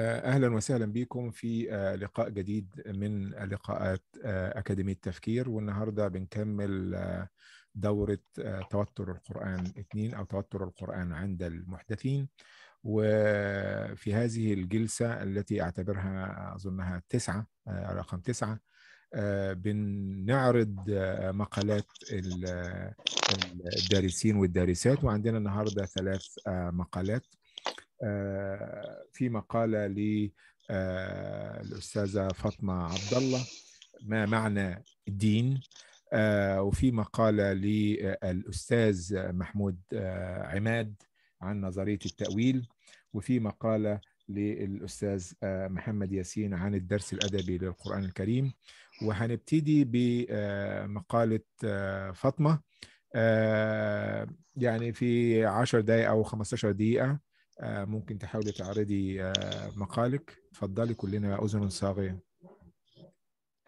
آه، اهلا وسهلا بكم في آه، لقاء جديد من لقاءات آه، اكاديميه تفكير والنهارده بنكمل دوره توتر القران اثنين او توتر القران عند المحدثين وفي هذه الجلسه التي اعتبرها اظنها تسعه رقم تسعه بنعرض مقالات الدارسين والدارسات وعندنا النهارده ثلاث مقالات آه، في مقالة للأستاذة آه، فاطمة عبد الله ما معنى الدين آه، وفي مقالة للأستاذ محمود عماد عن نظرية التأويل وفي مقالة للأستاذ محمد ياسين عن الدرس الأدبي للقرآن الكريم وهنبتدي بمقالة فاطمة يعني في 10 دقايق أو 15 دقيقة آه، ممكن تحاولي تعرضي آه، مقالك تفضلي كلنا أذن صاغية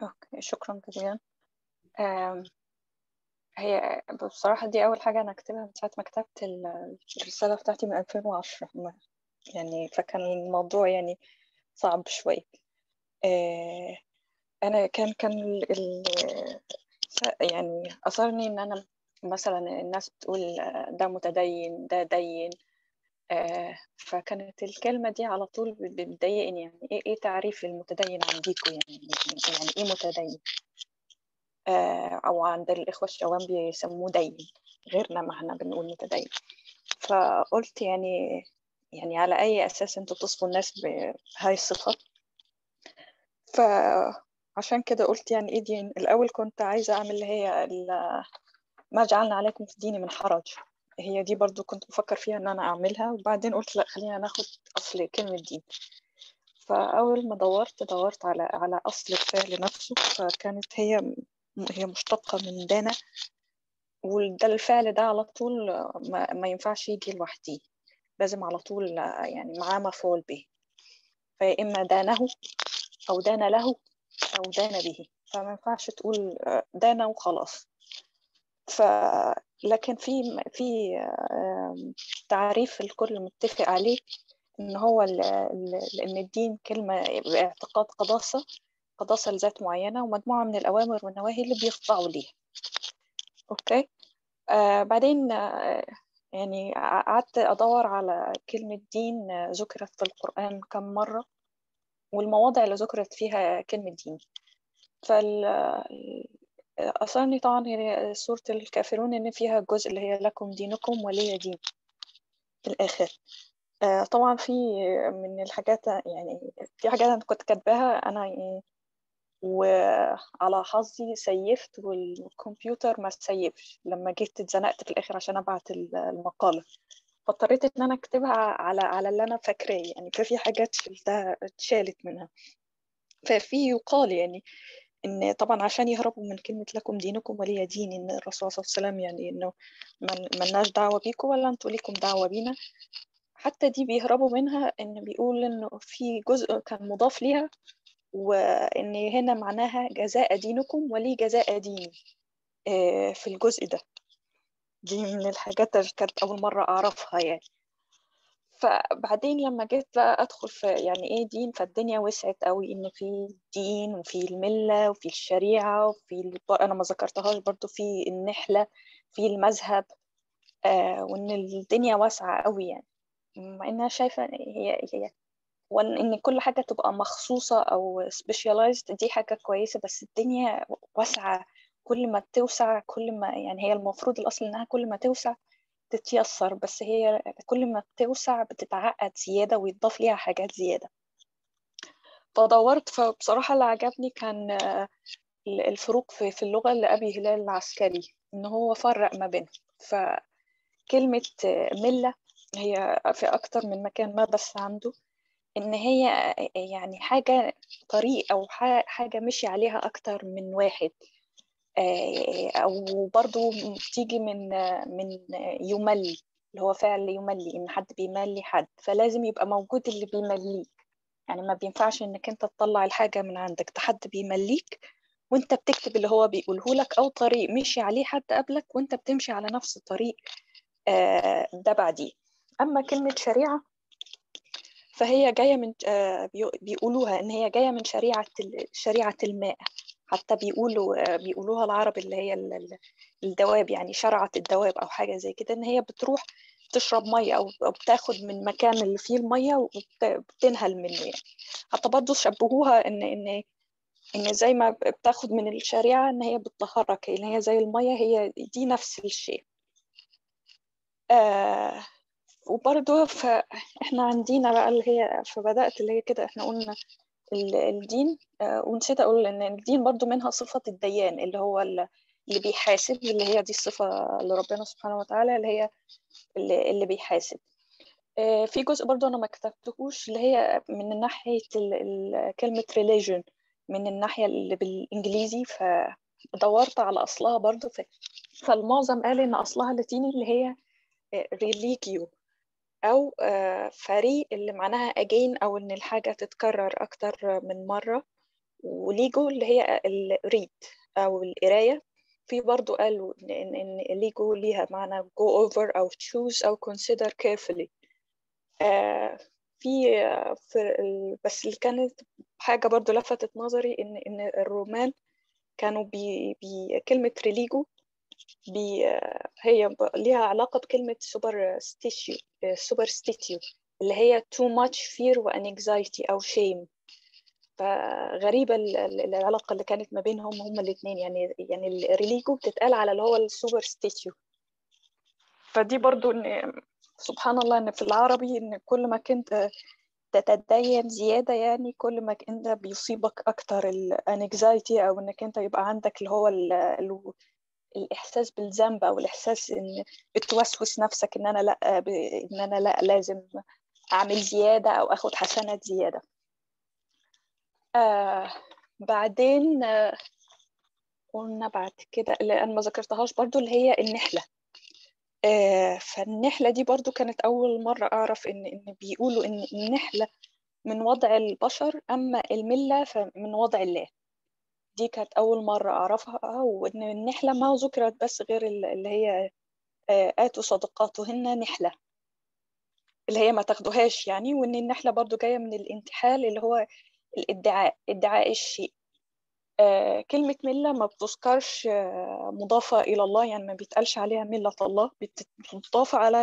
أوكي شكرا جزيلا هي بصراحة دي أول حاجة أنا أكتبها من ساعة ما كتبت الرسالة بتاعتي من 2010 يعني فكان الموضوع يعني صعب شوي آه، أنا كان كان يعني أثرني إن أنا مثلا الناس بتقول ده متدين ده دين آه، فكانت الكلمة دي على طول بتضايقني يعني إيه, إيه تعريف المتدين عنديكوا يعني يعني إيه متدين آه، أو عند الإخوة الشوام بيسموه دين غيرنا ما احنا بنقول متدين فقلت يعني يعني على أي أساس أنتوا بتصفوا الناس بهاي الصفة؟ فعشان كده قلت يعني إيه دين الأول كنت عايزة أعمل اللي هي ما جعلنا عليكم في ديني من حرج هي دي برضو كنت بفكر فيها ان انا اعملها وبعدين قلت لا خلينا ناخد اصل كلمة دين فاول ما دورت دورت على على اصل الفعل نفسه فكانت هي هي مشتقة من دانا وده الفعل ده على طول ما, ما ينفعش يجي لوحده لازم على طول يعني معاه مفعول به فيا اما دانه أو دان له أو دان به فما ينفعش تقول دانا وخلاص ف لكن في في تعريف الكل متفق عليه ان هو ان الدين كلمه اعتقاد قداسه قداسه لذات معينه ومجموعه من الاوامر والنواهي اللي بيخضعوا ليها اوكي آه بعدين آه، يعني قعدت ادور على كلمه دين ذكرت في القران كم مره والمواضع اللي ذكرت فيها كلمه دين فال أثرني طبعا هي سورة الكافرون إن فيها جزء اللي هي لكم دينكم ولي دين في الآخر آه، طبعا في من الحاجات يعني في حاجات أنا كنت كاتباها أنا يعني وعلى حظي سيفت والكمبيوتر ما سيفش لما جيت اتزنقت في الآخر عشان أبعت المقالة فاضطريت إن أنا أكتبها على على اللي أنا فاكراه يعني ففي حاجات شلتها اتشالت منها ففي يقال يعني ان طبعا عشان يهربوا من كلمه لكم دينكم ولي دين ان الرسول صلى الله عليه وسلم يعني انه لناش دعوه بيكم ولا انتوا ليكم دعوه بينا حتى دي بيهربوا منها ان بيقول انه في جزء كان مضاف ليها وان هنا معناها جزاء دينكم ولي جزاء ديني آه، في الجزء ده دي من الحاجات اللي كانت اول مره اعرفها يعني فبعدين لما جيت بقى ادخل في يعني ايه دين فالدنيا وسعت قوي ان في الدين وفي المله وفي الشريعه وفي انا ما ذكرتهاش برضو في النحله في المذهب آه وان الدنيا واسعه قوي يعني مع انها شايفه هي هي وان كل حاجه تبقى مخصوصه او سبيشاليزد دي حاجه كويسه بس الدنيا واسعه كل ما توسع كل ما يعني هي المفروض الاصل انها كل ما توسع تتيسر بس هي كل ما بتوسع بتتعقد زيادة ويتضاف ليها حاجات زيادة فدورت فبصراحة اللي عجبني كان آه، الفروق في اللغة اللي أبي هلال العسكري إن هو فرق ما بينهم فكلمة آه، ملة هي في أكتر من مكان ما بس عنده إن هي آه، يعني حاجة طريق أو حاجة مشي عليها أكتر من واحد آه، وبرضو بتيجي من من يملي اللي هو فعل يملي ان حد بيملي حد فلازم يبقى موجود اللي بيمليك يعني ما بينفعش انك انت تطلع الحاجة من عندك ده حد بيمليك وانت بتكتب اللي هو بيقوله لك او طريق مشي عليه حد قبلك وانت بتمشي على نفس الطريق آه، ده بعديه اما كلمة شريعة فهي جايه من آه، بيقولوها ان هي جايه من شريعه شريعه الماء حتى بيقولوا بيقولوها العرب اللي هي الدواب يعني شرعة الدواب أو حاجة زي كده إن هي بتروح تشرب مية أو بتاخد من مكان اللي فيه المية وبتنهل منه يعني حتى برضه شبهوها إن إن إن زي ما بتاخد من الشريعة إن هي بتطهرك إن هي زي المية هي دي نفس الشيء آه وبرضه فإحنا عندنا بقى اللي هي فبدأت اللي هي كده إحنا قلنا الدين آه، ونسيت اقول ان الدين برضو منها صفه الديان اللي هو اللي بيحاسب اللي هي دي الصفه لربنا سبحانه وتعالى اللي هي اللي بيحاسب آه، في جزء برضو انا ما كتبتهوش اللي هي من ناحيه كلمه religion من الناحيه اللي بالانجليزي فدورت على اصلها برضو فالمعظم قال ان اصلها لاتيني اللي هي ريليجيو آه، أو آه، فري اللي معناها أجين أو إن الحاجة تتكرر أكتر من مرة وليجو اللي هي الريد أو القراية في برضو قالوا إن إن ليجو ليها معنى go over أو choose أو consider carefully آه، في آه، في بس اللي كانت حاجة برضو لفتت نظري إن إن الرومان كانوا بي بي كلمة ريليجو هي ليها علاقة بكلمة سوبر ستيشيو سوبر ستيتيو اللي هي too much fear وانكزايتي أو shame فغريبة العلاقة اللي كانت ما بينهم هما الاثنين يعني يعني الريليجو بتتقال على اللي هو السوبر ستيتيو فدي برضو إن سبحان الله إن في العربي إن كل ما كنت تتدين زيادة يعني كل ما انت بيصيبك أكتر الانكزايتي أو إنك أنت يبقى عندك اللي هو الاحساس بالذنب او الاحساس ان بتوسوس نفسك ان انا لا ان انا لا لازم اعمل زياده او اخد حسنات زياده آه بعدين آه قلنا بعد كده اللي انا ما ذكرتهاش برضو اللي هي النحله آه فالنحله دي برضو كانت اول مره اعرف ان ان بيقولوا ان النحله من وضع البشر اما المله فمن وضع الله دي كانت أول مرة أعرفها وإن النحلة ما ذكرت بس غير اللي هي آه، آتوا صدقاتهن نحلة اللي هي ما تاخدوهاش يعني وإن النحلة برضو جاية من الانتحال اللي هو الادعاء ادعاء الشيء آه، كلمة ملة ما بتذكرش آه، مضافة إلى الله يعني ما بيتقالش عليها ملة الله بتضاف على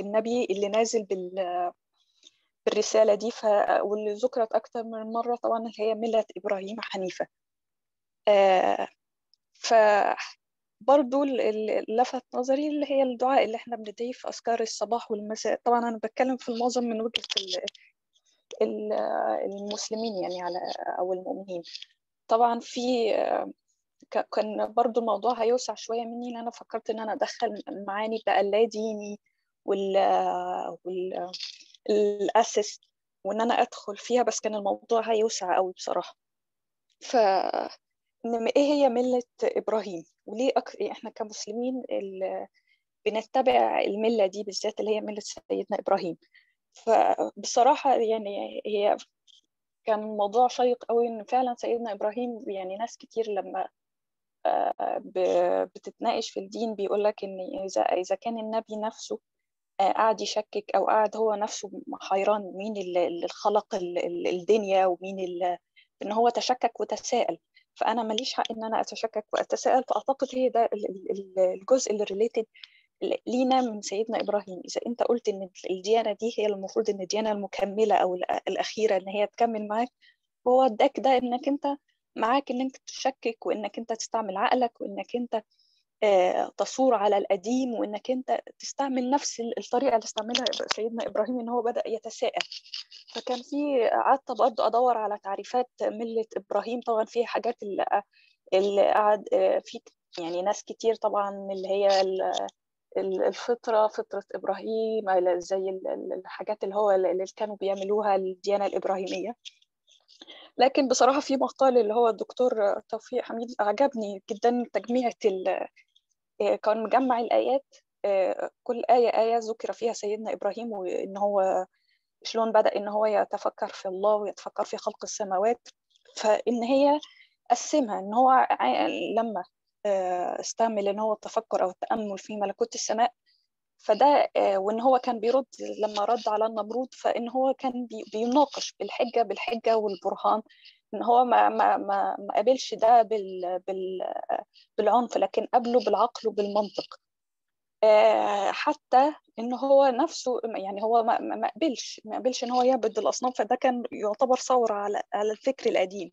النبي اللي نازل بال بالرسالة دي ف... واللي ذكرت أكتر من مرة طبعا هي ملة إبراهيم حنيفة آه، ف اللي لفت نظري اللي هي الدعاء اللي احنا بندعيه في أذكار الصباح والمساء طبعا أنا بتكلم في المعظم من وجهة المسلمين يعني على أو المؤمنين طبعا في آه، كان برضو الموضوع هيوسع شوية مني لأن أنا فكرت إن أنا أدخل معاني بقى اللا ديني وال والاسس وإن أنا أدخل فيها بس كان الموضوع هيوسع قوي بصراحة ف ايه هي مله ابراهيم وليه أكتر يعني احنا كمسلمين بنتبع المله دي بالذات اللي هي مله سيدنا ابراهيم فبصراحه يعني هي كان موضوع شيق قوي ان فعلا سيدنا ابراهيم يعني ناس كتير لما آه، بتتناقش في الدين بيقول لك ان اذا اذا كان النبي نفسه آه، قاعد يشكك او قاعد هو نفسه حيران مين اللي خلق الدنيا ومين اللي ان هو تشكك وتساءل فانا ماليش حق ان انا اتشكك واتساءل فاعتقد هي ده الجزء اللي ريليتد لينا من سيدنا ابراهيم اذا انت قلت ان الديانه دي هي المفروض ان الديانه المكمله او الاخيره ان هي تكمل معاك هو اداك ده انك انت معاك ان انت تشكك وانك انت تستعمل عقلك وانك انت آه، تصور على القديم وانك انت تستعمل نفس الطريقه اللي استعملها سيدنا ابراهيم ان هو بدا يتساءل فكان في قعدت برضه ادور على تعريفات مله ابراهيم طبعا في حاجات اللي, اللي قعد آه، في يعني ناس كتير طبعا اللي هي الفطرة فطرة إبراهيم زي الحاجات اللي هو اللي كانوا بيعملوها الديانة الإبراهيمية لكن بصراحة في مقال اللي هو الدكتور توفيق حميد أعجبني جدا تجميعة آه، كان مجمع الآيات آه، كل آية آية ذكر فيها سيدنا إبراهيم وإن هو شلون بدأ إن هو يتفكر في الله ويتفكر في خلق السماوات فإن هي قسمها إن هو لما آه، استعمل إن هو التفكر أو التأمل في ملكوت السماء فده وإن هو كان بيرد لما رد على النمرود فإن هو كان بيناقش بالحجة بالحجة والبرهان هو ما ما ما, ما قابلش ده بال بال بالعنف لكن قابله بالعقل وبالمنطق آه، حتى ان هو نفسه يعني هو ما قبلش ما قبلش ان هو يعبد الاصنام فده كان يعتبر ثوره على على الفكر القديم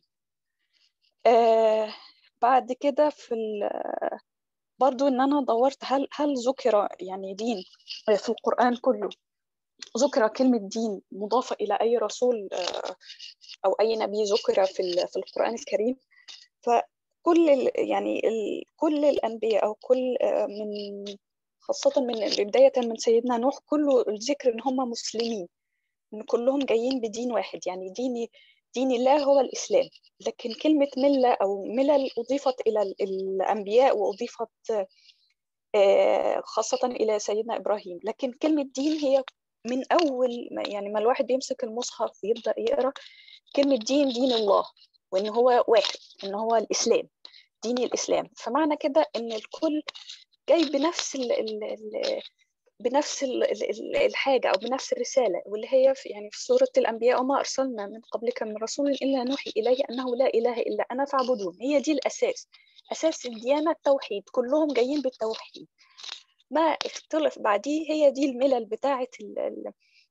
آه، بعد كده في برضو ان انا دورت هل هل ذكر يعني دين في القران كله ذكر كلمة دين مضافة إلى أي رسول آه، أو أي نبي ذكر في في القرآن الكريم فكل يعني كل الأنبياء أو كل آه، من خاصة من بداية من سيدنا نوح كله الذكر إن هم مسلمين إن كلهم جايين بدين واحد يعني ديني دين الله هو الإسلام لكن كلمة ملة أو ملل أضيفت إلى الأنبياء وأضيفت آه، خاصة إلى سيدنا إبراهيم لكن كلمة دين هي من أول ما يعني ما الواحد بيمسك المصحف يبدا يقرأ كلمة دين دين الله وإن هو واحد إن هو الإسلام دين الإسلام فمعنى كده إن الكل جاي بنفس الـ الـ الـ بنفس الحاجة أو بنفس الرسالة واللي هي في يعني في سورة الأنبياء وما أرسلنا من قبلك من رسول إلا نوحي إليه أنه لا إله إلا أنا فاعبدون هي دي الأساس أساس الديانة التوحيد كلهم جايين بالتوحيد ما اختلف بعديه هي دي الملل بتاعة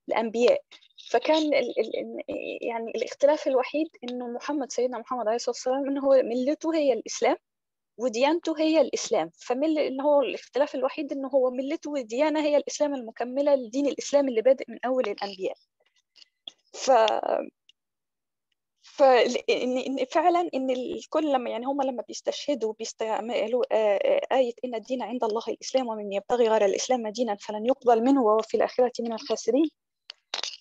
الأنبياء فكان الـ الـ يعني الاختلاف الوحيد إنه محمد سيدنا محمد عليه الصلاة والسلام انه هو ملته هي الإسلام وديانته هي الإسلام فمل إن هو الاختلاف الوحيد انه هو ملته وديانه هي الإسلام المكملة لدين الإسلام اللي بادئ من أول الأنبياء ف فعلا ان الكل لما يعني هم لما بيستشهدوا بيستعملوا آية إن الدين عند الله الإسلام ومن يبتغي غير الإسلام دينا فلن يقبل منه وهو في الآخرة من الخاسرين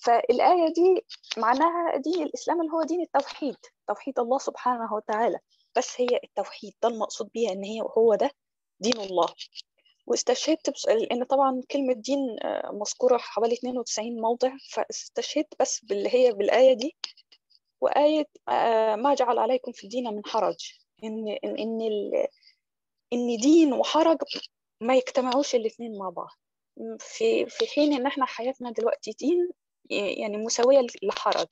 فالآية دي معناها دين الإسلام اللي هو دين التوحيد توحيد الله سبحانه وتعالى بس هي التوحيد ده المقصود بيها إن هي هو ده دين الله واستشهدت بس... لأن طبعا كلمة دين مذكورة حوالي 92 موضع فاستشهدت بس باللي هي بالآية دي وآية آه، ما جعل عليكم في الدين من حرج إن إن إن دين وحرج ما يجتمعوش الاثنين مع بعض في في حين إن إحنا حياتنا دلوقتي دين يعني مساوية لحرج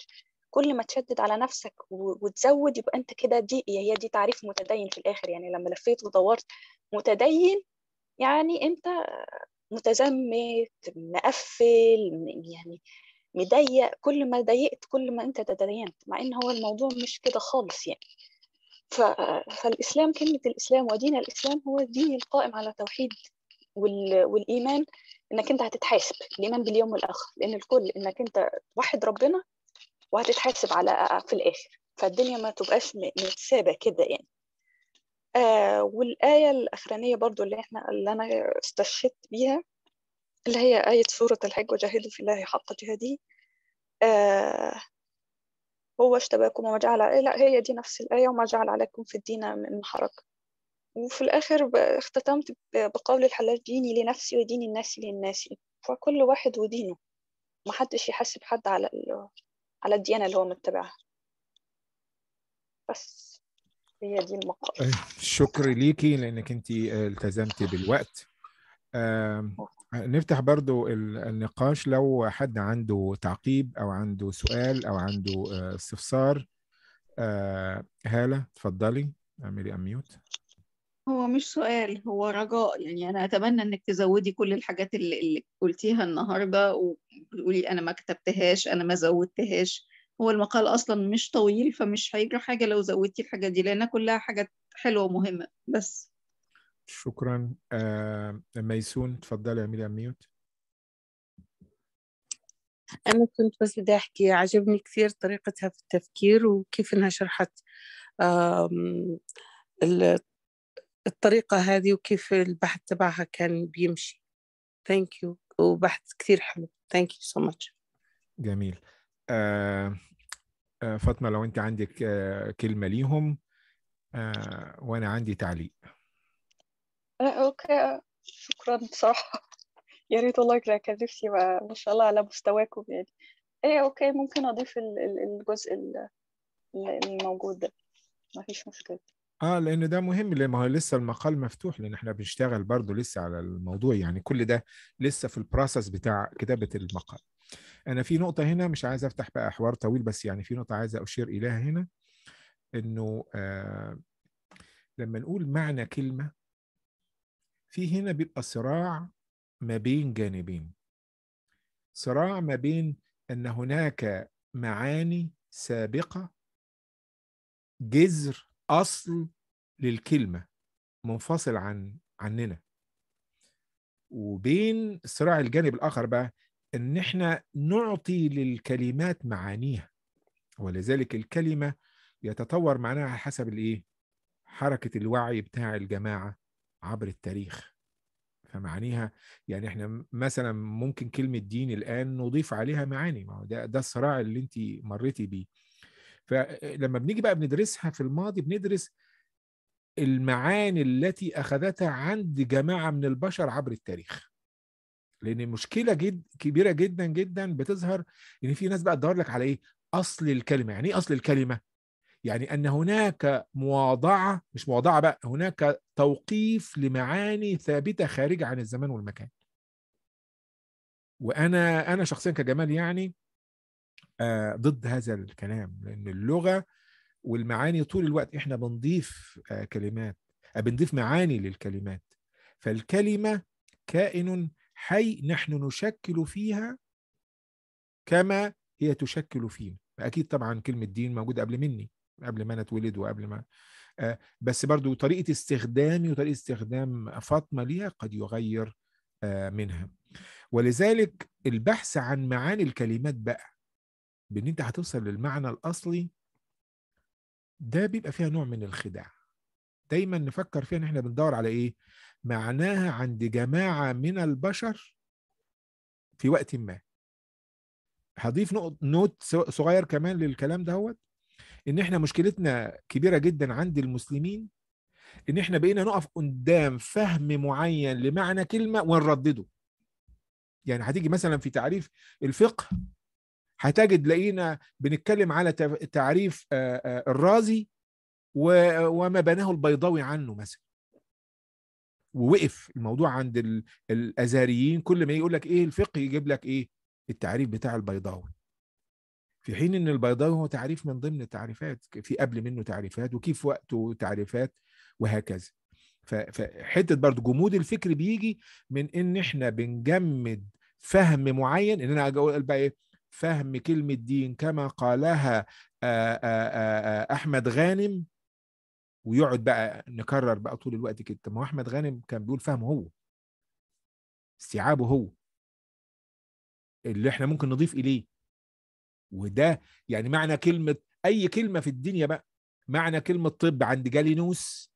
كل ما تشدد على نفسك وتزود يبقى أنت كده دي هي دي تعريف متدين في الآخر يعني لما لفيت ودورت متدين يعني أنت متزمت مقفل يعني مضيق كل ما ضيقت كل ما انت تدينت مع ان هو الموضوع مش كده خالص يعني ف... فالاسلام كلمه الاسلام ودين الاسلام هو الدين القائم على توحيد وال... والايمان انك انت هتتحاسب الايمان باليوم الاخر لان الكل انك انت توحد ربنا وهتتحاسب على في الاخر فالدنيا ما تبقاش متسابه كده يعني آه والايه الاخرانيه برضو اللي احنا اللي انا استشهدت بيها اللي هي آية سورة الحج وجاهدوا في الله حق جهاده آه هو اشتباكم وما جعل لا هي دي نفس الآية وما جعل عليكم في الدين من حرج وفي الآخر اختتمت بقول الحلال ديني لنفسي ودين الناس للناس فكل واحد ودينه محدش يحاسب حد على ال... على الديانة اللي هو متبعها بس هي دي المقال شكر ليكي لانك انت التزمتي بالوقت نفتح برضو النقاش لو حد عنده تعقيب او عنده سؤال او عنده آه، استفسار آه، هاله اتفضلي اعملي اميوت هو مش سؤال هو رجاء يعني انا اتمنى انك تزودي كل الحاجات اللي, اللي قلتيها النهارده وتقولي انا ما كتبتهاش انا ما زودتهاش هو المقال اصلا مش طويل فمش هيجرى حاجه لو زودتي الحاجات دي لانها كلها حاجات حلوه ومهمه بس شكرا آه، ميسون تفضلي اعملي اميوت أنا كنت بس بدي أحكي عجبني كثير طريقتها في التفكير وكيف إنها شرحت الطريقة هذه وكيف البحث تبعها كان بيمشي ثانك يو وبحث كثير حلو ثانك يو سو ماتش جميل آه،, آه فاطمة لو أنت عندك آه، كلمة ليهم آه وأنا عندي تعليق اوكي شكرا بصراحه يا ريت والله كان نفسي ما شاء الله على مستواكم يعني ايه اوكي ممكن اضيف الجزء الموجود ده ما فيش مشكله اه لان ده مهم لان هو لسه المقال مفتوح لان احنا بنشتغل برضه لسه على الموضوع يعني كل ده لسه في البروسس بتاع كتابه المقال انا في نقطه هنا مش عايز افتح بقى حوار طويل بس يعني في نقطه عايز اشير اليها هنا انه آه لما نقول معنى كلمه في هنا بيبقى صراع ما بين جانبين صراع ما بين ان هناك معاني سابقه جذر اصل للكلمه منفصل عن عننا وبين صراع الجانب الاخر بقى ان احنا نعطي للكلمات معانيها ولذلك الكلمه يتطور معناها حسب الايه حركه الوعي بتاع الجماعه عبر التاريخ فمعانيها يعني احنا مثلا ممكن كلمه دين الان نضيف عليها معاني ما هو ده ده الصراع اللي انت مريتي بيه فلما بنيجي بقى بندرسها في الماضي بندرس المعاني التي اخذتها عند جماعه من البشر عبر التاريخ لان مشكله جد كبيره جدا جدا بتظهر ان في ناس بقى تدور لك على ايه اصل الكلمه يعني ايه اصل الكلمه يعني ان هناك مواضعه مش مواضعه بقى هناك توقيف لمعاني ثابته خارجه عن الزمان والمكان وانا انا شخصيا كجمال يعني آه ضد هذا الكلام لان اللغه والمعاني طول الوقت احنا بنضيف آه كلمات آه بنضيف معاني للكلمات فالكلمه كائن حي نحن نشكل فيها كما هي تشكل فينا أكيد طبعا كلمة دين موجودة قبل مني قبل ما انا اتولد وقبل ما آه، بس برضو طريقه استخدامي وطريقه استخدام فاطمه ليها قد يغير آه، منها ولذلك البحث عن معاني الكلمات بقى بان انت هتوصل للمعنى الاصلي ده بيبقى فيها نوع من الخداع دايما نفكر فيها ان احنا بندور على ايه معناها عند جماعه من البشر في وقت ما هضيف نقط نوت صغير كمان للكلام دهوت ان احنا مشكلتنا كبيره جدا عند المسلمين ان احنا بقينا نقف قدام فهم معين لمعنى كلمه ونردده يعني هتيجي مثلا في تعريف الفقه هتجد لقينا بنتكلم على تعريف الرازي وما بناه البيضاوي عنه مثلا ووقف الموضوع عند الازاريين كل ما يقول لك ايه الفقه يجيب لك ايه التعريف بتاع البيضاوي في حين ان البيضاوي هو تعريف من ضمن التعريفات في قبل منه تعريفات وكيف وقته تعريفات وهكذا فحته برضه جمود الفكر بيجي من ان احنا بنجمد فهم معين ان انا اقول بقى ايه فهم كلمه دين كما قالها آآ آآ احمد غانم ويقعد بقى نكرر بقى طول الوقت كده ما هو احمد غانم كان بيقول فهمه هو استيعابه هو اللي احنا ممكن نضيف اليه وده يعني معنى كلمة أي كلمة في الدنيا بقى معنى كلمة طب عند جالينوس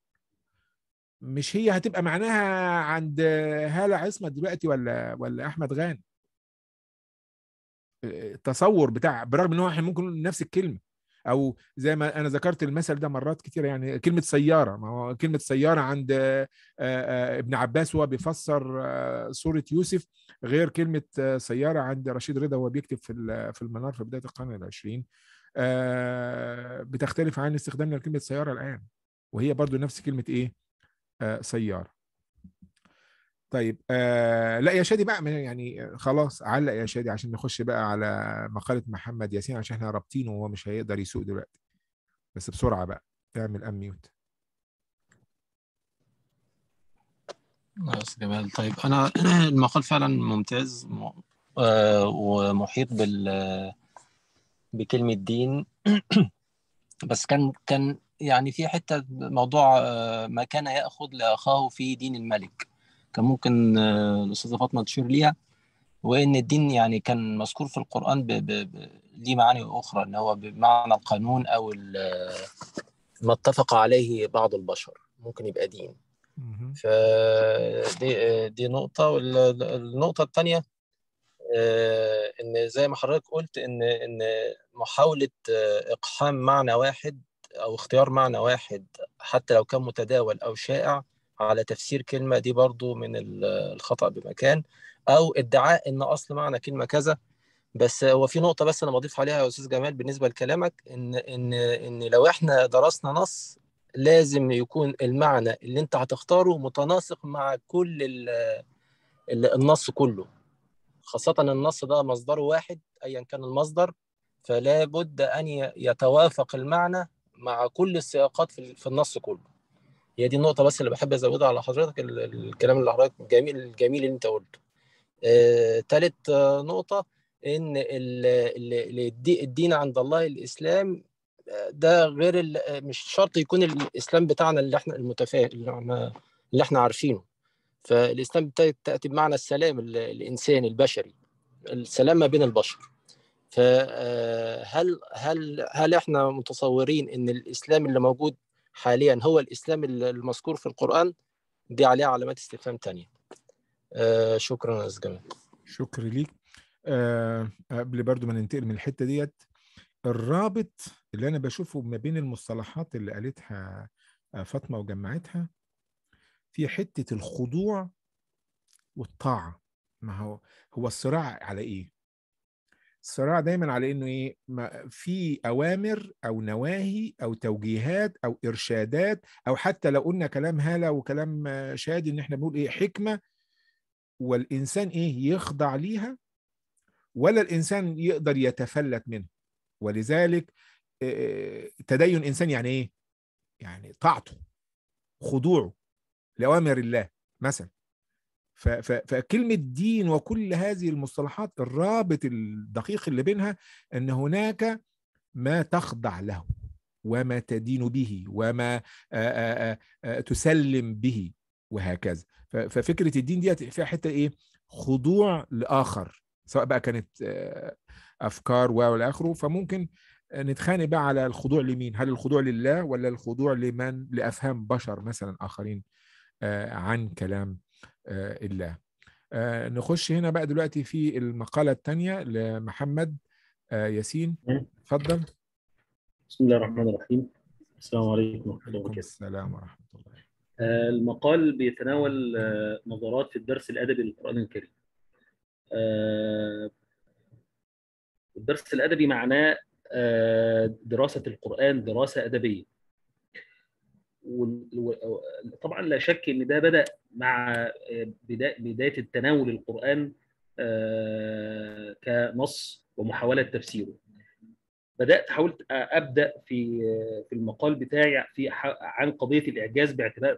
مش هي هتبقى معناها عند هالة عصمت دلوقتي ولا ولا أحمد غانم التصور آه، بتاع برغم ان هو احنا ممكن نقول نفس الكلمه او زي ما انا ذكرت المثل ده مرات كتير يعني كلمه سياره ما هو كلمه سياره عند آه، آه، ابن عباس وهو بيفسر آه، سوره يوسف غير كلمه سياره عند رشيد رضا وهو بيكتب في في المنار في بدايه القرن العشرين بتختلف عن استخدامنا لكلمه سياره الان وهي برضو نفس كلمه ايه سياره طيب آه لا يا شادي بقى يعني خلاص علق يا شادي عشان نخش بقى على مقاله محمد ياسين عشان احنا رابطينه وهو مش هيقدر يسوق دلوقتي بس بسرعه بقى اعمل اميوت خلاص جمال طيب انا المقال فعلا ممتاز آه، ومحيط بال بكلمه دين بس كان كان يعني في حته موضوع آه، ما كان ياخذ لاخاه في دين الملك كان ممكن آه، الاستاذه فاطمه تشير ليها وان الدين يعني كان مذكور في القران ب... ب... ب... ليه معاني اخرى ان هو بمعنى القانون او ال... آه، ما اتفق عليه بعض البشر ممكن يبقى دين فدي آه، دي نقطه والنقطه الثانيه ان زي ما حضرتك قلت ان ان محاوله اقحام معنى واحد او اختيار معنى واحد حتى لو كان متداول او شائع على تفسير كلمة دي برضو من الخطأ بمكان أو ادعاء إن أصل معنى كلمة كذا بس هو في نقطة بس أنا بضيف عليها يا أستاذ جمال بالنسبة لكلامك إن إن إن لو إحنا درسنا نص لازم يكون المعنى اللي أنت هتختاره متناسق مع كل الـ الـ النص كله خاصة النص ده مصدره واحد أيا كان المصدر فلا بد أن يتوافق المعنى مع كل السياقات في النص كله هي دي النقطه بس اللي بحب ازودها على حضرتك الكلام اللي حضرتك الجميل الجميل اللي انت قلته ثالث آه،, آه، نقطه ان الدين عند الله الاسلام آه، ده غير آه، مش شرط يكون الاسلام بتاعنا اللي احنا المتفائل اللي احنا عارفينه فالاسلام تاتي بمعنى السلام الانساني البشري السلام ما بين البشر فهل هل هل احنا متصورين ان الاسلام اللي موجود حاليا هو الاسلام المذكور في القران دي عليها علامات استفهام ثانيه آه شكرا يا جمال شكرا ليك آه قبل برضو ما ننتقل من الحته ديت الرابط اللي انا بشوفه ما بين المصطلحات اللي قالتها آه، فاطمه وجمعتها في حته الخضوع والطاعه ما هو هو الصراع على ايه الصراع دايما على انه ايه في اوامر او نواهي او توجيهات او ارشادات او حتى لو قلنا كلام هاله وكلام شادي ان احنا بنقول ايه حكمه والانسان ايه يخضع ليها ولا الانسان يقدر يتفلت منها ولذلك آه، تدين انسان يعني ايه يعني طاعته خضوعه لاوامر الله مثلا فكلمة دين وكل هذه المصطلحات الرابط الدقيق اللي بينها أن هناك ما تخضع له وما تدين به وما تسلم به وهكذا ففكرة الدين ديت فيها حتة إيه خضوع لآخر سواء بقى كانت أفكار و آخره فممكن نتخانق بقى على الخضوع لمين هل الخضوع لله ولا الخضوع لمن لأفهام بشر مثلا آخرين عن كلام آه، الله آه، نخش هنا بقى دلوقتي في المقالة الثانية لمحمد آه، ياسين تفضل بسم الله الرحمن الرحيم السلام عليكم ورحمة الله وبركاته السلام ورحمة الله المقال بيتناول نظرات في الدرس الأدبي للقرآن الكريم الدرس الأدبي معناه دراسة القرآن دراسة أدبية وطبعا لا شك ان ده بدا مع بدايه التناول القران آه، كنص ومحاوله تفسيره بدات حاولت ابدا في في المقال بتاعي في عن قضيه الاعجاز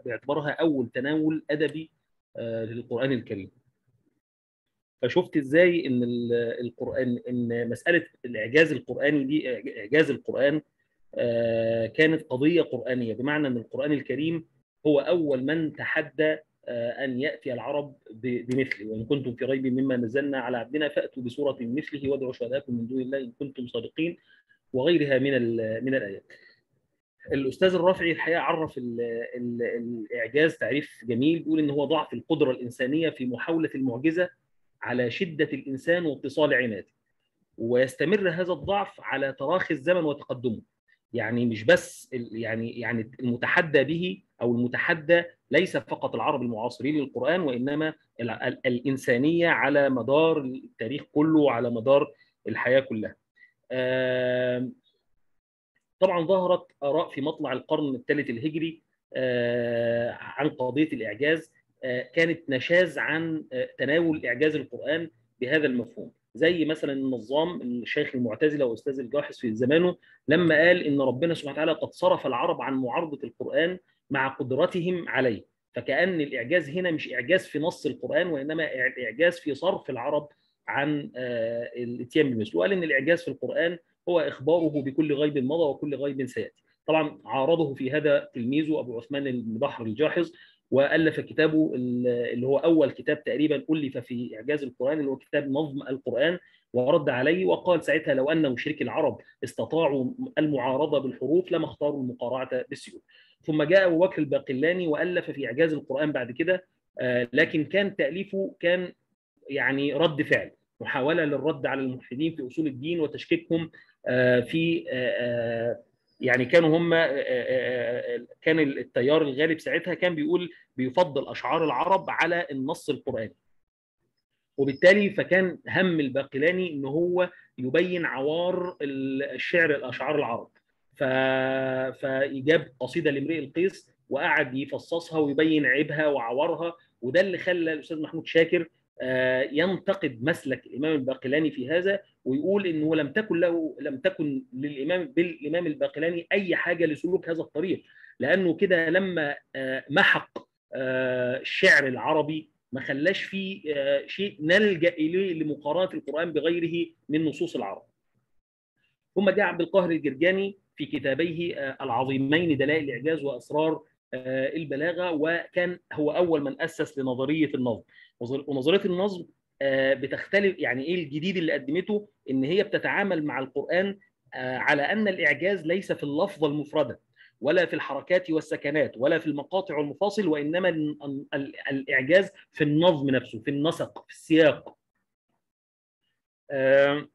باعتبارها اول تناول ادبي آه، للقران الكريم فشفت ازاي ان القران ان مساله الاعجاز القراني دي اعجاز القران آه، كانت قضية قرآنية بمعنى أن القرآن الكريم هو أول من تحدى آه، أن يأتي العرب بمثله وإن كنتم في ريب مما نزلنا على عبدنا فأتوا بسورة مثله وادعوا شهداءكم من دون الله إن كنتم صادقين وغيرها من من الآيات. الأستاذ الرافعي الحقيقة عرف الإعجاز تعريف جميل بيقول إن هو ضعف القدرة الإنسانية في محاولة المعجزة على شدة الإنسان واتصال عناده ويستمر هذا الضعف على تراخي الزمن وتقدمه يعني مش بس يعني يعني المتحدى به او المتحدى ليس فقط العرب المعاصرين للقران وانما الانسانيه على مدار التاريخ كله وعلى مدار الحياه كلها. طبعا ظهرت اراء في مطلع القرن الثالث الهجري آه، عن قضيه الاعجاز آه، كانت نشاز عن آه، تناول اعجاز القران بهذا المفهوم. زي مثلا النظام الشيخ المعتزله واستاذ الجاحظ في زمانه لما قال ان ربنا سبحانه وتعالى قد صرف العرب عن معارضه القران مع قدرتهم عليه فكان الاعجاز هنا مش اعجاز في نص القران وانما اعجاز في صرف العرب عن آه، الاتيان بالمثل وقال ان الاعجاز في القران هو اخباره بكل غيب مضى وكل غيب سياتي طبعا عارضه في هذا تلميذه ابو عثمان البحر الجاحظ والف كتابه اللي هو اول كتاب تقريبا الف في اعجاز القران اللي هو كتاب نظم القران ورد عليه وقال ساعتها لو ان مشركي العرب استطاعوا المعارضه بالحروف لما اختاروا المقارعه بالسيوف. ثم جاء ابو بكر الباقلاني والف في اعجاز القران بعد كده آه، لكن كان تاليفه كان يعني رد فعل محاوله للرد على الملحدين في اصول الدين وتشكيكهم آه، في آه، يعني كانوا هم آه، آه، آه، كان التيار الغالب ساعتها كان بيقول بيفضل اشعار العرب على النص القراني وبالتالي فكان هم الباقلاني ان هو يبين عوار الشعر الاشعار العرب ف... فاجاب قصيده لامرئ القيس وقعد يفصصها ويبين عيبها وعوارها وده اللي خلى الاستاذ محمود شاكر ينتقد مسلك الامام الباقلاني في هذا ويقول انه لم تكن له لم تكن للامام بالامام الباقلاني اي حاجه لسلوك هذا الطريق لانه كده لما آه، محق آه، الشعر العربي ما خلاش فيه آه، شيء نلجا اليه لمقارنه القران بغيره من نصوص العرب. ثم جاء عبد القاهر الجرجاني في كتابيه العظيمين دلائل الاعجاز واسرار البلاغه وكان هو اول من اسس لنظريه النظم ونظريه النظم آه، بتختلف يعني ايه الجديد اللي قدمته ان هي بتتعامل مع القران آه، على ان الاعجاز ليس في اللفظه المفرده ولا في الحركات والسكنات ولا في المقاطع والمفاصل وانما الاعجاز في النظم نفسه في النسق في السياق آه،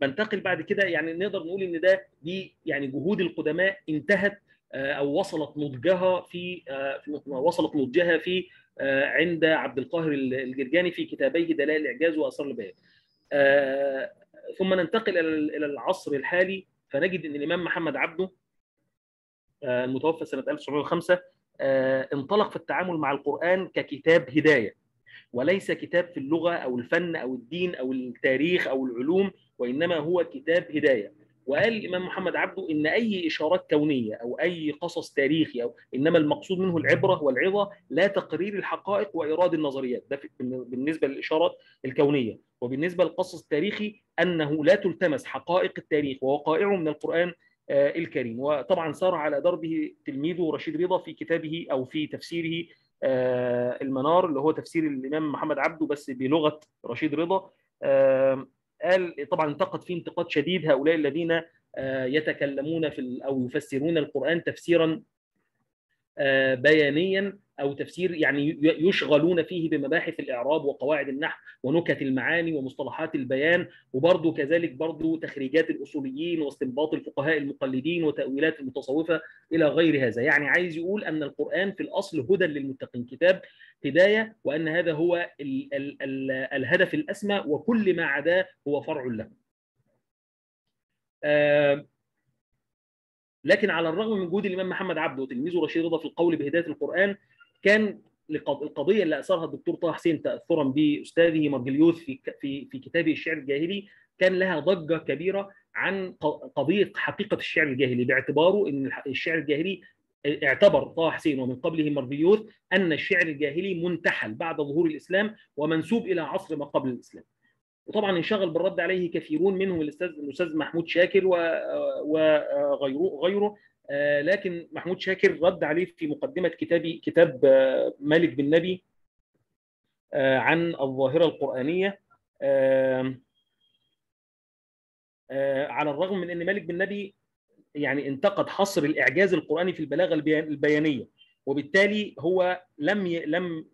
بنتقل بعد كده يعني نقدر نقول ان ده دي يعني جهود القدماء انتهت او وصلت نضجها في وصلت نضجها في آه، عند عبد القاهر الجرجاني في كتابيه دلائل الاعجاز واثار البيان آه، ثم ننتقل الى العصر الحالي فنجد ان الامام محمد عبده آه، المتوفى سنه 1905 انطلق في التعامل مع القران ككتاب هدايه وليس كتاب في اللغه او الفن او الدين او التاريخ او العلوم وانما هو كتاب هدايه وقال الامام محمد عبده ان اي اشارات كونيه او اي قصص تاريخي او انما المقصود منه العبره والعظه لا تقرير الحقائق وايراد النظريات ده بالنسبه للاشارات الكونيه وبالنسبه للقصص التاريخي انه لا تلتمس حقائق التاريخ ووقائعه من القران آه، الكريم وطبعا سار على دربه تلميذه رشيد رضا في كتابه او في تفسيره آه، المنار اللي هو تفسير الامام محمد عبده بس بلغه رشيد رضا آه، قال طبعا انتقد فيه انتقاد شديد هؤلاء الذين آه، يتكلمون في او يفسرون القران تفسيرا آه، بيانيا او تفسير يعني يشغلون فيه بمباحث الاعراب وقواعد النحو ونكت المعاني ومصطلحات البيان وبرضه كذلك برضه تخريجات الاصوليين واستنباط الفقهاء المقلدين وتاويلات المتصوفه الى غير هذا يعني عايز يقول ان القران في الاصل هدى للمتقين كتاب هدايه وان هذا هو الـ الـ الـ الهدف الاسمى وكل ما عداه هو فرع له آه، لكن على الرغم من جهود الامام محمد عبده وتلميذه رشيد رضا في القول بهدايه القران كان القضيه اللي اثارها الدكتور طه حسين تاثرا باستاذه مرجليوث في في في كتابه الشعر الجاهلي كان لها ضجه كبيره عن قضيه حقيقه الشعر الجاهلي باعتباره ان الشعر الجاهلي اعتبر طه حسين ومن قبله مرجليوث ان الشعر الجاهلي منتحل بعد ظهور الاسلام ومنسوب الى عصر ما قبل الاسلام. وطبعا انشغل بالرد عليه كثيرون منهم الاستاذ الاستاذ محمود شاكر وغيره آه، لكن محمود شاكر رد عليه في مقدمه كتابي كتاب آه، مالك بن نبي آه، عن الظاهره القرانيه على الرغم من ان مالك بن نبي يعني انتقد حصر الاعجاز القراني في البلاغه البيانيه وبالتالي هو لم لم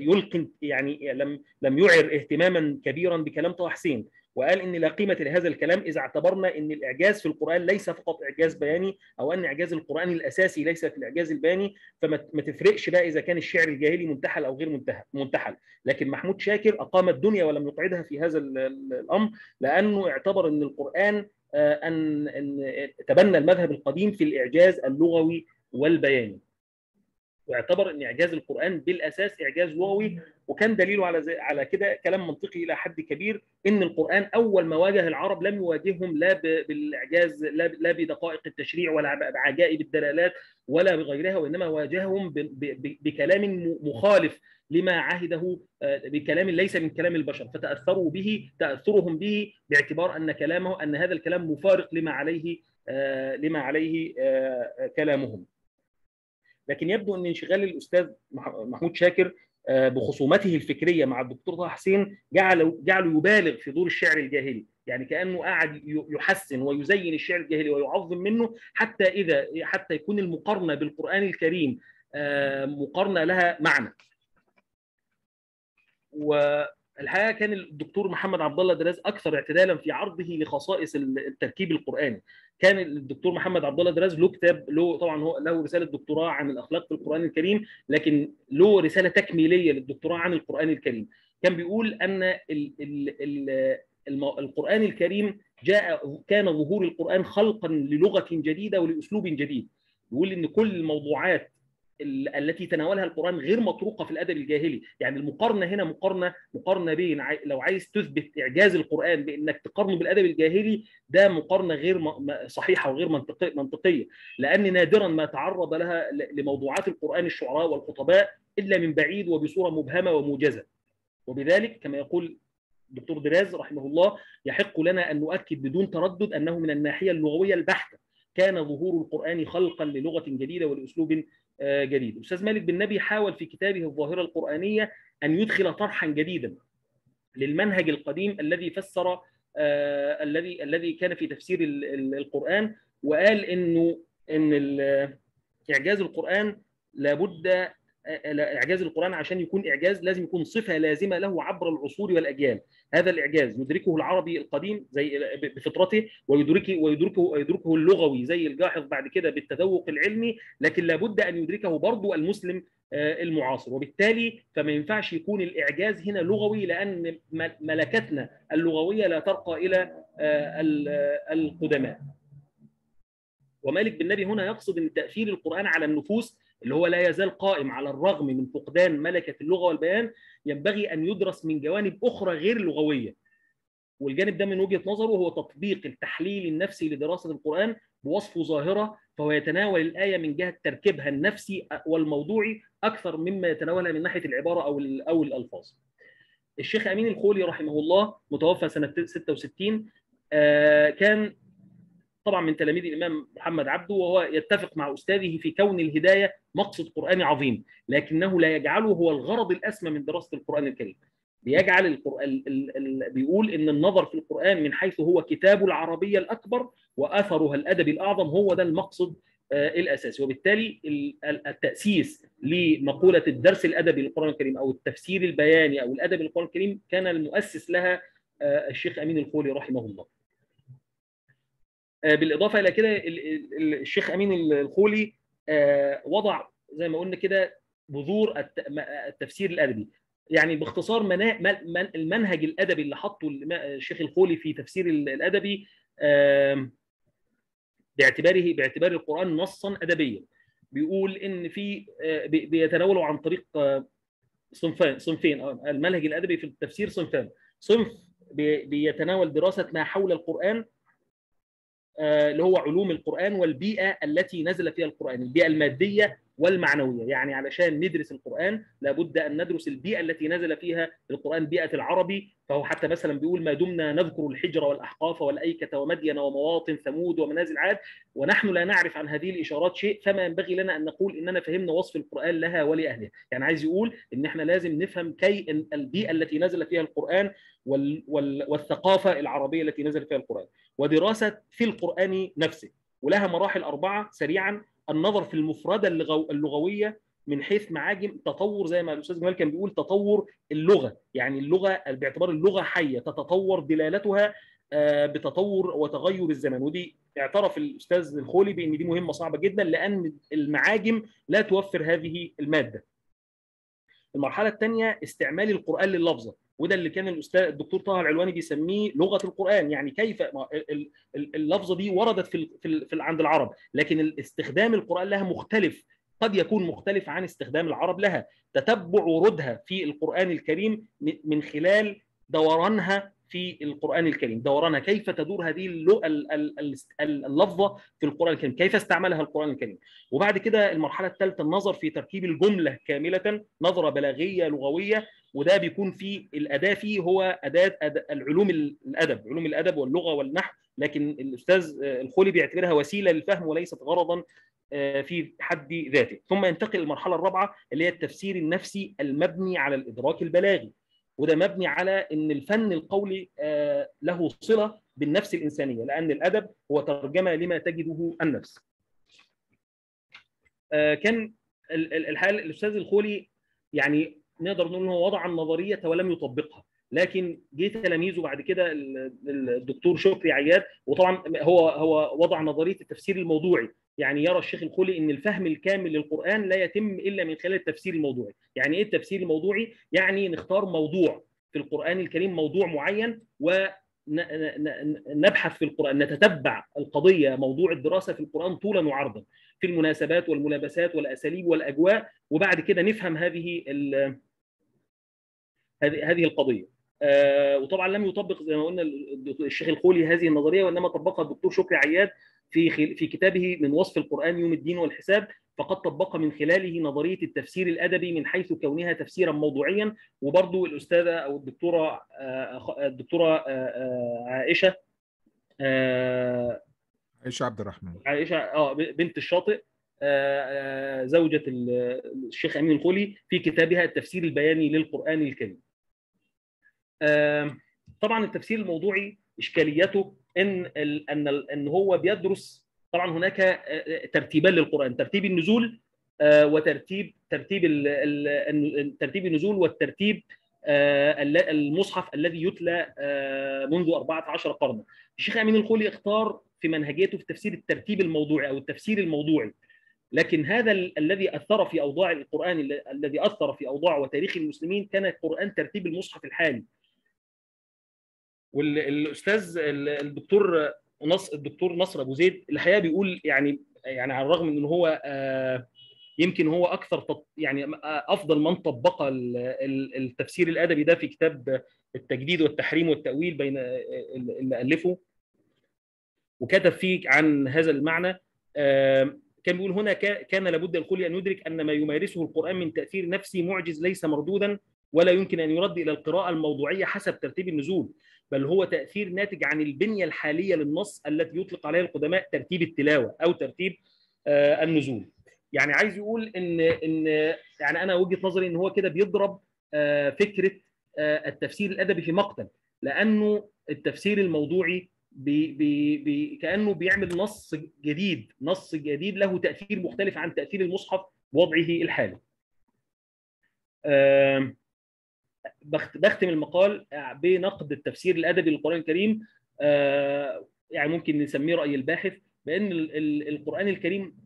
يلقن يعني لم لم يعر اهتماما كبيرا بكلام طه حسين وقال ان لا قيمه لهذا الكلام اذا اعتبرنا ان الاعجاز في القران ليس فقط اعجاز بياني او ان اعجاز القران الاساسي ليس في الاعجاز البياني فما تفرقش بقى اذا كان الشعر الجاهلي منتحل او غير منتحل, منتحل. لكن محمود شاكر اقام الدنيا ولم يقعدها في هذا الامر لانه اعتبر ان القران آه، ان تبنى المذهب القديم في الاعجاز اللغوي والبياني واعتبر ان اعجاز القران بالاساس اعجاز لغوي وكان دليله على زي على كده كلام منطقي الى حد كبير ان القران اول ما واجه العرب لم يواجههم لا بالاعجاز لا بدقائق التشريع ولا بعجائب الدلالات ولا بغيرها وانما واجههم بكلام مخالف لما عهده آه، بكلام ليس من كلام البشر فتاثروا به تاثرهم به باعتبار ان كلامه ان هذا الكلام مفارق لما عليه آه، لما عليه آه، كلامهم لكن يبدو ان انشغال الاستاذ محمود شاكر آه، بخصومته الفكريه مع الدكتور طه حسين جعله جعله يبالغ في دور الشعر الجاهلي يعني كانه قاعد يحسن ويزين الشعر الجاهلي ويعظم منه حتى اذا حتى يكون المقارنه بالقران الكريم آه، مقارنه لها معنى و الحقيقه كان الدكتور محمد عبد الله دراز اكثر اعتدالا في عرضه لخصائص التركيب القراني كان الدكتور محمد عبد الله دراز له كتاب له طبعا هو له رساله دكتوراه عن الاخلاق في القران الكريم لكن له رساله تكميليه للدكتوراه عن القران الكريم كان بيقول ان الـ الـ الـ القران الكريم جاء كان ظهور القران خلقا للغه جديده ولاسلوب جديد بيقول ان كل الموضوعات التي تناولها القرآن غير مطروقة في الأدب الجاهلي يعني المقارنة هنا مقارنة مقارنة بين لو عايز تثبت إعجاز القرآن بأنك تقارنه بالأدب الجاهلي ده مقارنة غير صحيحة وغير منطقية, منطقية لأن نادرا ما تعرض لها لموضوعات القرآن الشعراء والخطباء إلا من بعيد وبصورة مبهمة وموجزة وبذلك كما يقول الدكتور دراز رحمه الله يحق لنا أن نؤكد بدون تردد أنه من الناحية اللغوية البحتة كان ظهور القرآن خلقا للغة جديدة ولأسلوب آه، جديد أستاذ مالك بن نبي حاول في كتابه الظاهرة القرآنية أن يدخل طرحا جديدا للمنهج القديم الذي فسر آه، الذي الذي كان في تفسير القرآن وقال إنه إن إعجاز القرآن لابد آه، اعجاز القران عشان يكون اعجاز لازم يكون صفه لازمه له عبر العصور والاجيال هذا الاعجاز يدركه العربي القديم زي آه، بفطرته ويدركه ويدركه يدركه اللغوي زي الجاحظ بعد كده بالتذوق العلمي لكن لابد ان يدركه برضه المسلم آه، المعاصر وبالتالي فما ينفعش يكون الاعجاز هنا لغوي لان ملكتنا اللغويه لا ترقى الى القدماء ومالك بالنبي هنا يقصد ان تاثير القران على النفوس اللي هو لا يزال قائم على الرغم من فقدان ملكة اللغة والبيان ينبغي أن يدرس من جوانب أخرى غير لغوية والجانب ده من وجهة نظره هو تطبيق التحليل النفسي لدراسة القرآن بوصف ظاهرة فهو يتناول الآية من جهة تركيبها النفسي والموضوعي أكثر مما يتناولها من ناحية العبارة أو أو الألفاظ. الشيخ أمين الخولي رحمه الله متوفى سنة 66 آه، كان طبعا من تلاميذ الامام محمد عبده وهو يتفق مع استاذه في كون الهدايه مقصد قراني عظيم لكنه لا يجعله هو الغرض الاسمى من دراسه القران الكريم بيجعل القرآن بيقول ان النظر في القران من حيث هو كتاب العربيه الاكبر واثرها الادبي الاعظم هو ده المقصد آه، الاساسي وبالتالي التاسيس لمقوله الدرس الادبي للقران الكريم او التفسير البياني او الادبي للقران الكريم كان المؤسس لها آه، الشيخ امين الخولي رحمه الله آه، بالاضافه الى كده الشيخ امين الخولي آه، وضع زي ما قلنا كده بذور التفسير الادبي يعني باختصار المنهج الادبي اللي حطه الشيخ الخولي في تفسير الادبي باعتباره باعتبار القران نصا ادبيا بيقول ان في آه، بيتناوله عن طريق صنفين صنفين المنهج الادبي في التفسير صنفان صنف بيتناول دراسه ما حول القران آه، اللي هو علوم القرآن والبيئة التي نزل فيها القرآن البيئة المادية والمعنوية يعني علشان ندرس القرآن لابد أن ندرس البيئة التي نزل فيها القرآن بيئة العربي فهو حتى مثلا بيقول ما دمنا نذكر الحجر والأحقاف والأيكة ومدين ومواطن ثمود ومنازل عاد ونحن لا نعرف عن هذه الإشارات شيء فما ينبغي لنا أن نقول إننا فهمنا وصف القرآن لها ولأهلها يعني عايز يقول إن إحنا لازم نفهم كي البيئة التي نزل فيها القرآن والثقافة العربية التي نزل فيها القرآن ودراسه في القران نفسه ولها مراحل اربعه سريعا النظر في المفرده اللغويه من حيث معاجم تطور زي ما الاستاذ جمال كان بيقول تطور اللغه يعني اللغه باعتبار اللغه حيه تتطور دلالتها آه، بتطور وتغير الزمن ودي اعترف الاستاذ الخولي بان دي مهمه صعبه جدا لان المعاجم لا توفر هذه الماده. المرحله الثانيه استعمال القران لللفظه وده اللي كان الاستاذ الدكتور طه العلواني بيسميه لغه القران يعني كيف اللفظه دي وردت في في عند العرب لكن استخدام القران لها مختلف قد يكون مختلف عن استخدام العرب لها تتبع وردها في القرآن الكريم من خلال دورانها في القرآن الكريم دورانها كيف تدور هذه اللفظة في القرآن الكريم كيف استعملها القرآن الكريم وبعد كده المرحلة الثالثة النظر في تركيب الجملة كاملة نظرة بلاغية لغوية وده بيكون في الاداه فيه هو اداه العلوم الادب علوم الادب واللغه والنحو لكن الاستاذ آه، الخولي بيعتبرها وسيله للفهم وليست غرضا آه، في حد ذاته ثم ينتقل للمرحله الرابعه اللي هي التفسير النفسي المبني على الادراك البلاغي وده مبني على ان الفن القولي آه، له صله بالنفس الانسانيه لان الادب هو ترجمه لما تجده النفس كان الحال الاستاذ الخولي يعني نقدر نقول ان هو وضع النظريه ولم يطبقها لكن جه تلاميذه بعد كده الدكتور شكري عياد وطبعا هو هو وضع نظريه التفسير الموضوعي يعني يرى الشيخ الخولي ان الفهم الكامل للقران لا يتم الا من خلال التفسير الموضوعي يعني ايه التفسير الموضوعي يعني نختار موضوع في القران الكريم موضوع معين و نبحث في القرآن نتتبع القضية موضوع الدراسة في القرآن طولا وعرضا في المناسبات والملابسات والأساليب والأجواء وبعد كده نفهم هذه هذه هذه القضيه آه، وطبعا لم يطبق زي ما قلنا الشيخ الخولي هذه النظريه وانما طبقها الدكتور شكري عياد في في كتابه من وصف القران يوم الدين والحساب فقد طبق من خلاله نظريه التفسير الادبي من حيث كونها تفسيرا موضوعيا وبرضه الاستاذه او الدكتوره آه، الدكتوره آه، عائشه عائشه عبد الرحمن عائشه اه بنت الشاطئ زوجة الشيخ أمين الخولي في كتابها التفسير البياني للقرآن الكريم طبعا التفسير الموضوعي اشكاليته ان ان ان هو بيدرس طبعا هناك آه، آه، ترتيبان للقران ترتيب النزول آه، وترتيب ترتيب ترتيب النزول والترتيب المصحف الذي يتلى منذ 14 قرنا الشيخ امين الخولي اختار في منهجيته في تفسير الترتيب الموضوعي او التفسير الموضوعي لكن هذا الذي اثر في اوضاع القران الذي اثر في اوضاع وتاريخ المسلمين كان قران ترتيب المصحف الحالي والاستاذ الدكتور نصر الدكتور نصر ابو زيد الحقيقه بيقول يعني يعني على الرغم ان هو آه، يمكن هو اكثر يعني آه، افضل من طبق التفسير الادبي ده في كتاب التجديد والتحريم والتاويل بين آه، اللي الفه وكتب فيه عن هذا المعنى كان بيقول هنا كان لابد للخلي ان يدرك ان ما يمارسه القران من تاثير نفسي معجز ليس مردودا ولا يمكن ان يرد الى القراءه الموضوعيه حسب ترتيب النزول بل هو تاثير ناتج عن البنيه الحاليه للنص التي يطلق عليها القدماء ترتيب التلاوه او ترتيب آه، النزول يعني عايز يقول ان ان يعني انا وجهه نظري ان هو كده بيضرب آه، فكره آه، التفسير الادبي في مقتل لانه التفسير الموضوعي بي بي بي كانه بيعمل نص جديد نص جديد له تاثير مختلف عن تاثير المصحف بوضعه الحالي بختم المقال آه، بنقد التفسير الادبي للقران الكريم آه، يعني ممكن نسميه راي الباحث بان القران الكريم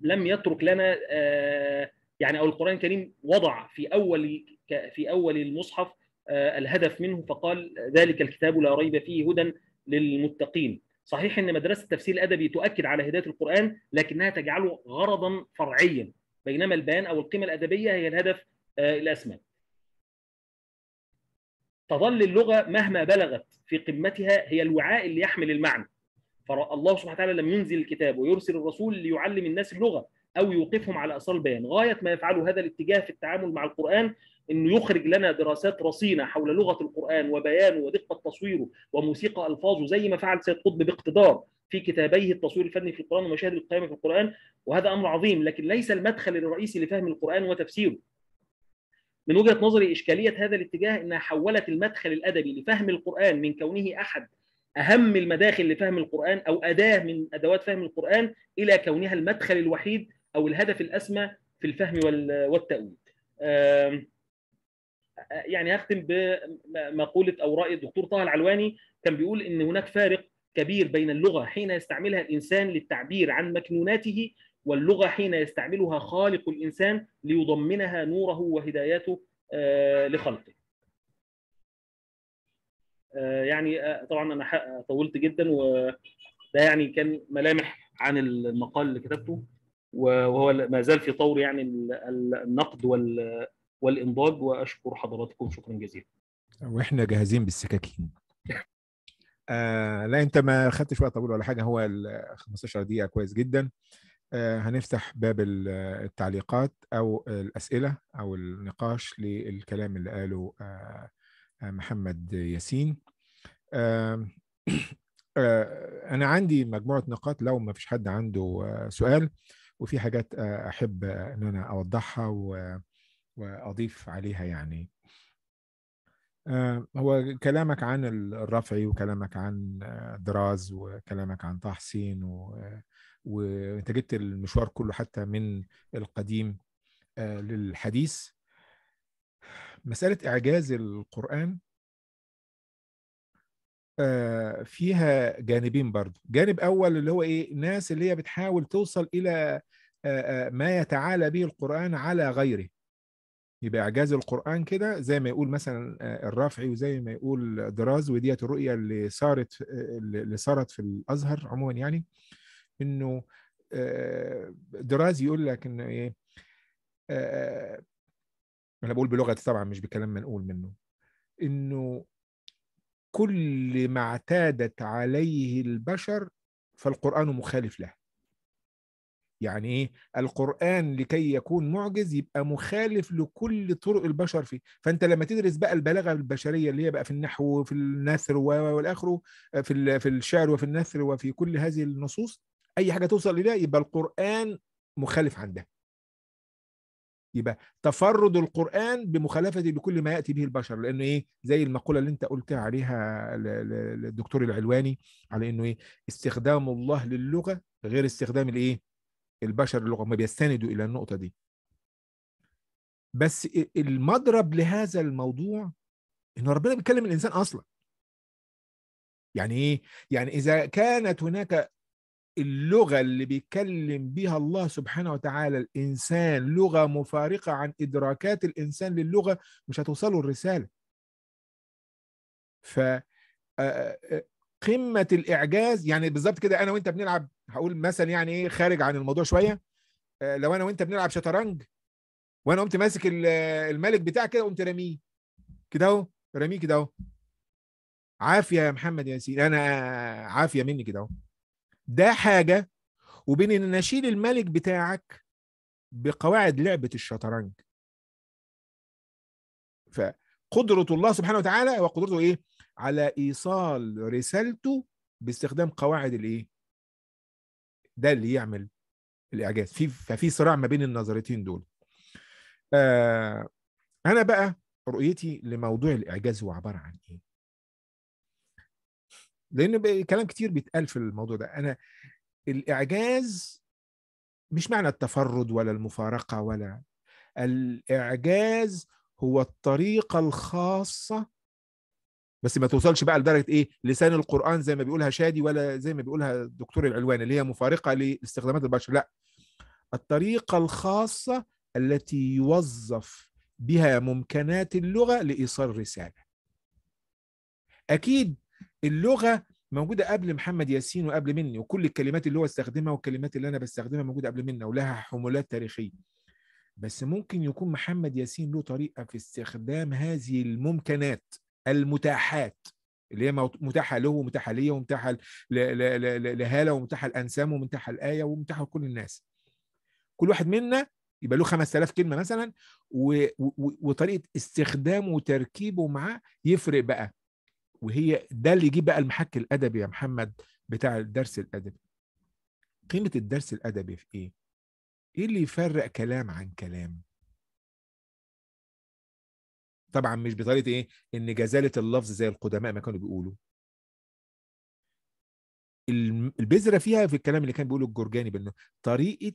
لم يترك لنا آه، يعني او القران الكريم وضع في اول في اول المصحف الهدف منه فقال ذلك الكتاب لا ريب فيه هدى للمتقين صحيح ان مدرسه التفسير الادبي تؤكد على هدايه القران لكنها تجعله غرضا فرعيا بينما البيان او القيمه الادبيه هي الهدف الاسمى تظل اللغه مهما بلغت في قمتها هي الوعاء اللي يحمل المعنى فالله سبحانه وتعالى لم ينزل الكتاب ويرسل الرسول ليعلم الناس اللغه او يوقفهم على اثار البيان غايه ما يفعله هذا الاتجاه في التعامل مع القران انه يخرج لنا دراسات رصينه حول لغه القران وبيانه ودقه تصويره وموسيقى الفاظه زي ما فعل سيد قطب باقتدار في كتابيه التصوير الفني في القران ومشاهد القيامه في القران وهذا امر عظيم لكن ليس المدخل الرئيسي لفهم القران وتفسيره من وجهه نظري اشكاليه هذا الاتجاه انها حولت المدخل الادبي لفهم القران من كونه احد اهم المداخل لفهم القران او اداه من ادوات فهم القران الى كونها المدخل الوحيد او الهدف الاسمى في الفهم والتاويل. يعني هختم بمقوله او راي الدكتور طه العلواني كان بيقول ان هناك فارق كبير بين اللغه حين يستعملها الانسان للتعبير عن مكنوناته واللغة حين يستعملها خالق الإنسان ليضمنها نوره وهدايته آه، لخلقه آه، يعني آه، طبعا أنا طولت جدا وده يعني كان ملامح عن المقال اللي كتبته وهو ما زال في طور يعني النقد والإنضاج وأشكر حضراتكم شكرا جزيلا واحنا جاهزين بالسكاكين آه لا انت ما خدتش وقت طويل ولا حاجه هو ال 15 دقيقه كويس جدا آه، هنفتح باب آه، التعليقات او الاسئله او النقاش للكلام اللي قاله آه، محمد ياسين انا عندي مجموعه نقاط لو ما فيش حد عنده سؤال وفي حاجات احب ان انا اوضحها واضيف عليها يعني هو كلامك عن الرفعي وكلامك عن دراز وكلامك عن طه حسين وانت جبت المشوار كله حتى من القديم آه، للحديث مسألة إعجاز القرآن آه، فيها جانبين برضو جانب أول اللي هو إيه ناس اللي هي بتحاول توصل إلى آه، ما يتعالى به القرآن على غيره يبقى إعجاز القرآن كده زي ما يقول مثلا الرافعي وزي ما يقول دراز وديت الرؤية اللي صارت اللي صارت في الأزهر عموما يعني انه آه، درازي يقول لك انه ايه آه، انا بقول بلغتي طبعا مش بكلام منقول منه انه كل ما اعتادت عليه البشر فالقران مخالف له يعني ايه القران لكي يكون معجز يبقى مخالف لكل طرق البشر فيه فانت لما تدرس بقى البلاغه البشريه اللي هي بقى في النحو وفي النثر والاخر في في الشعر وفي النثر وفي كل هذه النصوص اي حاجه توصل اليها يبقى القران مخالف عن ده يبقى تفرد القران بمخالفه لكل ما ياتي به البشر لانه ايه زي المقوله اللي انت قلت عليها للدكتور العلواني على انه ايه استخدام الله للغه غير استخدام الايه البشر للغه ما بيستندوا الى النقطه دي بس المضرب لهذا الموضوع ان ربنا بيتكلم الانسان اصلا يعني ايه يعني اذا كانت هناك اللغة اللي بيتكلم بها الله سبحانه وتعالى الإنسان لغة مفارقة عن إدراكات الإنسان للغة مش هتوصله الرسالة ف آه، آه، آه، قمة الإعجاز يعني بالظبط كده أنا وأنت بنلعب هقول مثلا يعني إيه خارج عن الموضوع شوية لو أنا وأنت بنلعب شطرنج وأنا قمت ماسك الملك بتاعك كده قمت راميه كده أهو راميه كده أهو عافية يا محمد ياسين أنا عافية مني كده أهو ده حاجه وبين ان اشيل الملك بتاعك بقواعد لعبه الشطرنج فقدره الله سبحانه وتعالى وقدرته ايه على ايصال رسالته باستخدام قواعد الايه ده اللي يعمل الاعجاز في ففي صراع ما بين النظرتين دول آه انا بقى رؤيتي لموضوع الاعجاز هو عباره عن ايه لان كلام كتير بيتقال في الموضوع ده انا الاعجاز مش معنى التفرد ولا المفارقه ولا الاعجاز هو الطريقه الخاصه بس ما توصلش بقى لدرجه ايه لسان القران زي ما بيقولها شادي ولا زي ما بيقولها الدكتور العلواني اللي هي مفارقه لاستخدامات البشر لا الطريقه الخاصه التي يوظف بها ممكنات اللغه لايصال رساله اكيد اللغه موجوده قبل محمد ياسين وقبل مني وكل الكلمات اللي هو استخدمها والكلمات اللي انا بستخدمها موجوده قبل منا ولها حمولات تاريخيه بس ممكن يكون محمد ياسين له طريقه في استخدام هذه الممكنات المتاحات اللي هي متاحه له ومتاحه ليا ومتاحه لهاله ومتاحه الانسام ومتاحه الايه ومتاحه لكل الناس كل واحد منا يبقى له 5000 كلمه مثلا وطريقه استخدامه وتركيبه معاه يفرق بقى وهي ده اللي يجيب بقى المحك الادبي يا محمد بتاع الدرس الادبي قيمه الدرس الادبي في ايه ايه اللي يفرق كلام عن كلام طبعا مش بطريقه ايه ان جزاله اللفظ زي القدماء ما كانوا بيقولوا البذره فيها في الكلام اللي كان بيقوله الجرجاني بانه طريقه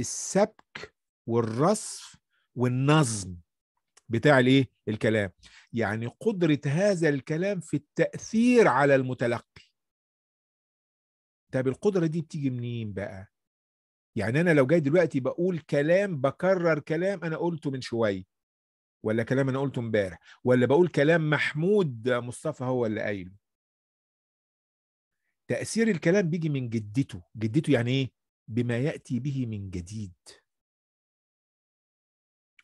السبك والرصف والنظم بتاع الايه الكلام يعني قدره هذا الكلام في التاثير على المتلقي طب القدره دي بتيجي منين بقى يعني انا لو جاي دلوقتي بقول كلام بكرر كلام انا قلته من شويه ولا كلام انا قلته امبارح ولا بقول كلام محمود مصطفى هو اللي قايله تاثير الكلام بيجي من جدته جدته يعني ايه بما ياتي به من جديد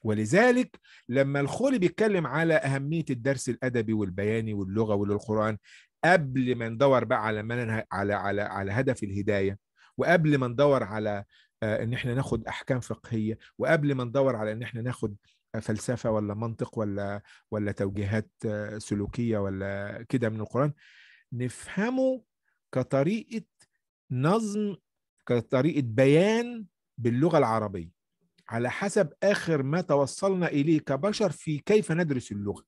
ولذلك لما الخولي بيتكلم على أهمية الدرس الأدبي والبياني واللغوي للقرآن قبل ما ندور بقى على ما على على على هدف الهداية وقبل ما ندور على آه، ان احنا ناخد احكام فقهيه وقبل ما ندور على ان احنا ناخد فلسفه ولا منطق ولا ولا توجيهات آه، سلوكيه ولا كده من القران نفهمه كطريقه نظم كطريقه بيان باللغه العربيه على حسب آخر ما توصلنا إليه كبشر في كيف ندرس اللغة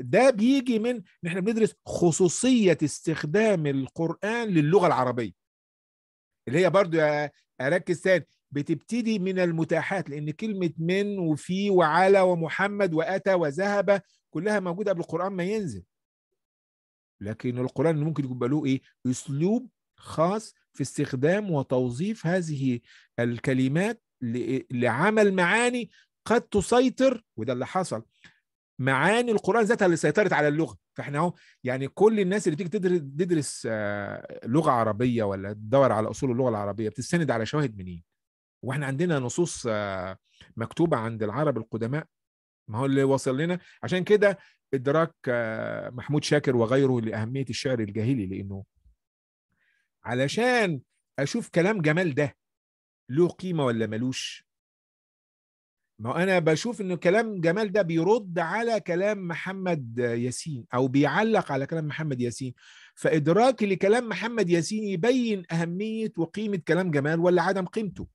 ده بيجي من نحن بندرس خصوصيه استخدام القران للغه العربيه اللي هي برضو اركز ثاني بتبتدي من المتاحات لان كلمه من وفي وعلى ومحمد واتى وذهب كلها موجوده قبل القران ما ينزل لكن القران ممكن يكون له ايه اسلوب خاص في استخدام وتوظيف هذه الكلمات لعمل معاني قد تسيطر وده اللي حصل معاني القرآن ذاتها اللي سيطرت على اللغة فاحنا اهو يعني كل الناس اللي تيجي تدرس آه، لغة عربية ولا تدور على أصول اللغة العربية بتستند على شواهد منين؟ واحنا عندنا نصوص آه، مكتوبة عند العرب القدماء ما هو اللي وصل لنا عشان كده إدراك آه، محمود شاكر وغيره لأهمية الشعر الجاهلي لأنه علشان اشوف كلام جمال ده له قيمه ولا ملوش ما انا بشوف ان كلام جمال ده بيرد على كلام محمد ياسين او بيعلق على كلام محمد ياسين فادراكي لكلام محمد ياسين يبين اهميه وقيمه كلام جمال ولا عدم قيمته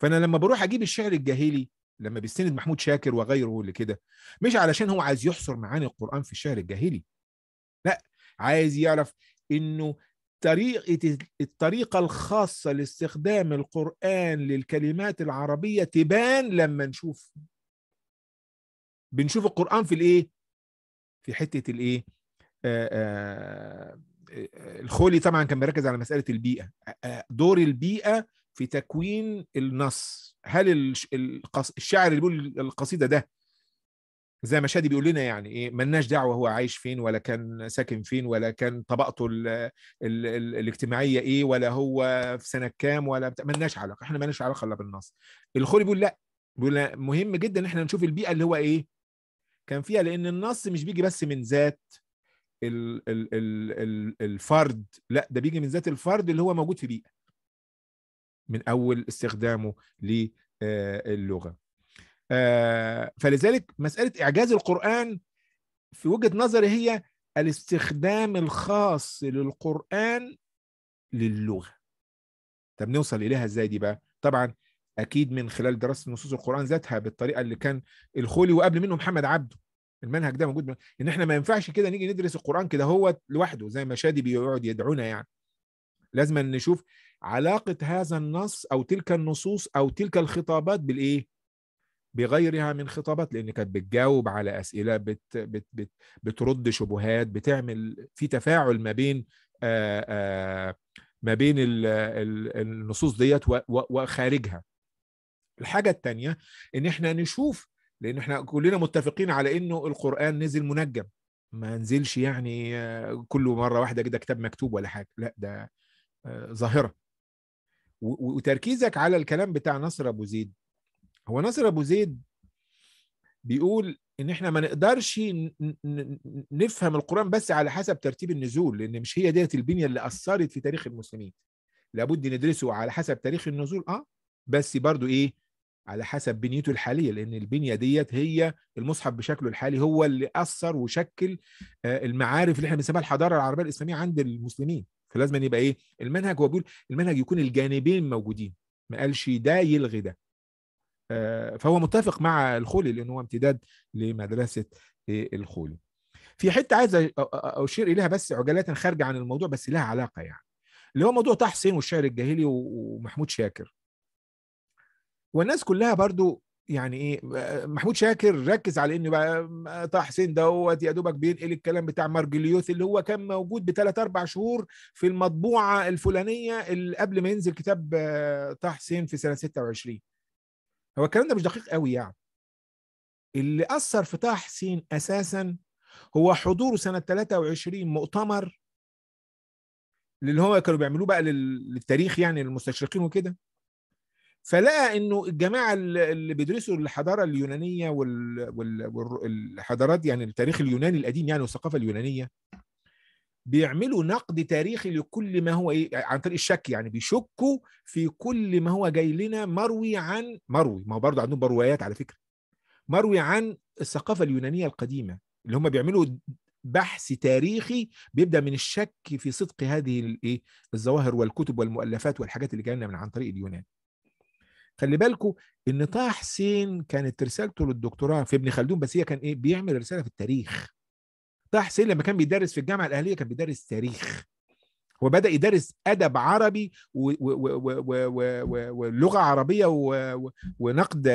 فانا لما بروح اجيب الشعر الجاهلي لما بيستند محمود شاكر وغيره لكده مش علشان هو عايز يحصر معاني القران في الشعر الجاهلي لا عايز يعرف انه طريقة الطريقة الخاصة لاستخدام القرآن للكلمات العربية تبان لما نشوف بنشوف القرآن في الايه في حتة الايه آه، آه، الخولي طبعا كان مركز على مسألة البيئة آه، دور البيئة في تكوين النص هل الشاعر اللي بيقول القصيدة ده زي ما شادي بيقول لنا يعني ايه ملناش دعوه هو عايش فين ولا كان ساكن فين ولا كان طبقته الـ الـ الـ الاجتماعيه ايه ولا هو في سنه كام ولا بتا... ملناش علاقه احنا ملناش علاقه الا بالنص الخوري بيقول لا بيقول مهم جدا ان احنا نشوف البيئه اللي هو ايه كان فيها لان النص مش بيجي بس من ذات الـ الـ الـ الفرد لا ده بيجي من ذات الفرد اللي هو موجود في بيئه من اول استخدامه آه، للغه آه، فلذلك مساله اعجاز القران في وجهه نظري هي الاستخدام الخاص للقران للغه طب نوصل اليها ازاي دي بقى طبعا اكيد من خلال دراسه نصوص القران ذاتها بالطريقه اللي كان الخولي وقبل منه محمد عبده المنهج ده موجود ان احنا ما ينفعش كده نيجي ندرس القران كده هو لوحده زي ما شادي بيقعد يدعونا يعني لازم نشوف علاقه هذا النص او تلك النصوص او تلك الخطابات بالايه بغيرها من خطابات لان كانت بتجاوب على اسئله بت بت بت بترد شبهات بتعمل في تفاعل ما بين آآ آه، آآ آه، ما بين النصوص ديت وخارجها الحاجه الثانيه ان احنا نشوف لان احنا كلنا متفقين على انه القران نزل منجم ما نزلش يعني آه، كل مره واحده كده كتاب مكتوب ولا حاجه لا ده ظاهره وتركيزك على الكلام بتاع نصر ابو زيد هو ناصر ابو زيد بيقول ان احنا ما نقدرش نفهم القران بس على حسب ترتيب النزول لان مش هي ديت البنيه اللي اثرت في تاريخ المسلمين لابد ندرسه على حسب تاريخ النزول اه بس برضو ايه على حسب بنيته الحاليه لان البنيه ديت هي المصحف بشكله الحالي هو اللي اثر وشكل آه، المعارف اللي احنا بنسميها الحضاره العربيه الاسلاميه عند المسلمين فلازم يبقى ايه المنهج هو بيقول المنهج يكون الجانبين موجودين ما قالش ده يلغي ده آه، فهو متفق مع الخولي لأنه هو امتداد لمدرسة آه، الخولي في حتة عايز أشير إليها بس عجلات خارجة عن الموضوع بس لها علاقة يعني اللي هو موضوع طه حسين والشعر الجاهلي ومحمود شاكر والناس كلها برضو يعني ايه آه، محمود شاكر ركز على انه بقى طه حسين دوت يا دوبك بينقل الكلام بتاع مارجليوث اللي هو كان موجود بثلاث اربع شهور في المطبوعه الفلانيه اللي قبل ما ينزل كتاب طه حسين في سنه 26 هو الكلام ده مش دقيق قوي يعني اللي أثر في طه حسين أساسا هو حضوره سنة 23 مؤتمر اللي هو كانوا بيعملوه بقى للتاريخ يعني المستشرقين وكده فلقى انه الجماعه اللي بيدرسوا الحضاره اليونانيه والحضارات يعني التاريخ اليوناني القديم يعني والثقافه اليونانيه بيعملوا نقد تاريخي لكل ما هو ايه عن طريق الشك يعني بيشكوا في كل ما هو جاي لنا مروي عن مروي ما هو برضه عندهم مرويات على فكره مروي عن الثقافه اليونانيه القديمه اللي هم بيعملوا بحث تاريخي بيبدا من الشك في صدق هذه الايه الظواهر والكتب والمؤلفات والحاجات اللي جايه من عن طريق اليونان خلي بالكم ان طه حسين كانت رسالته للدكتوراه في ابن خلدون بس هي كان ايه بيعمل رساله في التاريخ طه حسين لما كان بيدرس في الجامعه الاهليه كان بيدرس تاريخ هو بدا يدرس ادب عربي ولغه عربيه ونقد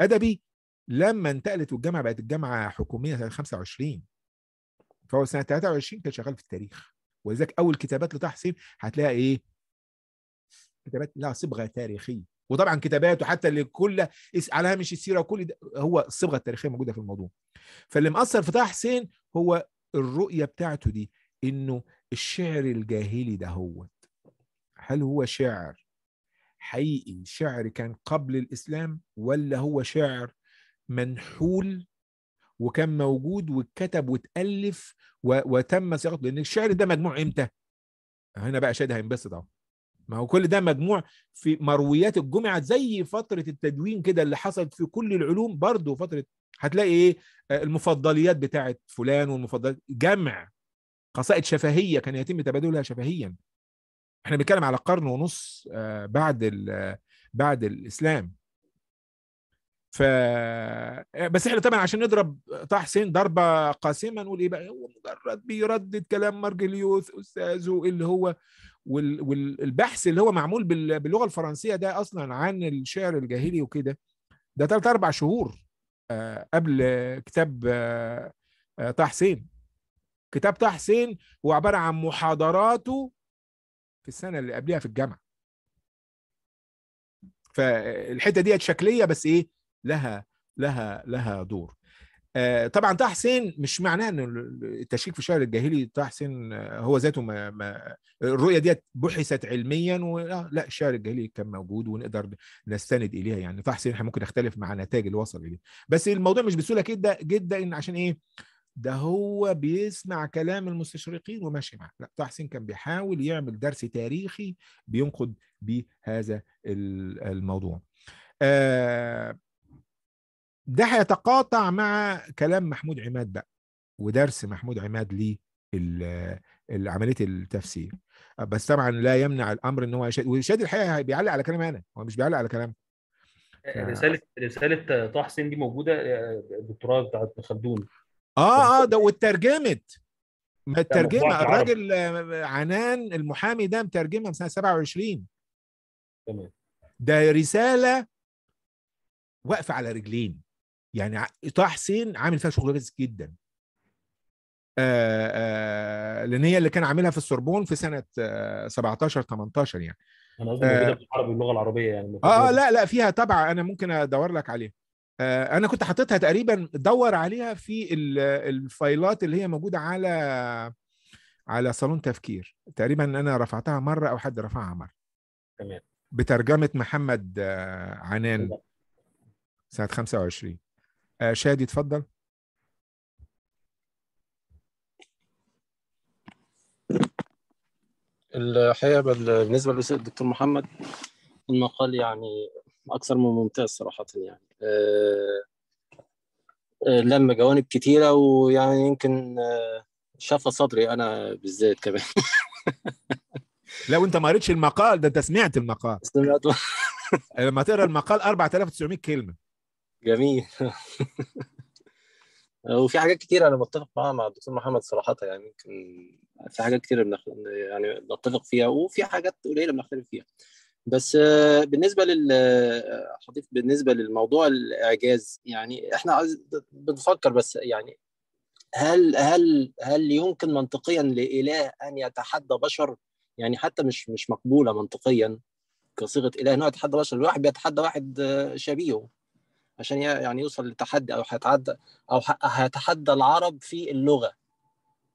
ادبي لما انتقلت والجامعه بقت الجامعه حكوميه سنه 25 فهو سنه 23 كان شغال في التاريخ ولذلك اول كتابات لطه حسين هتلاقي ايه؟ كتابات لها صبغه تاريخيه وطبعا كتاباته حتى اللي كل على هامش السيره وكل ده هو الصبغه التاريخيه موجوده في الموضوع فاللي مأثر في طه حسين هو الرؤيه بتاعته دي انه الشعر الجاهلي ده هو هل هو شعر حقيقي شعر كان قبل الاسلام ولا هو شعر منحول وكان موجود واتكتب واتالف وتم صياغته لان الشعر ده مجموع امتى؟ هنا بقى شادي هينبسط اهو ما هو كل ده مجموع في مرويات الجمعة زي فترة التدوين كده اللي حصلت في كل العلوم برضه فترة هتلاقي ايه آه، المفضليات بتاعت فلان والمفضلات جمع قصائد شفهية كان يتم تبادلها شفهيا احنا بنتكلم على قرن ونص آه، بعد آه، بعد الاسلام ف بس احنا طبعا عشان نضرب طه حسين ضربه قاسمه نقول ايه بقى هو مجرد بيردد كلام مارجليوث استاذه اللي هو والبحث اللي هو معمول باللغه الفرنسيه ده اصلا عن الشعر الجاهلي وكده ده ثلاث اربع شهور آه، قبل كتاب آه، آه، طه حسين كتاب طه حسين هو عباره عن محاضراته في السنه اللي قبلها في الجامعه فالحته دي شكليه بس ايه لها لها لها دور آه، طبعا طه حسين مش معناه ان التشكيك في الشعر الجاهلي طه حسين آه، هو ذاته ما, ما الرؤيه ديت بحثت علميا آه، لا الشعر الجاهلي كان موجود ونقدر نستند اليها يعني طه حسين احنا ممكن نختلف مع النتائج اللي وصل اليه بس الموضوع مش بسهوله كده جدا ان عشان ايه ده هو بيسمع كلام المستشرقين وماشي معاه لا طه حسين كان بيحاول يعمل درس تاريخي بينقد بهذا الموضوع آه ده هيتقاطع مع كلام محمود عماد بقى ودرس محمود عماد لي عمليه التفسير بس طبعا لا يمنع الامر ان هو يشاد ويشاد الحقيقه بيعلق على كلامي انا هو مش بيعلق على كلام آه، رساله رساله طه حسين دي موجوده آه، الدكتوراه بتاعت ابن خلدون اه اه ده واترجمت ما الترجمه الراجل آه، عنان المحامي ده مترجمها من سنه 27 تمام ده رساله واقفه على رجلين يعني طه حسين عامل فيها شغل غلس جدا آآ آآ لان هي اللي كان عاملها في السربون في سنه 17 18 يعني انا قصدي موجوده بالعربي اللغه العربيه يعني آه،, اه لا لا فيها طبعا انا ممكن ادور لك عليها انا كنت حاططها تقريبا دور عليها في الفايلات اللي هي موجوده على على صالون تفكير تقريبا انا رفعتها مره او حد رفعها مره تمام بترجمه محمد عنان سنه 25 آه، شادي اتفضل الحقيقه بالنسبه للدكتور محمد المقال يعني اكثر من ممتاز صراحه يعني آه، آه، لما جوانب كتيره ويعني يمكن شفى صدري انا بالذات كمان لو انت ما قريتش المقال ده انت سمعت المقال سمعت لما تقرا المقال 4900 كلمه جميل وفي حاجات كتير انا بتفق معاها مع الدكتور محمد صراحه يعني يمكن في حاجات كتير بنخ... يعني بنتفق فيها وفي حاجات قليله بنختلف فيها بس آه، بالنسبه لل هضيف آه، بالنسبه للموضوع الاعجاز يعني احنا عايز بنفكر بس يعني هل هل هل يمكن منطقيا لاله ان يتحدى بشر يعني حتى مش مش مقبوله منطقيا كصيغه اله انه يتحدى بشر الواحد بيتحدى واحد آه، شبيهه عشان يعني يوصل لتحدي او هيتعدى او هيتحدى العرب في اللغه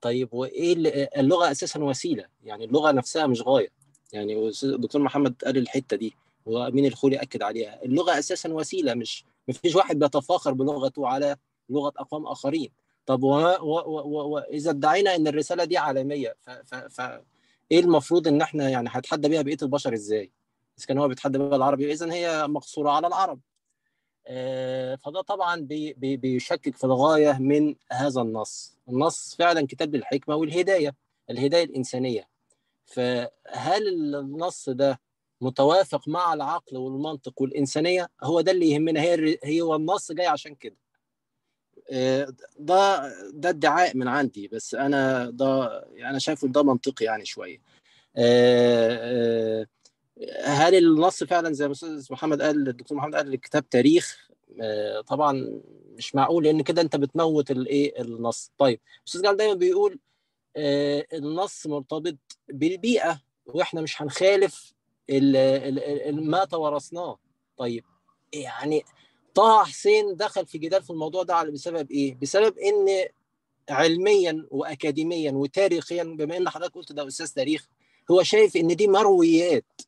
طيب وايه اللغه اساسا وسيله يعني اللغه نفسها مش غايه يعني الدكتور محمد قال الحته دي وامين الخولي اكد عليها اللغه اساسا وسيله مش مفيش واحد بيتفاخر بلغته على لغه اقوام اخرين طب واذا ادعينا ان الرساله دي عالميه ف, ف, ف ايه المفروض ان احنا يعني هنتحدى بيها بقيه البشر ازاي؟ اذا كان هو بيتحدى بيها العربي اذا هي مقصوره على العرب آه، فده طبعا بي بي بيشكك في الغايه من هذا النص النص فعلا كتاب الحكمه والهدايه الهدايه الانسانيه فهل النص ده متوافق مع العقل والمنطق والانسانيه هو ده اللي يهمنا هي هي النص جاي عشان كده آه، ده ده ادعاء من عندي بس انا ده يعني انا شايفه ده منطقي يعني شويه آه، هل النص فعلا زي ما استاذ محمد قال الدكتور محمد قال الكتاب تاريخ آه، طبعا مش معقول لان كده انت بتموت الايه النص طيب الاستاذ جعل دايما بيقول آه، النص مرتبط بالبيئه واحنا مش هنخالف ما توارثناه طيب يعني طه حسين دخل في جدال في الموضوع ده على بسبب ايه؟ بسبب ان علميا واكاديميا وتاريخيا بما ان حضرتك قلت ده استاذ تاريخ هو شايف ان دي مرويات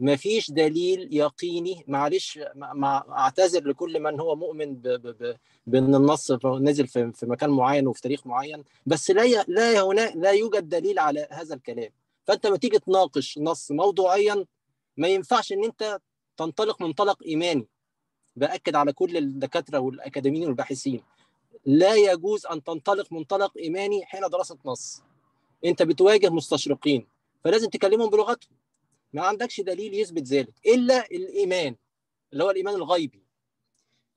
ما فيش دليل يقيني معلش مع اعتذر لكل من هو مؤمن ب ب ب بان النص نزل في, في مكان معين وفي تاريخ معين بس لا لا هنا لا يوجد دليل على هذا الكلام فانت لما تيجي تناقش نص موضوعيا ما ينفعش ان انت تنطلق منطلق ايماني باكد على كل الدكاتره والاكاديميين والباحثين لا يجوز ان تنطلق منطلق ايماني حين دراسه نص انت بتواجه مستشرقين فلازم تكلمهم بلغتهم ما عندكش دليل يثبت ذلك الا الايمان اللي هو الايمان الغيبي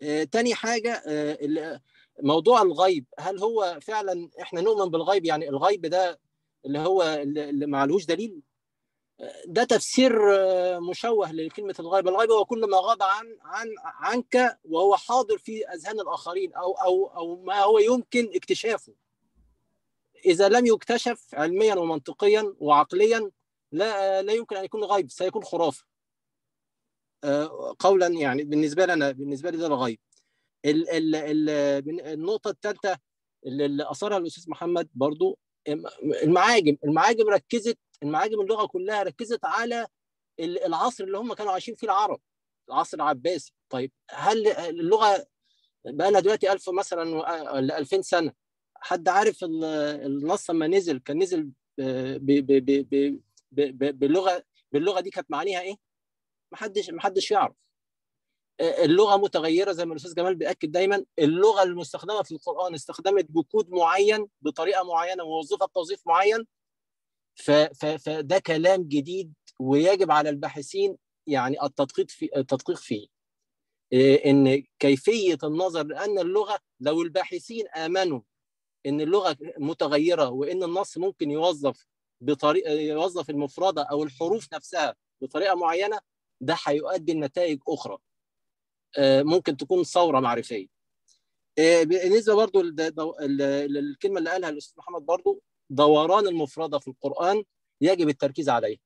آه، تاني حاجه آه، موضوع الغيب هل هو فعلا احنا نؤمن بالغيب يعني الغيب ده اللي هو اللي ما عليهوش دليل آه، ده تفسير مشوه لكلمه الغيب، الغيب هو كل ما غاب عن عن عنك وهو حاضر في اذهان الاخرين او او او ما هو يمكن اكتشافه. اذا لم يكتشف علميا ومنطقيا وعقليا لا آه، لا يمكن ان يكون غيب سيكون خرافه آه، قولا يعني بالنسبه لنا بالنسبه لي ده الغيب ال ال ال النقطه الثالثه اللي اثرها الاستاذ محمد برضو المعاجم المعاجم ركزت المعاجم اللغه كلها ركزت على العصر اللي هم كانوا عايشين فيه العرب العصر العباسي طيب هل اللغه بقى لها دلوقتي 1000 مثلا ولا 2000 سنه حد عارف النص لما نزل كان نزل ب ب ب باللغه باللغه دي كانت معانيها ايه؟ محدش محدش يعرف اللغه متغيره زي ما الاستاذ جمال بياكد دايما اللغه المستخدمه في القران استخدمت بكود معين بطريقه معينه موظفه بتوظيف معين فده كلام جديد ويجب على الباحثين يعني التدقيق في التدقيق فيه ان كيفيه النظر لان اللغه لو الباحثين امنوا ان اللغه متغيره وان النص ممكن يوظف بطريقه يوظف المفرده او الحروف نفسها بطريقه معينه ده هيؤدي لنتائج اخرى آه، ممكن تكون ثوره معرفيه آه، بالنسبه برضو للكلمه اللي قالها الاستاذ محمد برضو دوران المفرده في القران يجب التركيز عليه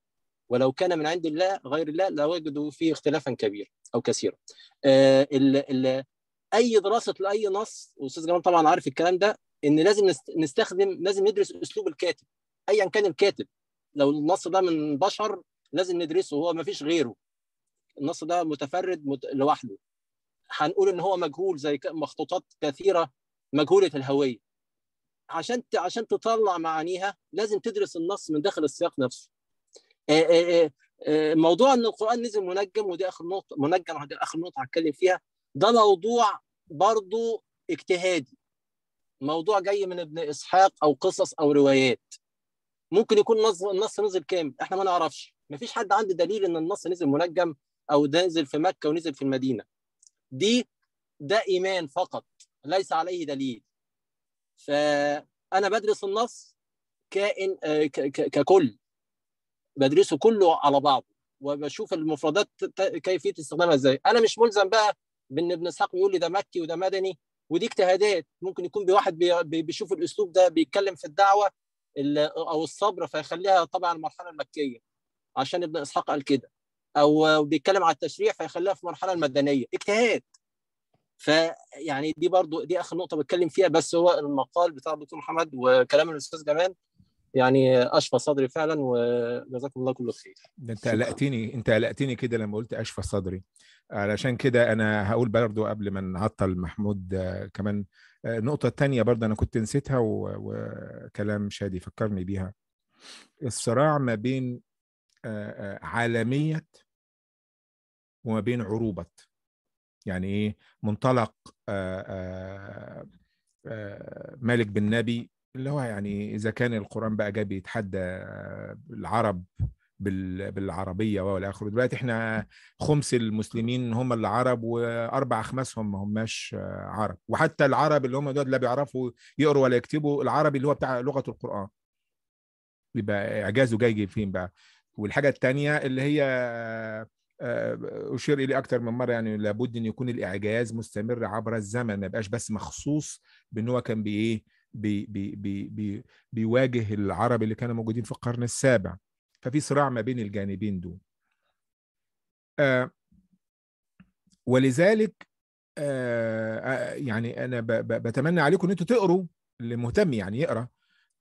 ولو كان من عند الله غير الله لوجدوا فيه اختلافا كبيرا او كثيرا آه، اي دراسه لاي نص واستاذ جمال طبعا عارف الكلام ده ان لازم نستخدم لازم ندرس اسلوب الكاتب ايا كان الكاتب لو النص ده من بشر لازم ندرسه هو ما فيش غيره النص ده متفرد لوحده هنقول ان هو مجهول زي مخطوطات كثيره مجهوله الهويه عشان عشان تطلع معانيها لازم تدرس النص من داخل السياق نفسه آه، آه، آه، موضوع ان القران نزل منجم ودي اخر نقطه منجم اخر نقطه هتكلم فيها ده موضوع برضو اجتهادي موضوع جاي من ابن اسحاق او قصص او روايات ممكن يكون نص النص نزل كامل احنا ما نعرفش مفيش حد عنده دليل ان النص نزل منجم او نزل في مكه ونزل في المدينه دي ده ايمان فقط ليس عليه دليل فانا بدرس النص كائن آه، ككل بدرسه كله على بعضه وبشوف المفردات كيفيه استخدامها ازاي انا مش ملزم بقى بان ابن اسحاق يقول لي ده مكي وده مدني ودي اجتهادات ممكن يكون بواحد بيشوف الاسلوب ده بيتكلم في الدعوه او الصبر فيخليها طبعا المرحله المكيه عشان ابن اسحاق قال كده او بيتكلم على التشريع فيخليها في المرحله المدنيه اجتهاد فيعني دي برضو دي اخر نقطه بتكلم فيها بس هو المقال بتاع الدكتور محمد وكلام الاستاذ جمال يعني اشفى صدري فعلا وجزاكم الله كل خير ده انت قلقتني انت قلقتني كده لما قلت اشفى صدري علشان كده انا هقول برضو قبل ما نعطل محمود آه، كمان النقطه آه، الثانيه برضه انا كنت نسيتها وكلام شادي فكرني بيها الصراع ما بين آه، آه، عالميه وما بين عروبه يعني ايه منطلق مالك بن نبي اللي هو يعني اذا كان القران بقى جاي بيتحدى العرب بالعربيه والى اخره دلوقتي احنا خمس المسلمين هم اللي عرب واربع اخماسهم ما هماش عرب وحتى العرب اللي هم دول لا بيعرفوا يقروا ولا يكتبوا العربي اللي هو بتاع لغه القران يبقى اعجازه جاي فين بقى والحاجه الثانيه اللي هي آه، آه، اشير اليه اكثر من مره يعني لابد ان يكون الاعجاز مستمر عبر الزمن ما يبقاش بس مخصوص بان هو كان بايه بي بي بي بيواجه العرب اللي كانوا موجودين في القرن السابع ففي صراع ما بين الجانبين دول آه ولذلك آه, آه، يعني انا بتمنى عليكم ان انتوا تقروا اللي مهتم يعني يقرا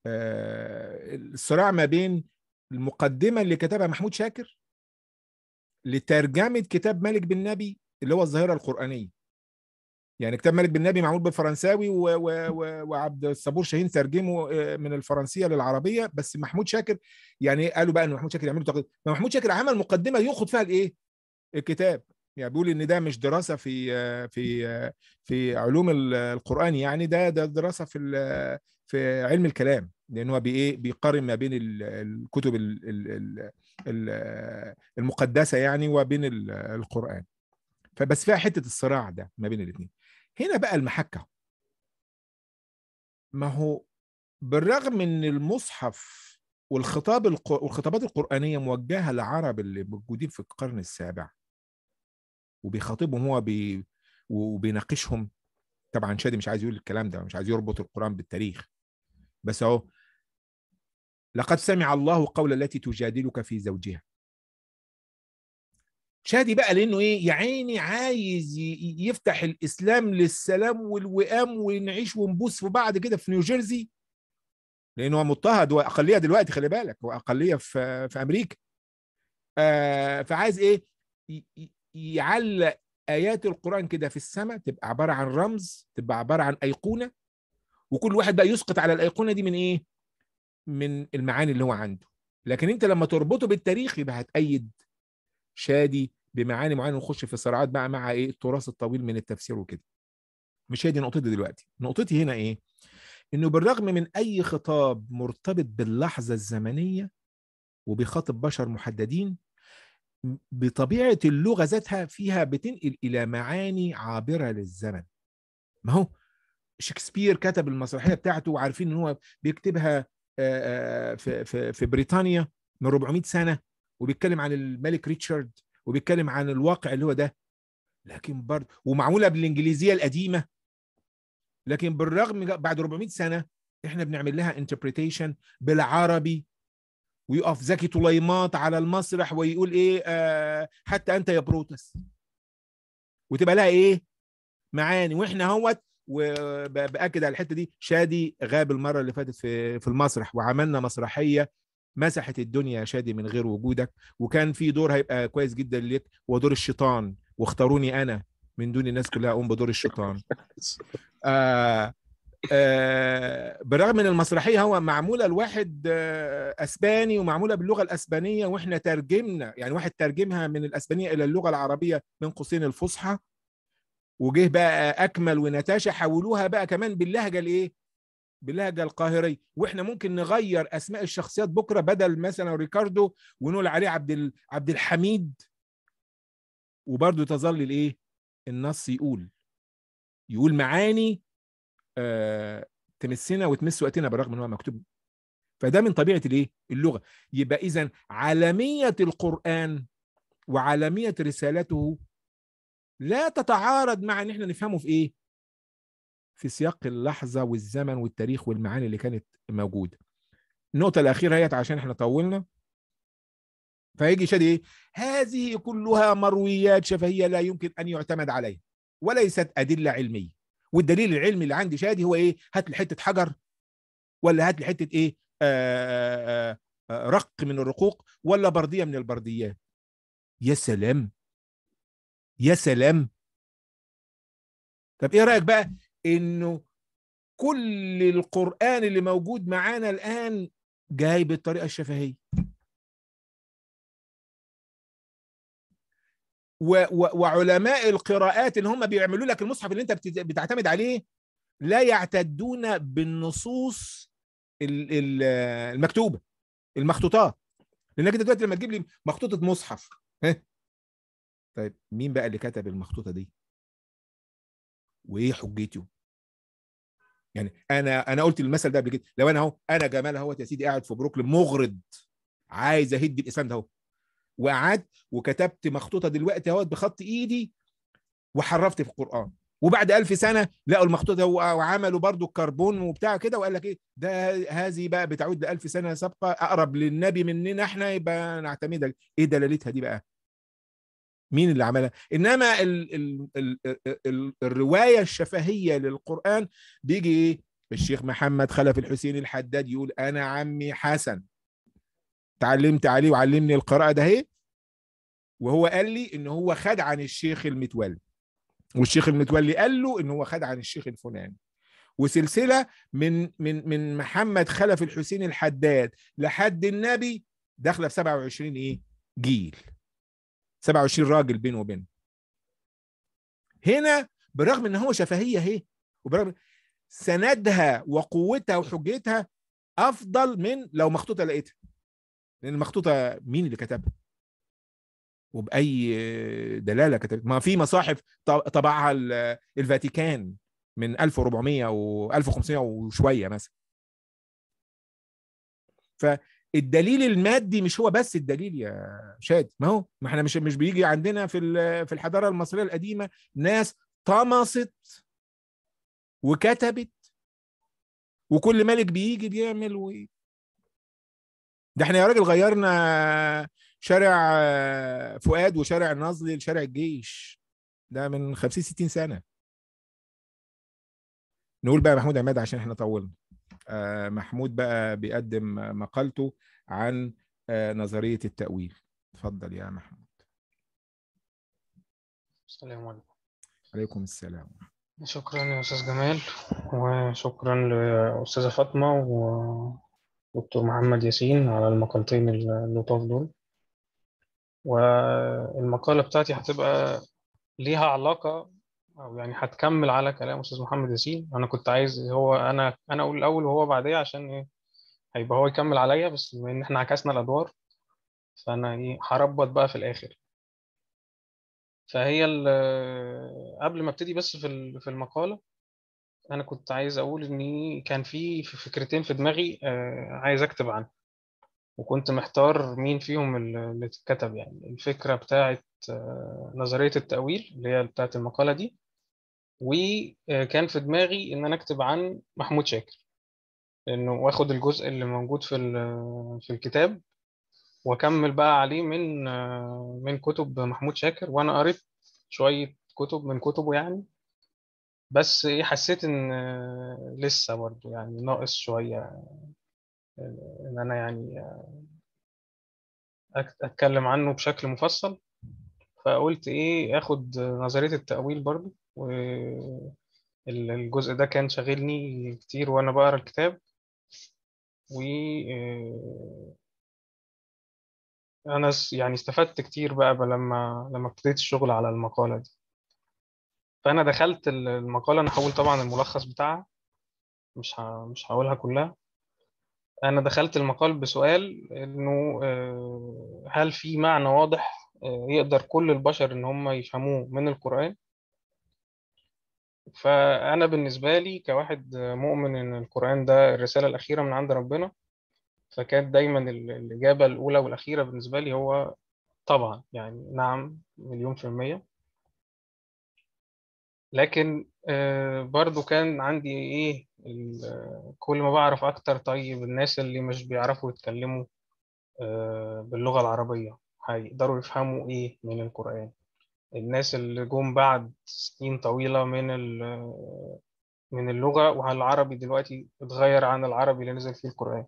آه الصراع ما بين المقدمه اللي كتبها محمود شاكر لترجمه كتاب مالك بن نبي اللي هو الظاهره القرانيه يعني كتاب مالك بن نبي معمول بالفرنساوي و... و... و... وعبد الصبور شاهين ترجمه آه، من الفرنسيه للعربيه بس محمود شاكر يعني قالوا بقى ان محمود شاكر يعمل تقديم محمود شاكر عمل مقدمه ياخد فيها الايه؟ الكتاب يعني بيقول ان ده مش دراسه في آه، في آه، في علوم القران يعني ده ده دراسه في في علم الكلام لان هو بايه بيقارن ما بين الكتب المقدسه يعني وبين القران فبس فيها حته الصراع ده ما بين الاثنين هنا بقى المحكه ما هو بالرغم ان المصحف والخطاب والخطابات القرآنية موجهة للعرب اللي موجودين في القرن السابع وبيخاطبهم هو بي... وبيناقشهم طبعا شادي مش عايز يقول الكلام ده مش عايز يربط القرآن بالتاريخ بس اهو لقد سمع الله قول التي تجادلك في زوجها شادي بقى لانه ايه يا عيني عايز يفتح الاسلام للسلام والوئام ونعيش ونبوس في بعض كده في نيوجيرسي لانه هو مضطهد واقليه دلوقتي خلي بالك هو اقليه في في امريكا آه فعايز ايه يعلق ايات القران كده في السماء تبقى عباره عن رمز تبقى عباره عن ايقونه وكل واحد بقى يسقط على الايقونه دي من ايه من المعاني اللي هو عنده لكن انت لما تربطه بالتاريخ يبقى هتأيد شادي بمعاني معينه ونخش في صراعات بقى مع ايه التراث الطويل من التفسير وكده مش هي دي نقطتي دلوقتي نقطتي هنا ايه انه بالرغم من اي خطاب مرتبط باللحظه الزمنيه وبيخاطب بشر محددين بطبيعه اللغه ذاتها فيها بتنقل الى معاني عابره للزمن ما هو شكسبير كتب المسرحيه بتاعته وعارفين ان هو بيكتبها في في بريطانيا من 400 سنه وبيتكلم عن الملك ريتشارد وبيتكلم عن الواقع اللي هو ده لكن برضه ومعموله بالانجليزيه القديمه لكن بالرغم بعد 400 سنه احنا بنعمل لها انتربريتيشن بالعربي ويقف زكي طليمات على المسرح ويقول ايه آه حتى انت يا بروتس وتبقى لها ايه معاني واحنا اهوت وباكد على الحته دي شادي غاب المره اللي فاتت في في المسرح وعملنا مسرحيه مسحت الدنيا يا شادي من غير وجودك وكان في دور هيبقى كويس جدا ليك هو دور الشيطان واختاروني انا من دون الناس كلها اقوم بدور الشيطان آه آه بالرغم ان المسرحيه هو معموله لواحد آه اسباني ومعموله باللغه الاسبانيه واحنا ترجمنا يعني واحد ترجمها من الاسبانيه الى اللغه العربيه من قوسين الفصحى وجه بقى اكمل ونتاشا حولوها بقى كمان باللهجه الايه بلهجه القاهريه واحنا ممكن نغير اسماء الشخصيات بكره بدل مثلا ريكاردو ونقول عليه عبد عبد الحميد وبرضه تظل الايه النص يقول يقول معاني آه تمسنا وتمس وقتنا بالرغم ان هو مكتوب فده من طبيعه الايه اللغه يبقى اذا عالميه القران وعالميه رسالته لا تتعارض مع ان احنا نفهمه في ايه في سياق اللحظه والزمن والتاريخ والمعاني اللي كانت موجوده النقطه الاخيره هي عشان احنا طولنا فيجي شادي ايه هذه كلها مرويات شفهيه لا يمكن ان يعتمد عليها وليست ادله علميه والدليل العلمي اللي عندي شادي هو ايه هات لي حته حجر ولا هات لي حته ايه آآ آه، آآ آه، آه، رق من الرقوق ولا برديه من البرديات يا سلام يا سلام طب ايه رايك بقى انه كل القرآن اللي موجود معانا الآن جاي بالطريقة الشفهية و و وعلماء القراءات اللي هم بيعملوا لك المصحف اللي انت بتعتمد عليه لا يعتدون بالنصوص المكتوبه المخطوطات لانك انت دلوقتي لما تجيب لي مخطوطه مصحف ها طيب مين بقى اللي كتب المخطوطه دي وايه حجته يعني انا انا قلت المثل ده قبل كده لو انا اهو انا جمال اهوت يا سيدي قاعد في بروكلين مغرض عايز اهد الاسلام ده اهو وقعدت وكتبت مخطوطه دلوقتي اهوت بخط ايدي وحرفت في القران وبعد ألف سنة لقوا المخطوط ده وعملوا برضو الكربون وبتاع كده وقال لك ايه ده هذه بقى بتعود لألف سنة سابقة أقرب للنبي مننا احنا يبقى نعتمدها ايه دلالتها دي بقى مين اللي عملها انما الـ الـ الـ الـ الروايه الشفهيه للقران بيجي إيه؟ الشيخ محمد خلف الحسين الحداد يقول انا عمي حسن تعلمت عليه وعلمني القراءه ده هي إيه؟ وهو قال لي ان هو خد عن الشيخ المتولي والشيخ المتولي قال له ان هو خد عن الشيخ الفلاني وسلسله من من من محمد خلف الحسين الحداد لحد النبي داخله في 27 ايه جيل 27 راجل بينه وبينه هنا برغم ان هو شفهيه اهي وبرغم سندها وقوتها وحجتها افضل من لو مخطوطه لقيتها لان المخطوطه مين اللي كتبها وباي دلاله كتبت ما في مصاحف طبعها الفاتيكان من 1400 و 1500 وشويه مثلا الدليل المادي مش هو بس الدليل يا شادي ما هو ما احنا مش مش بيجي عندنا في في الحضاره المصريه القديمه ناس طمست وكتبت وكل ملك بيجي بيعمل و ده احنا يا راجل غيرنا شارع فؤاد وشارع النظر لشارع الجيش ده من 50 60 سنه نقول بقى محمود عماد عشان احنا طولنا آه، محمود بقى بيقدم مقالته عن آه، نظريه التاويل اتفضل يا محمود السلام عليكم عليكم السلام شكرا يا استاذ جمال وشكرا لاستاذه فاطمه ودكتور محمد ياسين على المقالتين اللطاف دول والمقاله بتاعتي هتبقى ليها علاقه أو يعني هتكمل على كلام استاذ محمد ياسين انا كنت عايز هو انا انا اقول الاول وهو بعديه عشان ايه هيبقى هو يكمل عليا بس بما ان احنا عكسنا الادوار فانا ايه هربط بقى في الاخر فهي قبل ما ابتدي بس في في المقاله انا كنت عايز اقول ان كان في فكرتين في دماغي آه، عايز اكتب عنها وكنت محتار مين فيهم اللي اتكتب يعني الفكره بتاعه آه، نظريه التاويل اللي هي بتاعه المقاله دي وكان في دماغي ان انا اكتب عن محمود شاكر انه واخد الجزء اللي موجود في في الكتاب واكمل بقى عليه من من كتب محمود شاكر وانا قريت شويه كتب من كتبه يعني بس ايه حسيت ان لسه برضو يعني ناقص شويه ان انا يعني اتكلم عنه بشكل مفصل فقلت ايه اخد نظريه التاويل برضو والجزء ده كان شاغلني كتير وأنا بقرا الكتاب و آه، أنا يعني استفدت كتير بقى, لما لما ابتديت الشغل على المقالة دي فأنا دخلت المقالة أنا هقول طبعا الملخص بتاعها مش مش هقولها كلها أنا دخلت المقال بسؤال إنه آه، هل في معنى واضح آه، يقدر كل البشر إن هم يفهموه من القرآن فأنا بالنسبة لي كواحد مؤمن إن القرآن ده الرسالة الأخيرة من عند ربنا فكانت دايما الإجابة الأولى والأخيرة بالنسبة لي هو طبعا يعني نعم مليون في المية لكن آه، برضو كان عندي إيه كل ما بعرف أكتر طيب الناس اللي مش بيعرفوا يتكلموا آه، باللغة العربية هيقدروا يفهموا إيه من القرآن الناس اللي جم بعد سنين طويلة من من اللغة وهل العربي دلوقتي اتغير عن العربي اللي نزل فيه القرآن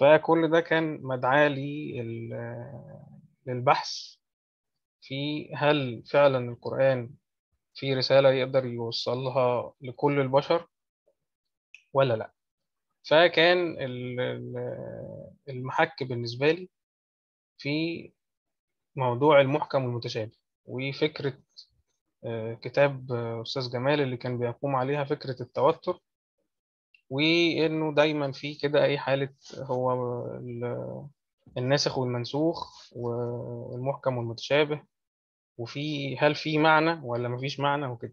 فكل ده كان مدعاة للبحث في هل فعلا القرآن في رسالة يقدر يوصلها لكل البشر ولا لأ فكان المحك بالنسبة لي في موضوع المحكم والمتشابه وفكرة آه، كتاب أستاذ جمال اللي كان بيقوم عليها فكرة التوتر وإنه دايما في كده أي حالة هو الناسخ والمنسوخ والمحكم والمتشابه وفي هل في معنى ولا مفيش معنى وكده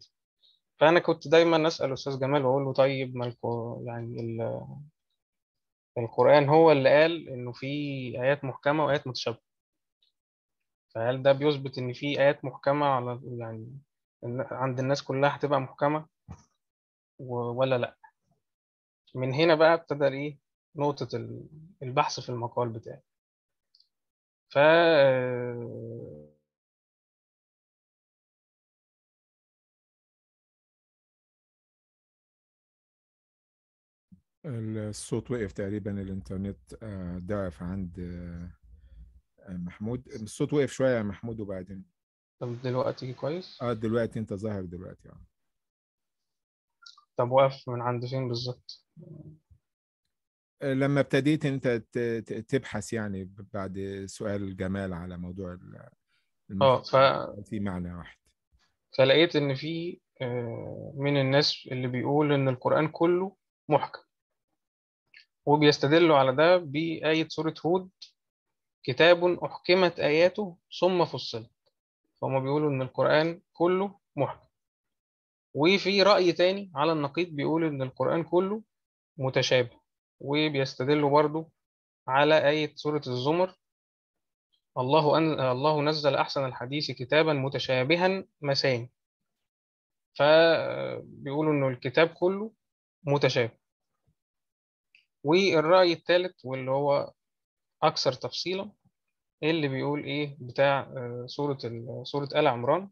فأنا كنت دايما أسأل أستاذ جمال وأقول له طيب ما يعني القرآن هو اللي قال إنه في آيات محكمة وآيات متشابهة فهل ده بيثبت ان في ايات محكمه على يعني عند الناس كلها هتبقى محكمه ولا لا من هنا بقى ابتدى ايه نقطه البحث في المقال بتاعي ف الصوت وقف تقريبا الانترنت آه، ضعف عند آه، محمود الصوت وقف شويه يا محمود وبعدين طب دلوقتي كويس اه دلوقتي انت ظاهر دلوقتي اه طب وقف من عند فين بالظبط آه، لما ابتديت انت تبحث يعني بعد سؤال جمال على موضوع اه ف في معنى واحد فلقيت ان في آه، من الناس اللي بيقول ان القران كله محكم وبيستدلوا على ده بآية سورة هود كتاب أحكمت آياته ثم فصلت فهم بيقولوا إن القرآن كله محكم وفي رأي تاني على النقيض بيقول إن القرآن كله متشابه وبيستدلوا برضو على آية سورة الزمر الله أن... الله نزل أحسن الحديث كتابا متشابها مثاني فبيقولوا إنه الكتاب كله متشابه والرأي الثالث واللي هو أكثر تفصيلا إيه اللي بيقول إيه بتاع آه، سورة سورة آل عمران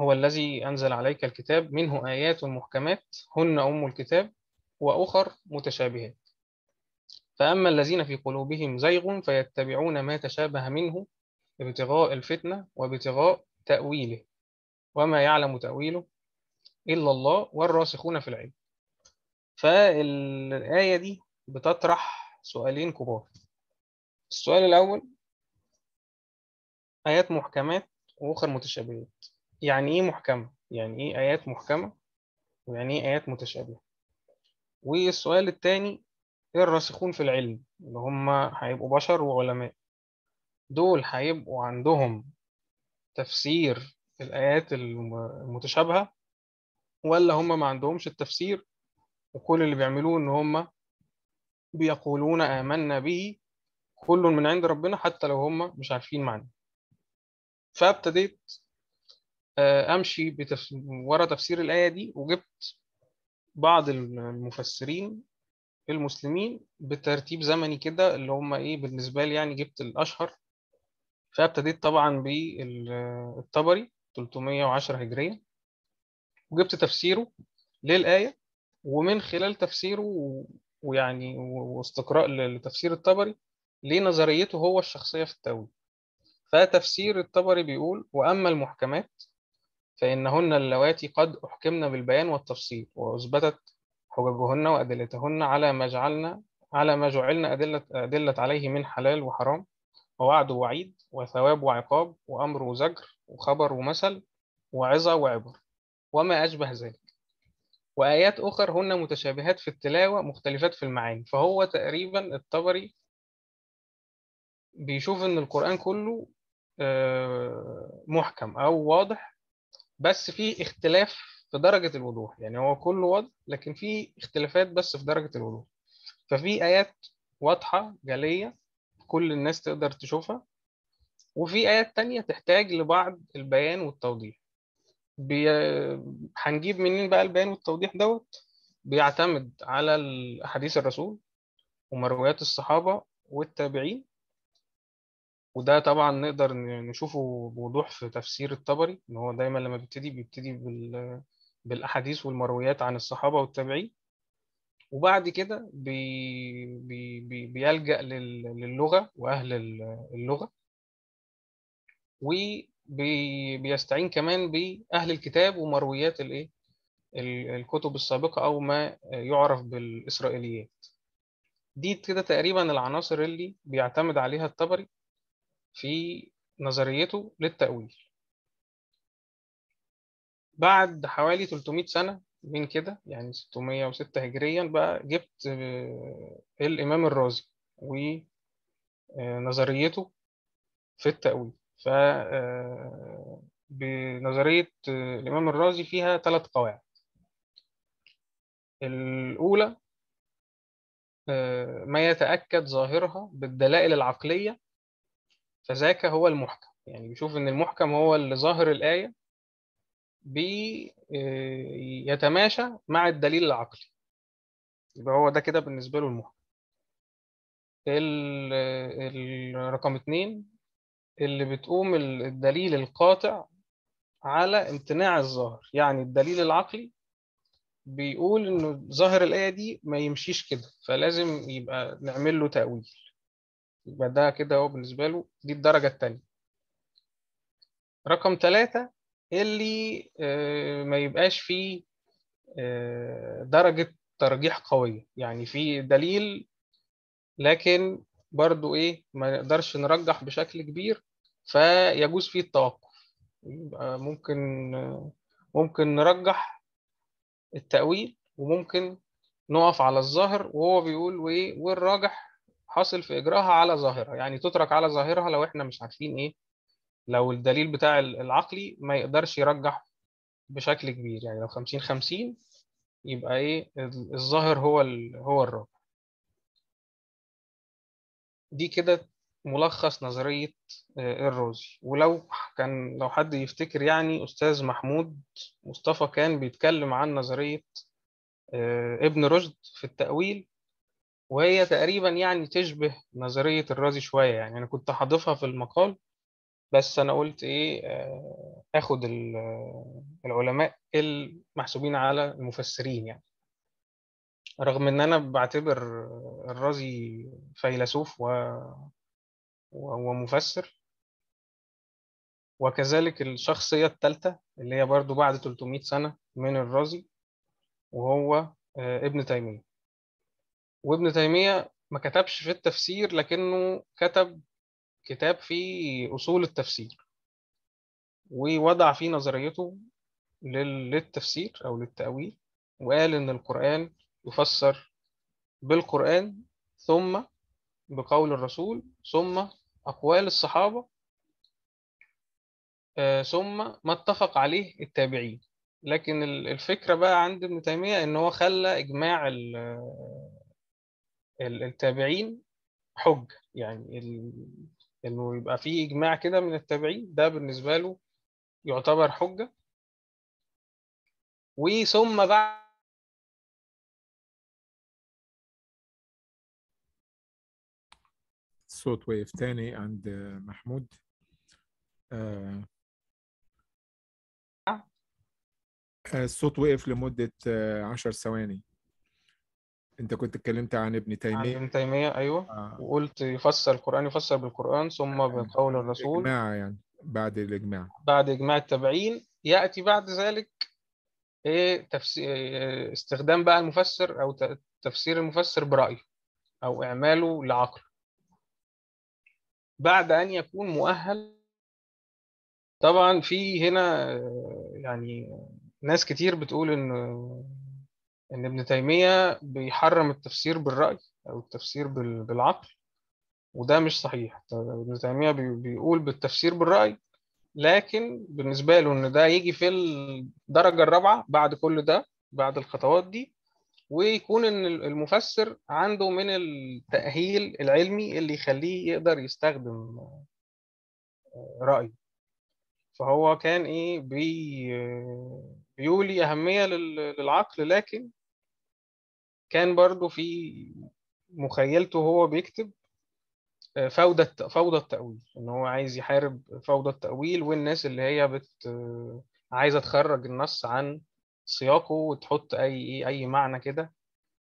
هو الذي أنزل عليك الكتاب منه آيات محكمات هن أم الكتاب وأخر متشابهات فأما الذين في قلوبهم زيغ فيتبعون ما تشابه منه ابتغاء الفتنة وابتغاء تأويله وما يعلم تأويله إلا الله والراسخون في العلم فالآية دي بتطرح سؤالين كبار السؤال الأول آيات محكمات وأخر متشابهات يعني إيه محكمة؟ يعني إيه آيات محكمة؟ ويعني إيه آيات متشابهة؟ والسؤال الثاني إيه الراسخون في العلم اللي هم هيبقوا بشر وعلماء دول هيبقوا عندهم تفسير الآيات المتشابهة ولا هم ما عندهمش التفسير وكل اللي بيعملوه إن هم بيقولون آمنا به كل من عند ربنا حتى لو هم مش عارفين معناه فابتديت آه، امشي بتف... ورا تفسير الايه دي وجبت بعض المفسرين المسلمين بترتيب زمني كده اللي هم ايه بالنسبه لي يعني جبت الاشهر فابتديت طبعا بالطبري 310 هجريه وجبت تفسيره للايه ومن خلال تفسيره ويعني واستقراء لتفسير الطبري ليه نظريته هو الشخصية في التأويل فتفسير الطبري بيقول وأما المحكمات فإنهن اللواتي قد أحكمن بالبيان والتفصيل وأثبتت حججهن وأدلتهن على ما جعلنا على ما جعلنا أدلة, أدلة عليه من حلال وحرام ووعد ووعيد وثواب وعقاب وأمر وزجر وخبر ومثل وعظة وعبر وما أشبه ذلك وآيات أخر هن متشابهات في التلاوة مختلفات في المعاني فهو تقريبا الطبري بيشوف ان القرآن كله آه، محكم او واضح بس في اختلاف في درجة الوضوح يعني هو كله واضح لكن في اختلافات بس في درجة الوضوح ففي آيات واضحة جلية كل الناس تقدر تشوفها وفي آيات تانية تحتاج لبعض البيان والتوضيح بي... هنجيب منين بقى البيان والتوضيح دوت بيعتمد على أحاديث الرسول ومرويات الصحابة والتابعين وده طبعا نقدر نشوفه بوضوح في تفسير الطبري ان هو دايما لما بيبتدي بيبتدي بال بالاحاديث والمرويات عن الصحابه والتابعين وبعد كده بي بي بي بيلجأ للغه واهل اللغه وبيستعين كمان باهل الكتاب ومرويات الايه الكتب السابقه او ما يعرف بالاسرائيليات دي كده تقريبا العناصر اللي بيعتمد عليها الطبري في نظريته للتأويل بعد حوالي 300 سنة من كده يعني 606 هجريا بقى جبت آه، الإمام الرازي ونظريته آه، في التأويل ف آه، بنظرية الإمام الرازي فيها ثلاث قواعد الأولى ما يتأكد ظاهرها بالدلائل العقلية فذاك هو المحكم يعني بيشوف ان المحكم هو اللي ظاهر الايه بيتماشى آه، مع الدليل العقلي يبقى هو ده كده بالنسبه له المحكم الرقم اثنين اللي بتقوم الدليل القاطع على امتناع الظاهر يعني الدليل العقلي بيقول انه ظاهر الايه دي ما يمشيش كده فلازم يبقى نعمل له تاويل يبقى ده كده هو بالنسبة له دي الدرجة التانية رقم ثلاثة اللي آه، ما يبقاش فيه آه، درجة ترجيح قوية يعني في دليل لكن برضو ايه ما نقدرش نرجح بشكل كبير فيجوز فيه التوقف يبقى ممكن ممكن نرجح التأويل وممكن نقف على الظاهر وهو بيقول وايه والراجح حاصل في إجراءها على ظاهرة يعني تترك على ظاهرها لو إحنا مش عارفين إيه لو الدليل بتاع العقلي ما يقدرش يرجح بشكل كبير يعني لو 50 50 يبقى إيه الظاهر هو هو الراجح دي كده ملخص نظرية آه، الروزي ولو كان لو حد يفتكر يعني أستاذ محمود مصطفى كان بيتكلم عن نظرية آه، ابن رشد في التأويل وهي تقريبا يعني تشبه نظرية الرازي شوية يعني أنا كنت هضيفها في المقال بس أنا قلت إيه آه، آخد آه، العلماء المحسوبين على المفسرين يعني رغم إن أنا بعتبر الرازي فيلسوف و... ومفسر وكذلك الشخصية الثالثة اللي هي برضو بعد 300 سنة من الرازي وهو آه، ابن تيمية وابن تيمية ما كتبش في التفسير لكنه كتب كتاب في أصول التفسير ووضع فيه نظريته للتفسير أو للتأويل وقال إن القرآن يفسر بالقرآن ثم بقول الرسول ثم أقوال الصحابة آه، ثم ما اتفق عليه التابعين لكن الفكرة بقى عند ابن تيمية إن هو خلى إجماع التابعين حج يعني انه يبقى في اجماع كده من التابعين ده بالنسبة له يعتبر حجة وثم بعد صوت ويف تاني عند محمود آه, آه، الصوت وقف لمدة آه، عشر ثواني انت كنت اتكلمت عن ابن تيمية عن ابن تيمية أيوه آه. وقلت يفسر القرآن يفسر بالقرآن ثم آه. بقول الرسول اجماع يعني بعد الاجماع بعد إجماع التابعين يأتي بعد ذلك إيه تفسير استخدام بقى المفسر أو تفسير المفسر برأيه أو إعماله لعقله بعد أن يكون مؤهل طبعا في هنا آه، يعني ناس كتير بتقول إن ان ابن تيمية بيحرم التفسير بالرأي او التفسير بالعقل وده مش صحيح ابن تيمية بيقول بالتفسير بالرأي لكن بالنسبة له ان ده يجي في الدرجة الرابعة بعد كل ده بعد الخطوات دي ويكون ان المفسر عنده من التأهيل العلمي اللي يخليه يقدر يستخدم آه، رأيه فهو كان ايه بي بيولي أهمية للعقل لكن كان برضو في مخيلته وهو بيكتب آه، فوضى فوضى التأويل إن هو عايز يحارب فوضى التأويل والناس اللي هي بت آه، عايزة تخرج النص عن سياقه وتحط أي أي معنى كده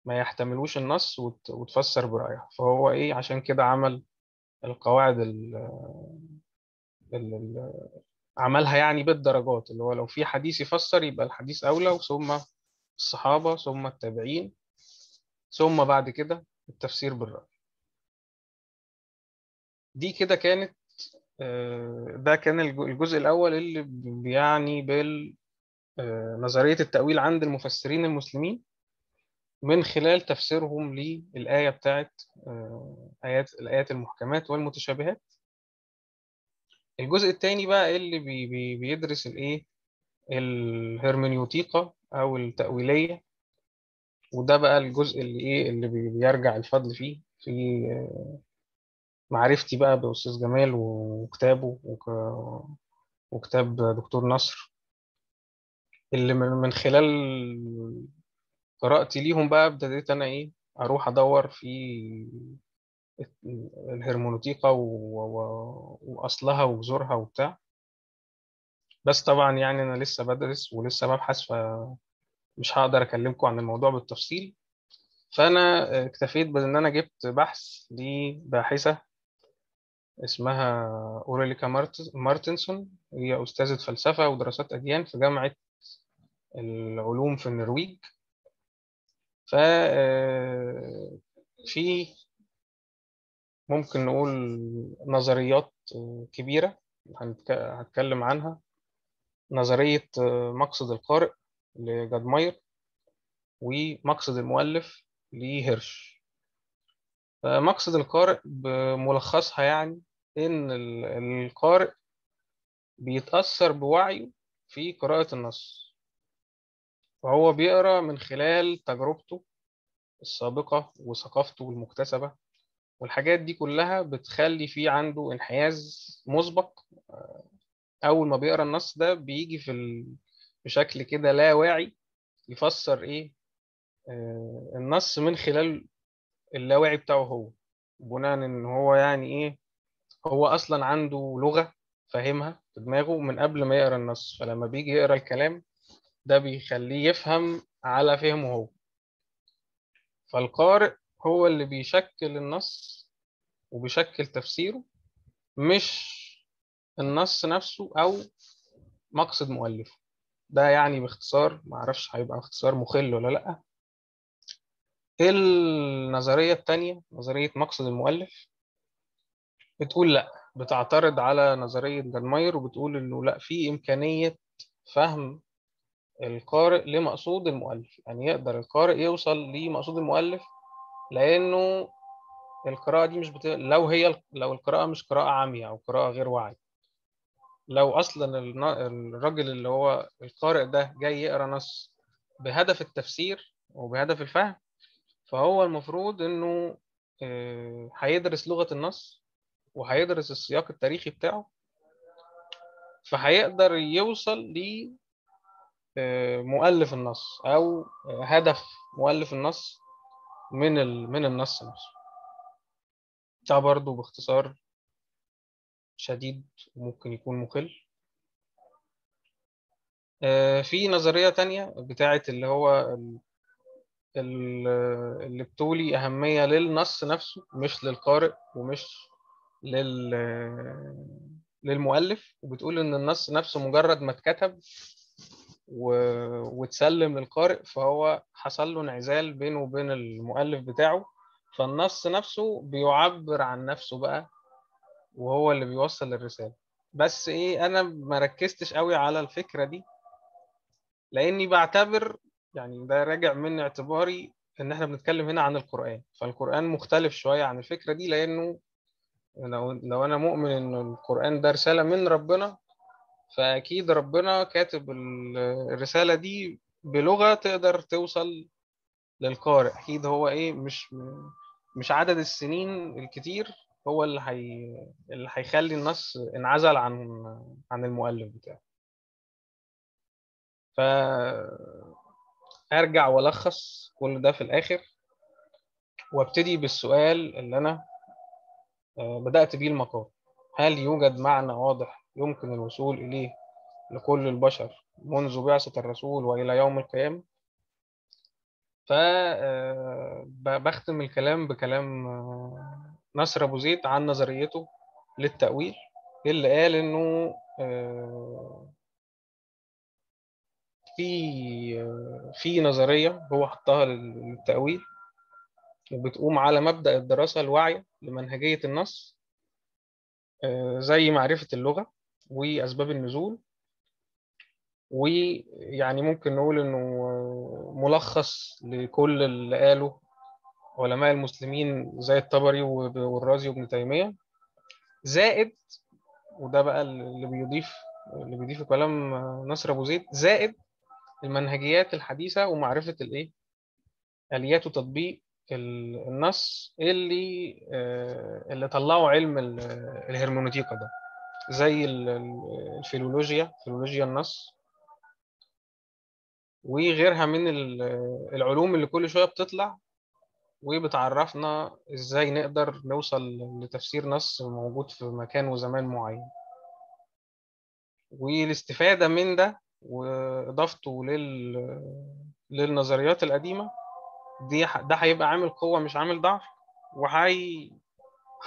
ما يحتملوش النص وتفسر برأيها فهو إيه عشان كده عمل القواعد ال... آه، عملها يعني بالدرجات اللي هو لو في حديث يفسر يبقى الحديث أولى ثم الصحابة ثم التابعين ثم بعد كده التفسير بالرأي دي كده كانت آه، ده كان الجزء الأول اللي بيعني بال آه، نظرية التأويل عند المفسرين المسلمين من خلال تفسيرهم للآية بتاعت آه، آيات الآيات المحكمات والمتشابهات الجزء الثاني بقى اللي بي بي بيدرس الايه الهرمنيوتيقا او التأويلية وده بقى الجزء اللي ايه اللي بيرجع الفضل فيه في معرفتي بقى بأستاذ جمال وكتابه وكتاب دكتور نصر اللي من خلال قراءتي ليهم بقى ابتديت انا ايه اروح ادور في الهرمونوتيقا واصلها وجذورها وبتاع بس طبعا يعني انا لسه بدرس ولسه ببحث فمش هقدر اكلمكم عن الموضوع بالتفصيل فانا اكتفيت بان انا جبت بحث لباحثه اسمها اوريليكا مارتنسون هي استاذه فلسفه ودراسات اديان في جامعه العلوم في النرويج ف آه، في ممكن نقول نظريات كبيرة هتكلم عنها نظرية آه، مقصد القارئ لجاد ماير ومقصد المؤلف لهيرش مقصد القارئ بملخصها يعني إن القارئ بيتأثر بوعيه في قراءة النص وهو بيقرأ من خلال تجربته السابقة وثقافته المكتسبة والحاجات دي كلها بتخلي فيه عنده انحياز مسبق آه، اول ما بيقرا النص ده بيجي في بشكل كده لا واعي يفسر ايه آه، النص من خلال اللاواعي بتاعه هو بناء ان هو يعني ايه هو اصلا عنده لغه فاهمها في دماغه من قبل ما يقرا النص فلما بيجي يقرا الكلام ده بيخليه يفهم على فهمه هو فالقارئ هو اللي بيشكل النص وبيشكل تفسيره مش النص نفسه أو مقصد مؤلفه ده يعني باختصار معرفش هيبقى اختصار مخل ولا لأ إيه النظرية التانية نظرية مقصد المؤلف بتقول لأ بتعترض على نظرية جنماير وبتقول إنه لأ في إمكانية فهم القارئ لمقصود المؤلف يعني يقدر القارئ يوصل لمقصود المؤلف لانه القراءه دي مش بت... لو هي لو القراءه مش قراءه عاميه او قراءه غير واعيه لو اصلا الراجل اللي هو القارئ ده جاي يقرا نص بهدف التفسير وبهدف الفهم فهو المفروض انه آه، هيدرس لغه النص وهيدرس السياق التاريخي بتاعه فهيقدر يوصل ل آه، مؤلف النص او هدف مؤلف النص من ال... من النص نفسه ده برضو باختصار شديد وممكن يكون مخل آه، في نظرية تانية بتاعة اللي هو اللي بتولي أهمية للنص نفسه مش للقارئ ومش لل... للمؤلف وبتقول إن النص نفسه مجرد ما اتكتب و... وتسلم للقارئ فهو حصل له انعزال بينه وبين المؤلف بتاعه فالنص نفسه بيعبر عن نفسه بقى وهو اللي بيوصل الرسالة بس ايه انا ما ركزتش قوي على الفكرة دي لاني بعتبر يعني ده راجع من اعتباري ان احنا بنتكلم هنا عن القرآن فالقرآن مختلف شوية عن الفكرة دي لانه لو, لو انا مؤمن ان القرآن ده رسالة من ربنا فأكيد ربنا كاتب الرسالة دي بلغة تقدر توصل للقارئ أكيد هو إيه مش مش عدد السنين الكتير هو اللي هي اللي هيخلي النص انعزل عن عن المؤلف بتاعه ف ارجع والخص كل ده في الاخر وابتدي بالسؤال اللي انا آه، بدات بيه المقال هل يوجد معنى واضح يمكن الوصول إليه لكل البشر منذ بعثة الرسول وإلى يوم القيامة فبختم آه، الكلام بكلام آه، نصر أبو زيد عن نظريته للتأويل اللي قال إنه آه، في في نظرية هو حطها للتأويل وبتقوم على مبدأ الدراسة الواعية لمنهجية النص زي معرفة اللغة واسباب النزول ويعني ممكن نقول انه ملخص لكل اللي قاله علماء المسلمين زي الطبري والرازي وابن تيميه زائد وده بقى اللي بيضيف اللي بيضيف كلام نصر ابو زيد زائد المنهجيات الحديثه ومعرفه الايه اليات وتطبيق النص اللي آه، اللي طلعوا علم الهرمونوتيقا ده زي الفيلولوجيا فيلولوجيا النص وغيرها من العلوم اللي كل شوية بتطلع وبتعرفنا ازاي نقدر نوصل لتفسير نص موجود في مكان وزمان معين والاستفادة من ده وإضافته لل... للنظريات القديمة دي ده هيبقى عامل قوة مش عامل ضعف وهي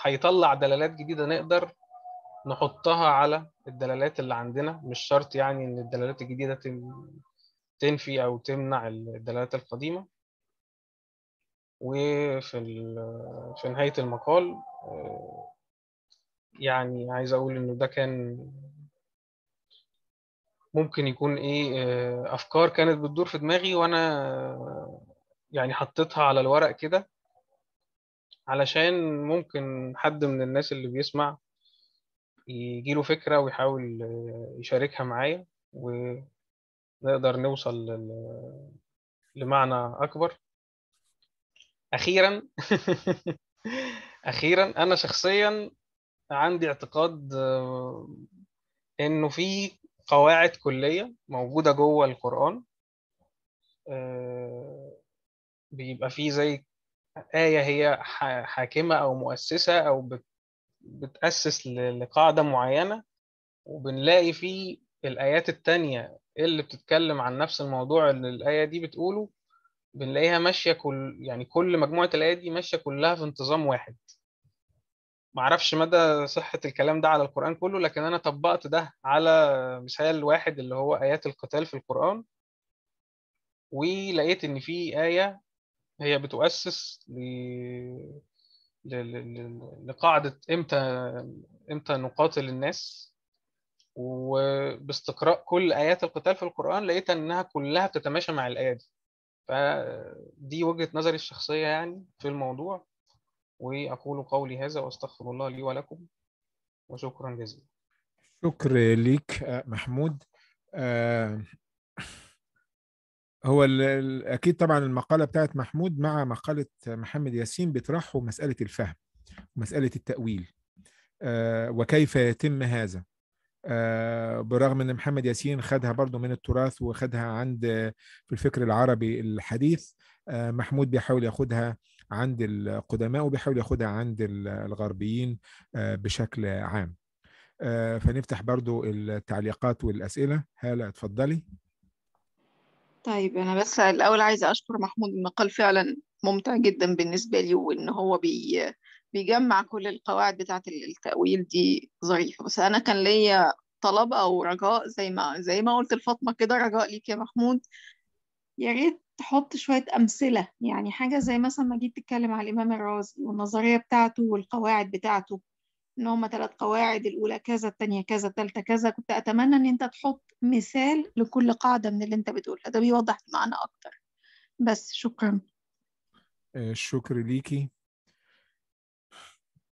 هيطلع دلالات جديدة نقدر نحطها على الدلالات اللي عندنا مش شرط يعني ان الدلالات الجديدة تنفي او تمنع الدلالات القديمة وفي في نهاية المقال آه، يعني عايز اقول انه ده كان ممكن يكون ايه آه، افكار كانت بتدور في دماغي وانا آه، يعني حطيتها على الورق كده علشان ممكن حد من الناس اللي بيسمع يجي له فكرة ويحاول يشاركها معايا ونقدر نوصل لمعنى أكبر أخيرا أخيرا أنا شخصيا عندي اعتقاد آه، إنه في قواعد كلية موجودة جوه القرآن آه، بيبقى فيه زي آية هي حاكمة أو مؤسسة أو بت بتأسس لقاعدة معينة وبنلاقي فيه الآيات التانية اللي بتتكلم عن نفس الموضوع اللي الآية دي بتقوله بنلاقيها ماشية كل يعني كل مجموعة الآيات دي ماشية كلها في انتظام واحد معرفش مدى صحة الكلام ده على القرآن كله لكن أنا طبقت ده على مثال واحد اللي هو آيات القتال في القرآن ولقيت إن في آية هي بتؤسس ل... لقاعدة امتى امتى نقاتل الناس وباستقراء كل آيات القتال في القرآن لقيت إنها كلها بتتماشى مع الآية دي فدي وجهة نظري الشخصية يعني في الموضوع وأقول قولي هذا وأستغفر الله لي ولكم وشكرا جزيلا شكرا ليك آه، محمود آه، هو اكيد طبعا المقاله بتاعت محمود مع مقاله محمد ياسين بيطرحوا مساله الفهم ومساله التاويل آه وكيف يتم هذا آه برغم ان محمد ياسين خدها برضه من التراث وخدها عند في الفكر العربي الحديث آه محمود بيحاول ياخدها عند القدماء وبيحاول ياخدها عند الغربيين آه، بشكل عام آه، فنفتح برضو التعليقات والأسئلة هالة اتفضلي طيب أنا بس الأول عايزة أشكر محمود المقال فعلا ممتع جدا بالنسبة لي وإن هو بي بيجمع كل القواعد بتاعة التأويل دي ظريفة بس أنا كان ليا طلب أو رجاء زي ما زي ما قلت لفاطمة كده رجاء ليك يا محمود يا ريت تحط شوية أمثلة يعني حاجة زي مثلا ما جيت تتكلم على الإمام الرازي والنظرية بتاعته والقواعد بتاعته ان هم ثلاث قواعد الاولى كذا الثانيه كذا الثالثه كذا كنت اتمنى ان انت تحط مثال لكل قاعده من اللي انت بتقولها ده بيوضح المعنى اكتر بس شكرا آه، الشكر ليكي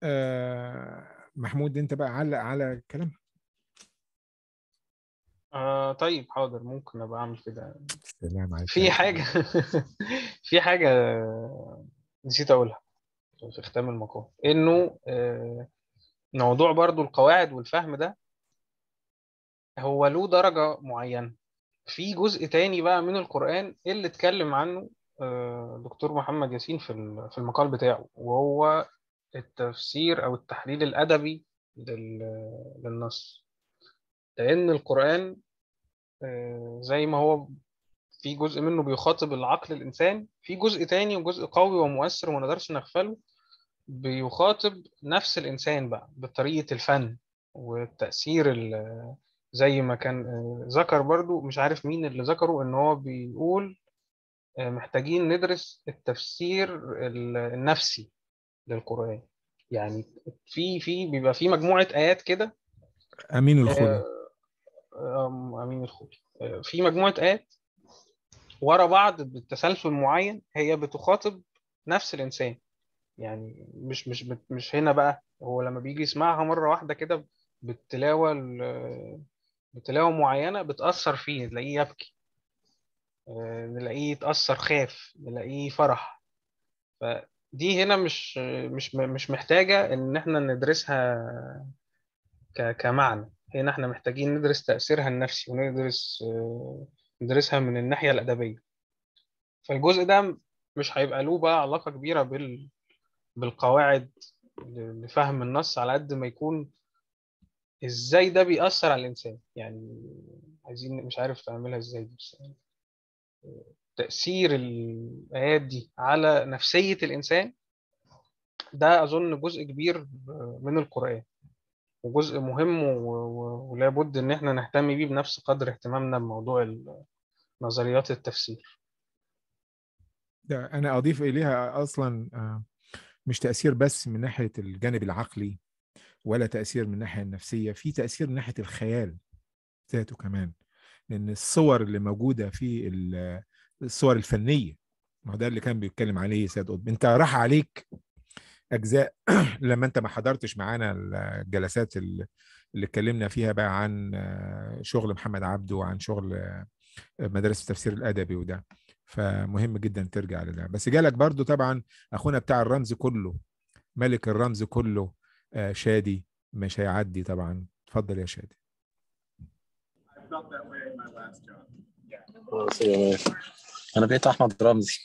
آه محمود انت بقى علق على الكلام آه طيب حاضر ممكن ابقى اعمل كده في حاجه في حاجه نسيت اقولها في ختام المقام انه آه موضوع برضو القواعد والفهم ده هو له درجة معينة في جزء تاني بقى من القرآن اللي اتكلم عنه آه، دكتور محمد ياسين في في المقال بتاعه وهو التفسير أو التحليل الأدبي للنص لأن القرآن آه، زي ما هو في جزء منه بيخاطب العقل الإنسان في جزء تاني وجزء قوي ومؤثر وما نقدرش نغفله بيخاطب نفس الإنسان بقى بطريقة الفن والتأثير زي ما كان ذكر آه، برضو مش عارف مين اللي ذكره إن هو بيقول آه، محتاجين ندرس التفسير النفسي للقرآن يعني في في بيبقى في مجموعة آيات كده أمين الخلق آه، أمين الخلق في مجموعة آيات ورا بعض بتسلسل معين هي بتخاطب نفس الإنسان يعني مش مش مش هنا بقى هو لما بيجي يسمعها مرة واحدة كده بالتلاوة بتلاوة معينة بتأثر فيه تلاقيه يبكي نلاقيه آه، يتأثر خاف نلاقيه فرح فدي هنا مش مش مش محتاجة إن إحنا ندرسها كمعنى هنا إحنا محتاجين ندرس تأثيرها النفسي وندرس آه، ندرسها من الناحية الأدبية فالجزء ده مش هيبقى له بقى علاقة كبيرة بال بالقواعد لفهم النص على قد ما يكون ازاي ده بيأثر على الإنسان يعني عايزين مش عارف تعملها ازاي بس يعني تأثير الآيات دي على نفسية الإنسان ده أظن جزء كبير من القرآن وجزء مهم ولا بد إن إحنا نهتم بيه بنفس قدر اهتمامنا بموضوع نظريات التفسير ده أنا أضيف إليها أصلا آه، مش تاثير بس من ناحيه الجانب العقلي ولا تاثير من الناحيه النفسيه في تاثير من ناحيه الخيال ذاته كمان لان الصور اللي موجوده في الصور الفنيه ما ده اللي كان بيتكلم عليه سيد قطب انت راح عليك اجزاء لما انت ما حضرتش معانا الجلسات اللي اتكلمنا فيها بقى عن شغل محمد عبده وعن شغل مدرسه التفسير الادبي وده فمهم جدا ترجع للعب بس جالك برضو طبعا اخونا بتاع الرمز كله ملك الرمز كله آه، شادي مش هيعدي طبعا اتفضل يا شادي انا بقيت احمد رمزي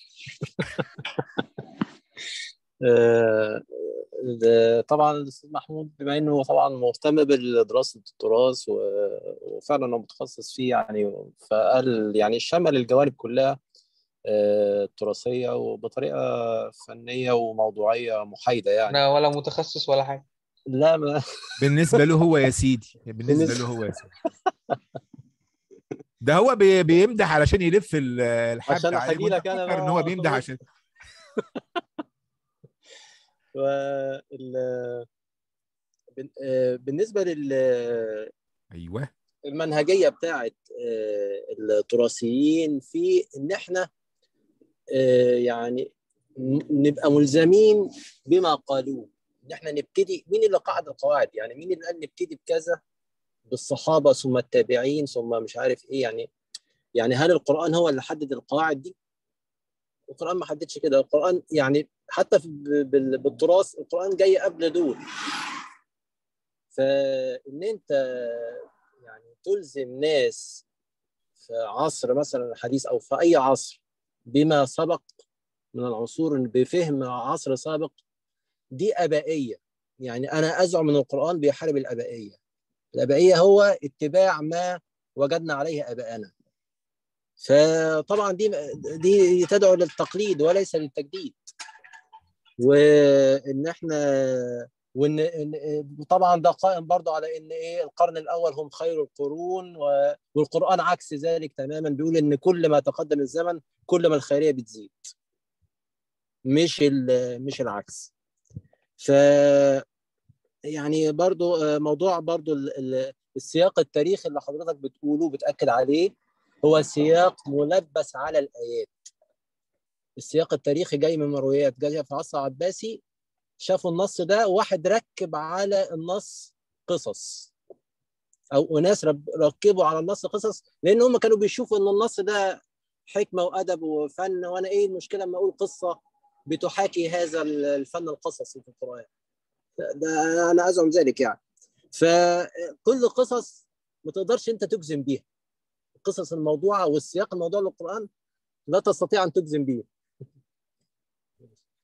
آه، طبعا الاستاذ محمود بما انه طبعا مهتم بدراسه التراث وفعلا هو متخصص فيه يعني فقال يعني شمل الجوانب كلها التراثيه آه، وبطريقه فنيه وموضوعيه محايده يعني انا ولا متخصص ولا حاجه لا ما بالنسبه له هو يا سيدي بالنسبه له هو يا سيدي ده هو بي... بيمدح علشان يلف الحبل عشان احكي لك انا ان هو بيمدح عشان وال... آه، بالنسبه لل ايوه المنهجيه بتاعت آه، التراثيين في ان احنا آه، يعني نبقى ملزمين بما قالوه ان احنا نبتدي مين اللي قعد القواعد يعني مين اللي قال نبتدي بكذا بالصحابه ثم التابعين ثم مش عارف ايه يعني يعني هل القران هو اللي حدد القواعد دي القران ما حددش كده القران يعني حتى بالتراث القران جاي قبل دول فان انت يعني تلزم ناس في عصر مثلا الحديث او في اي عصر بما سبق من العصور بفهم عصر سابق دي أبائية يعني أنا أزعم أن القرآن بيحارب الأبائية الأبائية هو اتباع ما وجدنا عليه آباءنا فطبعا دي دي تدعو للتقليد وليس للتجديد وإن احنا وان طبعا ده قائم برضه على ان ايه القرن الاول هم خير القرون والقران عكس ذلك تماما بيقول ان كل ما تقدم الزمن كل ما الخيريه بتزيد مش مش العكس ف يعني برضو آه، موضوع برضو السياق التاريخي اللي حضرتك بتقوله بتاكد عليه هو سياق ملبس على الايات السياق التاريخي جاي من مرويات جايه في عصر عباسي شافوا النص ده واحد ركب على النص قصص او اناس ركبوا على النص قصص لان هم كانوا بيشوفوا ان النص ده حكمه وادب وفن وانا ايه المشكله لما اقول قصه بتحاكي هذا الفن القصصي في القران ده انا ازعم ذلك يعني فكل قصص ما تقدرش انت تجزم بيها القصص الموضوعه والسياق الموضوع للقران لا تستطيع ان تجزم بيه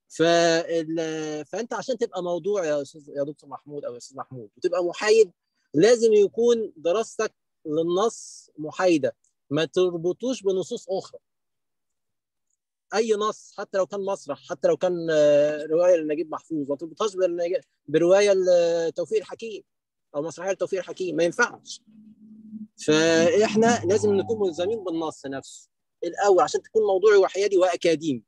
فال... فانت عشان تبقى موضوع يا استاذ يا دكتور محمود او يا استاذ محمود وتبقى محايد لازم يكون دراستك للنص محايده ما تربطوش بنصوص اخرى اي نص حتى لو كان مسرح حتى لو كان آه، روايه لنجيب محفوظ ما تربطهاش بروايه لتوفيق الحكيم او مسرحيه لتوفيق الحكيم ما ينفعش فاحنا لازم نكون ملزمين بالنص نفسه الاول عشان تكون موضوعي وحيادي واكاديمي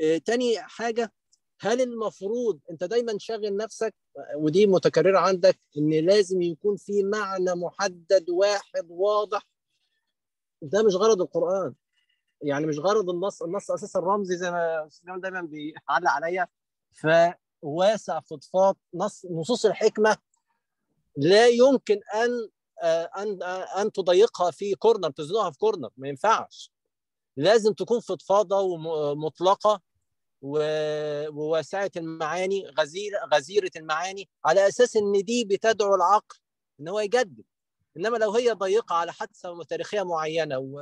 آه، تاني حاجه هل المفروض انت دايما شاغل نفسك ودي متكرره عندك ان لازم يكون في معنى محدد واحد واضح ده مش غرض القران يعني مش غرض النص النص اساسا رمزي زي ما سليمان دايما بيعلق عليا فواسع فضفاض نص نصوص الحكمه لا يمكن ان آه، ان آه، ان تضيقها في كورنر تزنقها في كورنر ما ينفعش لازم تكون فضفاضه ومطلقه وواسعه المعاني غزيره غزيره المعاني على اساس ان دي بتدعو العقل ان هو يجدد انما لو هي ضيقه على حادثه تاريخيه معينه و...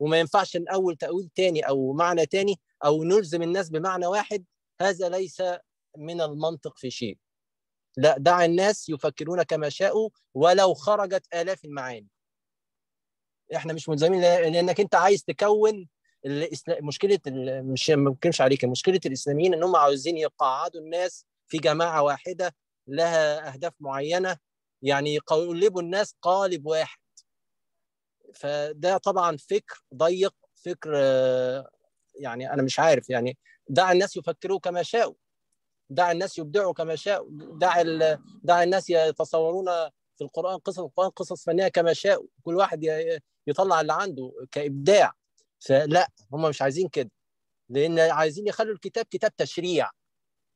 وما ينفعش نأول تأويل تاني أو معنى تاني أو نلزم الناس بمعنى واحد هذا ليس من المنطق في شيء لا دع الناس يفكرون كما شاءوا ولو خرجت آلاف المعاني احنا مش ملزمين لأنك انت عايز تكون مشكله مش ما بتكلمش عليك مشكله الاسلاميين ان هم عاوزين يقعدوا الناس في جماعه واحده لها اهداف معينه يعني يقلبوا الناس قالب واحد فده طبعا فكر ضيق فكر يعني انا مش عارف يعني دع الناس يفكروا كما شاءوا دع الناس يبدعوا كما شاءوا دع دع الناس يتصورون في القران قصص القران قصص فنيه كما شاءوا كل واحد يطلع اللي عنده كابداع فلا هم مش عايزين كده لان عايزين يخلوا الكتاب كتاب تشريع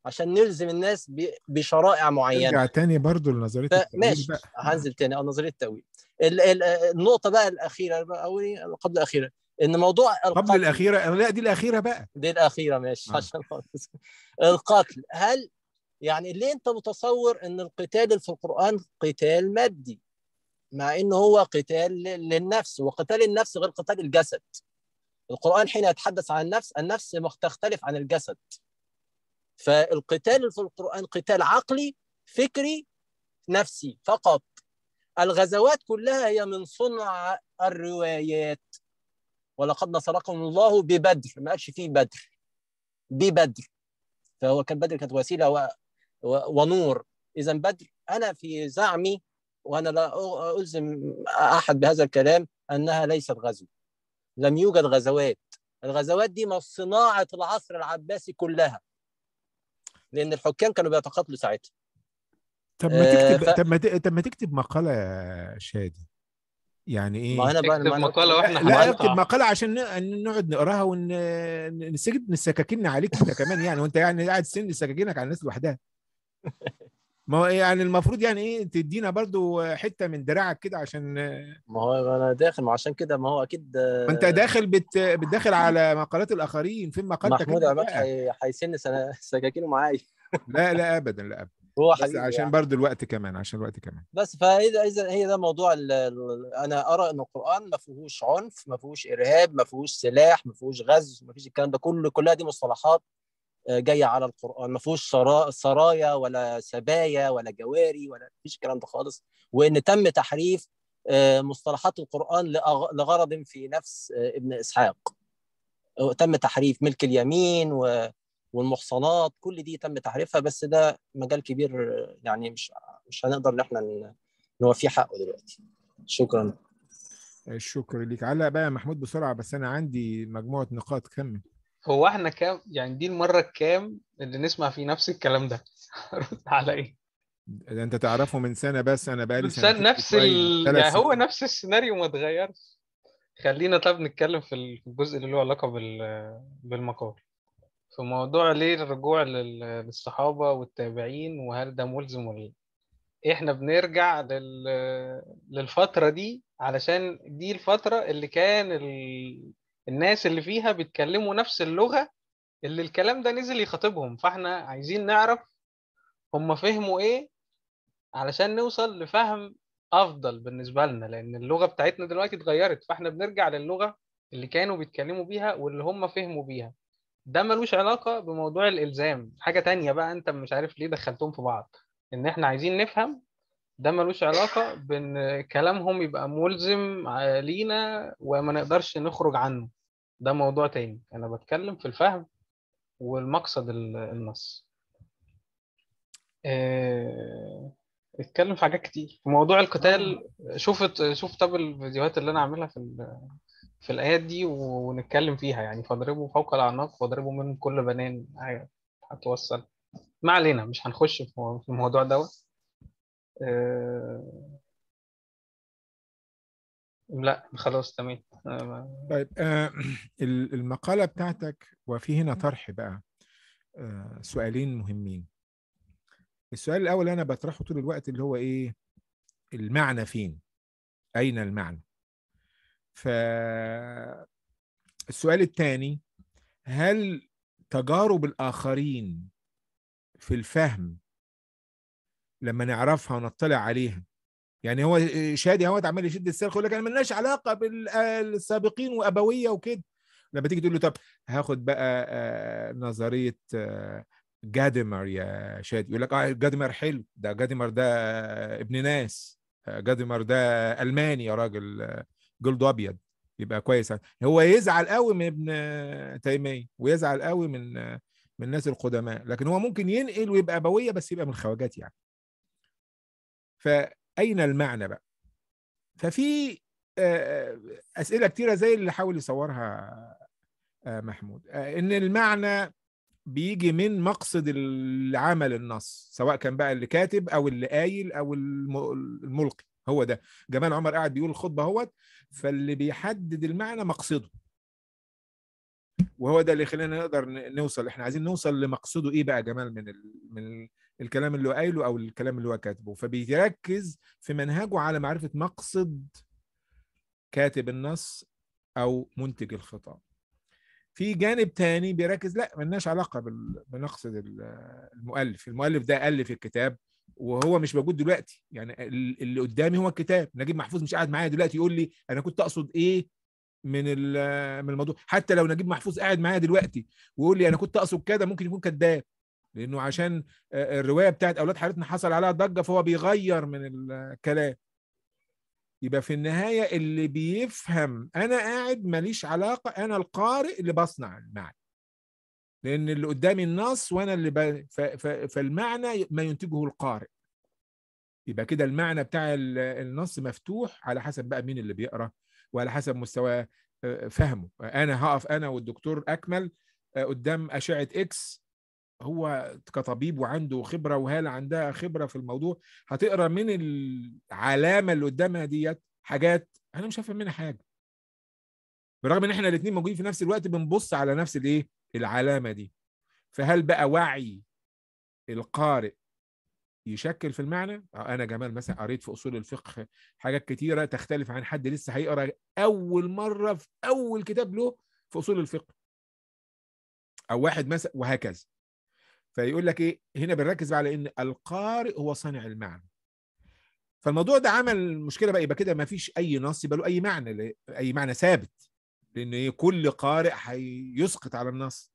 عشان نلزم الناس بشرائع معينه ارجع تاني برضو لنظريه التأويل ماشي هنزل تاني نظريه التأويل النقطه بقى الاخيره او قبل الاخيره ان موضوع القتل قبل الاخيره لا دي الاخيره بقى دي الاخيره ماشي آه. عشان القتل هل يعني ليه انت متصور ان القتال في القران قتال مادي مع ان هو قتال للنفس وقتال النفس غير قتال الجسد القرآن حين يتحدث عن النفس النفس تختلف عن الجسد فالقتال في القرآن قتال عقلي فكري نفسي فقط الغزوات كلها هي من صنع الروايات ولقد نصركم الله ببدر ما قالش فيه بدر ببدر فهو كان بدر كانت وسيله و... و... ونور اذا بدر انا في زعمي وانا لا الزم احد بهذا الكلام انها ليست غزو لم يوجد غزوات الغزوات دي صناعه العصر العباسي كلها لان الحكام كانوا بيتقاتلوا ساعتها طب ما تكتب آه ف... طب ما طب ما تكتب مقاله يا شادي يعني ايه ما انا بقى اكتب مقاله واحنا لا اكتب مقاله عشان نقعد نقراها ونسجد السكاكين عليك انت كمان يعني وانت يعني قاعد سن سكاكينك على الناس لوحدها ما هو يعني المفروض يعني ايه تدينا برضو حته من دراعك كده عشان ما هو انا داخل ما عشان كده ما هو اكيد ما انت داخل بت... بتداخل على مقالات الاخرين فين مقالتك محمود عباد هيسن حي... سكاكينه معايا لا لا ابدا لا ابدا هو بس عشان يعني. برضو الوقت كمان عشان الوقت كمان بس فاذا اذا هي ده موضوع انا ارى ان القران ما فيهوش عنف ما فيهوش ارهاب ما فيهوش سلاح ما فيهوش غزو ما فيش الكلام ده كله كلها دي مصطلحات جايه على القران ما فيهوش سرايا ولا سبايا ولا جواري ولا فيش الكلام ده خالص وان تم تحريف آه، مصطلحات القران لغرض في نفس آه، ابن اسحاق تم تحريف ملك اليمين والمحصنات كل دي تم تحريفها بس ده مجال كبير يعني مش مش هنقدر ان احنا نوفيه حقه دلوقتي شكرا آه، شكرا ليك على بقى محمود بسرعه بس انا عندي مجموعه نقاط كمل هو احنا كام يعني دي المره الكام اللي نسمع فيه نفس الكلام ده رد على ايه ده انت تعرفه من سنه بس انا بقالي سنه نفس طيب، ال... يعني هو نفس السيناريو ما اتغيرش خلينا طب نتكلم في الجزء اللي له علاقه بال... بالمقال في موضوع ليه الرجوع للصحابه والتابعين وهل ده ملزم ولا احنا بنرجع لل... للفتره دي علشان دي الفتره اللي كان ال... الناس اللي فيها بيتكلموا نفس اللغة اللي الكلام ده نزل يخاطبهم فاحنا عايزين نعرف هم فهموا ايه علشان نوصل لفهم افضل بالنسبة لنا لان اللغة بتاعتنا دلوقتي اتغيرت فاحنا بنرجع للغة اللي كانوا بيتكلموا بيها واللي هم فهموا بيها ده ملوش علاقة بموضوع الالزام حاجة تانية بقى انت مش عارف ليه دخلتهم في بعض ان احنا عايزين نفهم ده ملوش علاقة بإن كلامهم يبقى ملزم لينا وما نقدرش نخرج عنه ده موضوع تاني أنا بتكلم في الفهم والمقصد النص آه، اتكلم في حاجات كتير في موضوع القتال شوف شوف طب الفيديوهات اللي انا عاملها في في الايات دي ونتكلم فيها يعني فاضربوا فوق الاعناق واضربوا منهم كل بنان أيوة، هتوصل ما علينا مش هنخش في الموضوع دوت آه، لا خلاص تمام آه، طيب آه المقالة بتاعتك وفي هنا طرح بقى آه سؤالين مهمين السؤال الأول أنا بطرحه طول الوقت اللي هو إيه المعنى فين أين المعنى فالسؤال الثاني هل تجارب الآخرين في الفهم لما نعرفها ونطلع عليها يعني هو شادي اهوت عمال يشد السلخ يقول لك انا ملناش علاقه بالسابقين وابويه وكده لما تيجي تقول له طب هاخد بقى آه، نظريه آه، جادمر يا شادي يقول لك اه جادمر حلو ده جادمر ده آه، ابن ناس جادمر ده الماني يا راجل جلده ابيض يبقى كويس هو يزعل قوي من ابن تيميه ويزعل قوي من من الناس القدماء لكن هو ممكن ينقل ويبقى ابويه بس يبقى من الخواجات يعني فأين المعنى بقى ففي آه، آه، أسئلة كتيرة زي اللي حاول يصورها آه، محمود إن المعنى بيجي من مقصد اللي عمل النص سواء كان بقى اللي كاتب أو اللي قايل أو الملقي هو ده جمال عمر قاعد بيقول الخطبة هوت فاللي بيحدد المعنى مقصده وهو ده اللي خلينا نقدر نوصل احنا عايزين نوصل لمقصده ايه بقى جمال من ال... من الكلام اللي هو قايله او الكلام اللي هو كاتبه فبيركز في منهجه على معرفه مقصد كاتب النص او منتج الخطاب في جانب تاني بيركز لا ملناش علاقه بمقصد المؤلف المؤلف ده الف الكتاب وهو مش موجود دلوقتي يعني اللي قدامي هو الكتاب نجيب محفوظ مش قاعد معايا دلوقتي يقول لي انا كنت اقصد ايه من من الموضوع حتى لو نجيب محفوظ قاعد معايا دلوقتي ويقول لي انا كنت اقصد كده ممكن يكون كذاب لانه عشان آه، الروايه بتاعت اولاد حارتنا حصل عليها ضجه فهو بيغير من الكلام آه، يبقى في النهايه اللي بيفهم انا قاعد ماليش علاقه انا القارئ اللي بصنع المعنى لان اللي قدامي النص وانا اللي ب... ف... ف... فالمعنى ما ينتجه القارئ يبقى كده المعنى بتاع النص مفتوح على حسب بقى مين اللي بيقرا وعلى حسب مستوى آه، فهمه انا هقف انا والدكتور اكمل قدام اشعه اكس هو كطبيب وعنده خبره وهاله عندها خبره في الموضوع هتقرا من العلامه اللي قدامها ديت حاجات انا مش هفهم منها حاجه بالرغم ان احنا الاثنين موجودين في نفس الوقت بنبص على نفس الايه العلامه دي فهل بقى وعي القارئ يشكل في المعنى آه، انا جمال مثلا قريت في اصول الفقه حاجات كتيره تختلف عن حد لسه هيقرا اول مره في اول كتاب له في اصول الفقه او واحد مثلا وهكذا فيقول لك ايه هنا بنركز على ان القارئ هو صانع المعنى فالموضوع ده عمل مشكله بقى يبقى كده ما فيش اي نص يبقى له اي معنى اي معنى ثابت لان إيه؟ كل قارئ هيسقط على النص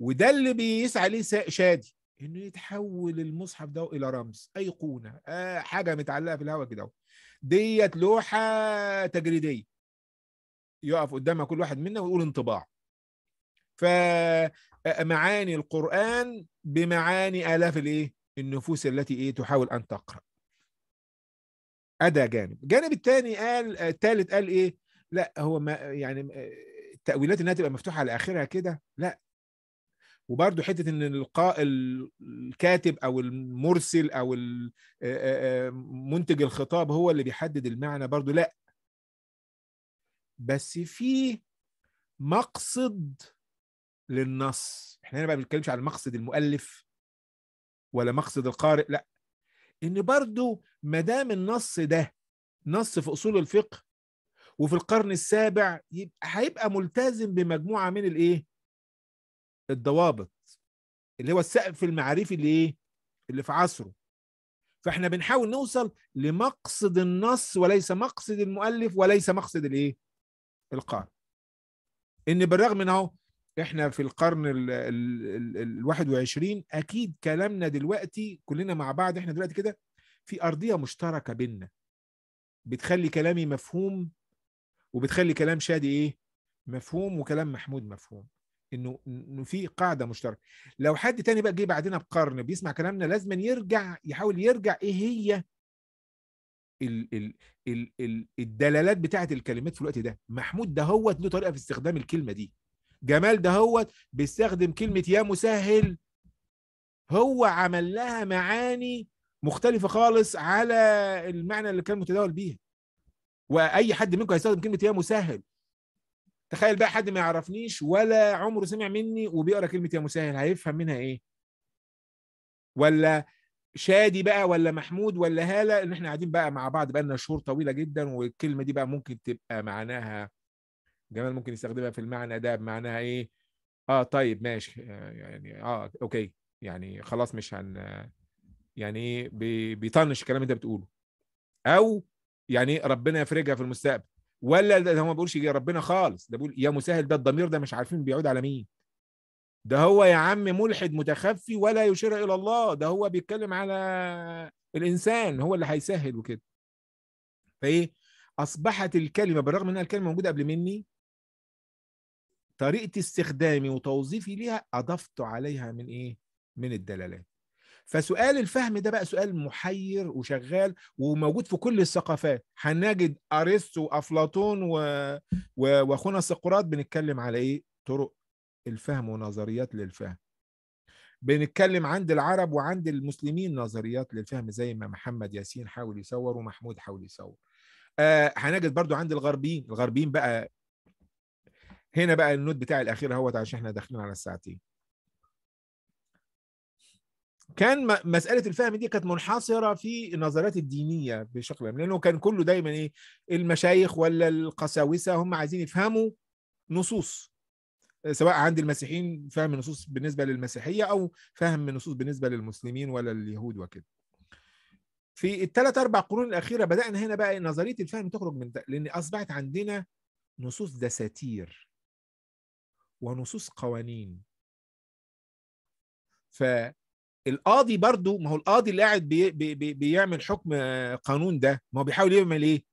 وده اللي بيسعى ليه شادي انه يتحول المصحف ده الى رمز ايقونه آه حاجه متعلقه في الهواء كده ديت لوحه تجريديه يقف قدامها كل واحد منا ويقول انطباع فمعاني القرآن بمعاني آلاف الإيه؟ النفوس التي إيه تحاول أن تقرأ أدا جانب الجانب الثاني قال الثالث قال إيه لا هو ما يعني التأويلات إنها تبقى مفتوحة على آخرها كده لا وبرضه حته ان القاء الكاتب او المرسل او منتج الخطاب هو اللي بيحدد المعنى برضه لا بس في مقصد للنص احنا هنا بقى بنتكلمش على مقصد المؤلف ولا مقصد القارئ لا ان برضو ما دام النص ده نص في اصول الفقه وفي القرن السابع يبقى هيبقى ملتزم بمجموعه من الايه الضوابط اللي هو السقف المعرفي اللي ايه اللي في عصره فاحنا بنحاول نوصل لمقصد النص وليس مقصد المؤلف وليس مقصد الايه القارئ ان بالرغم من اهو احنا في القرن ال 21 اكيد كلامنا دلوقتي كلنا مع بعض احنا دلوقتي كده في ارضيه مشتركه بيننا بتخلي كلامي مفهوم وبتخلي كلام شادي ايه مفهوم وكلام محمود مفهوم انه انه في قاعده مشتركه لو حد تاني بقى جه بعدنا بقرن بيسمع كلامنا لازم يرجع يحاول يرجع ايه هي ال ال ال ال الدلالات بتاعه الكلمات في الوقت ده محمود ده هو له طريقه في استخدام الكلمه دي جمال ده هو بيستخدم كلمة يا مسهل هو عمل لها معاني مختلفة خالص على المعنى اللي كان متداول بيها وأي حد منكم هيستخدم كلمة يا مسهل تخيل بقى حد ما يعرفنيش ولا عمره سمع مني وبيقرا كلمة يا مسهل هيفهم منها إيه ولا شادي بقى ولا محمود ولا هاله ان احنا قاعدين بقى مع بعض بقى لنا شهور طويله جدا والكلمه دي بقى ممكن تبقى معناها جمال ممكن يستخدمها في المعنى ده بمعناها ايه اه طيب ماشي آه، يعني اه اوكي يعني خلاص مش هن يعني ايه بيطنش الكلام اللي انت بتقوله او يعني ربنا يفرجها في المستقبل ولا ده هو ما بيقولش يا إيه، ربنا خالص ده بيقول يا مسهل ده الضمير ده مش عارفين بيعود على مين ده هو يا عم ملحد متخفي ولا يشير الى الله ده هو بيتكلم على الانسان هو اللي هيسهل وكده فايه اصبحت الكلمه بالرغم انها الكلمه موجوده قبل مني طريقه استخدامي وتوظيفي ليها اضفت عليها من ايه من الدلالات فسؤال الفهم ده بقى سؤال محير وشغال وموجود في كل الثقافات هنجد ارسطو وافلاطون و... واخونا سقراط بنتكلم على ايه طرق الفهم ونظريات للفهم بنتكلم عند العرب وعند المسلمين نظريات للفهم زي ما محمد ياسين حاول يصور ومحمود حاول يصور آه هنجد برضو عند الغربيين الغربيين بقى هنا بقى النوت بتاعي الاخير اهوت عشان احنا داخلين على الساعتين كان مساله الفهم دي كانت منحصره في النظريات الدينيه بشكل عام لانه كان كله دايما ايه المشايخ ولا القساوسه هم عايزين يفهموا نصوص سواء عند المسيحيين فهم نصوص بالنسبه للمسيحيه او فهم نصوص بالنسبه للمسلمين ولا اليهود وكده في الثلاث اربع قرون الاخيره بدانا هنا بقى نظريه الفهم تخرج من ده لان اصبحت عندنا نصوص دساتير ونصوص قوانين فالقاضي برضو ما هو القاضي اللي قاعد بي بي بيعمل حكم آه، قانون ده ما هو بيحاول يعمل ايه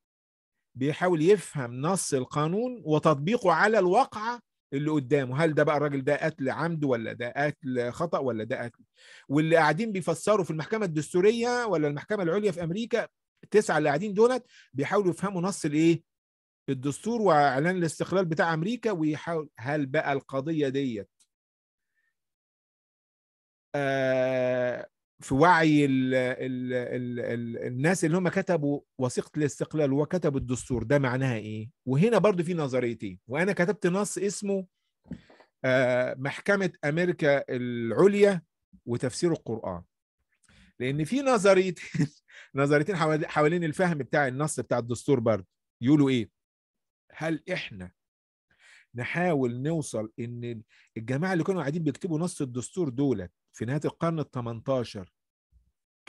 بيحاول يفهم نص القانون وتطبيقه على الواقعة اللي قدامه هل ده بقى الراجل ده قتل عمد ولا ده قتل خطأ ولا ده قتل واللي قاعدين بيفسروا في المحكمة الدستورية ولا المحكمة العليا في أمريكا التسعة اللي قاعدين دولت بيحاولوا يفهموا نص الايه الدستور واعلان الاستقلال بتاع امريكا ويحاول هل بقى القضيه ديت آه، في وعي الـ الـ الـ الـ الناس اللي هم كتبوا وثيقه الاستقلال وكتبوا الدستور ده معناها ايه وهنا برضو في نظريتين وانا كتبت نص اسمه آه، محكمه امريكا العليا وتفسير القران لان في نظريتين نظريتين حوالين الفهم بتاع النص بتاع الدستور برضه يقولوا ايه هل احنا نحاول نوصل ان الجماعه اللي كانوا قاعدين بيكتبوا نص الدستور دولت في نهايه القرن ال 18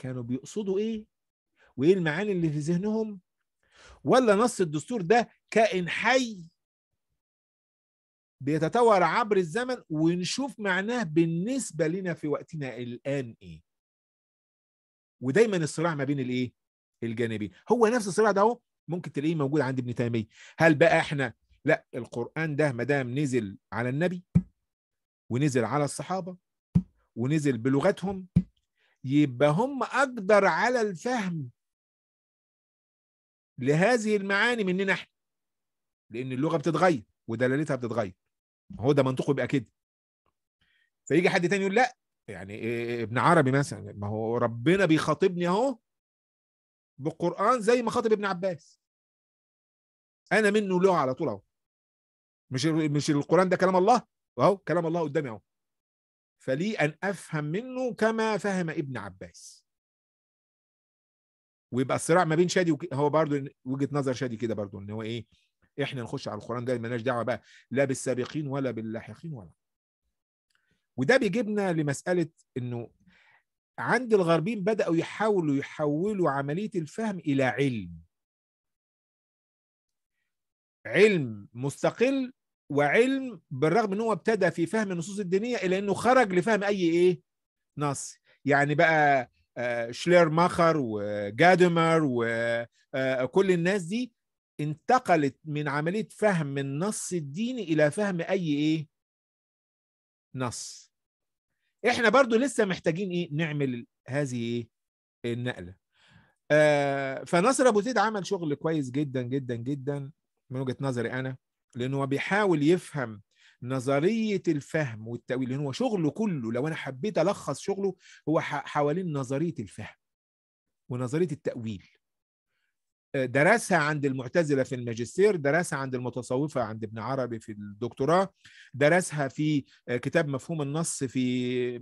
كانوا بيقصدوا ايه وايه المعاني اللي في ذهنهم ولا نص الدستور ده كائن حي بيتطور عبر الزمن ونشوف معناه بالنسبه لنا في وقتنا الان ايه ودايما الصراع ما بين الايه الجانبين هو نفس الصراع ده اهو ممكن تلاقيه موجود عند ابن تيميه هل بقى احنا لا القران ده ما دام نزل على النبي ونزل على الصحابه ونزل بلغتهم يبقى هم اقدر على الفهم لهذه المعاني مننا احنا لان اللغه بتتغير ودلالتها بتتغير هو ده منطقه يبقى كده فيجي حد تاني يقول لا يعني إيه، إيه، إيه، ابن عربي مثلا ما هو ربنا بيخاطبني اهو بالقران زي ما خاطب ابن عباس انا منه له على طول اهو مش مش القران ده كلام الله اهو كلام الله قدامي اهو فلي ان افهم منه كما فهم ابن عباس ويبقى الصراع ما بين شادي وك... هو برضو وجهه نظر شادي كده برضو ان هو ايه احنا نخش على القران ده مالناش دعوه بقى لا بالسابقين ولا باللاحقين ولا وده بيجيبنا لمساله انه عند الغربيين بداوا يحاولوا يحولوا عمليه الفهم الى علم علم مستقل وعلم بالرغم ان هو ابتدى في فهم النصوص الدينيه الا انه خرج لفهم اي ايه نص يعني بقى آه، شلير ماخر وجادمر آه، وكل آه، الناس دي انتقلت من عمليه فهم النص الديني الى فهم اي ايه نص احنا برضو لسه محتاجين ايه نعمل هذه ايه النقله فنصر ابو زيد عمل شغل كويس جدا جدا جدا من وجهه نظري انا لانه هو بيحاول يفهم نظريه الفهم والتاويل لان هو شغله كله لو انا حبيت الخص شغله هو حوالين نظريه الفهم ونظريه التاويل آه، درسها عند المعتزله في الماجستير درسها عند المتصوفه عند ابن عربي في الدكتوراه درسها في آه، كتاب مفهوم النص في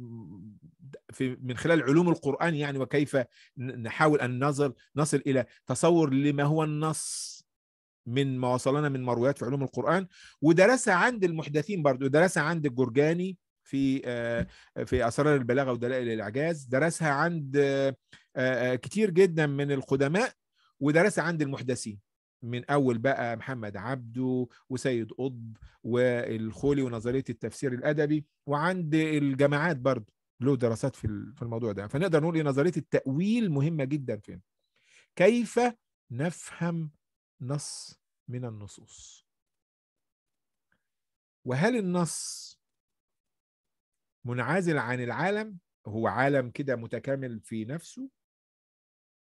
في من خلال علوم القران يعني وكيف نحاول ان نصل نصل الى تصور لما هو النص من ما وصلنا من مرويات في علوم القرآن ودرسها عند المحدثين برضه درسها عند الجرجاني في آه، في أسرار البلاغة ودلائل الإعجاز درسها عند آه، آه، كتير جدا من القدماء ودرسها عند المحدثين من أول بقى محمد عبده وسيد قطب والخولي ونظرية التفسير الأدبي وعند الجامعات برضه له دراسات في في الموضوع ده فنقدر نقول إن نظرية التأويل مهمة جدا فين كيف نفهم نص من النصوص وهل النص منعزل عن العالم هو عالم كده متكامل في نفسه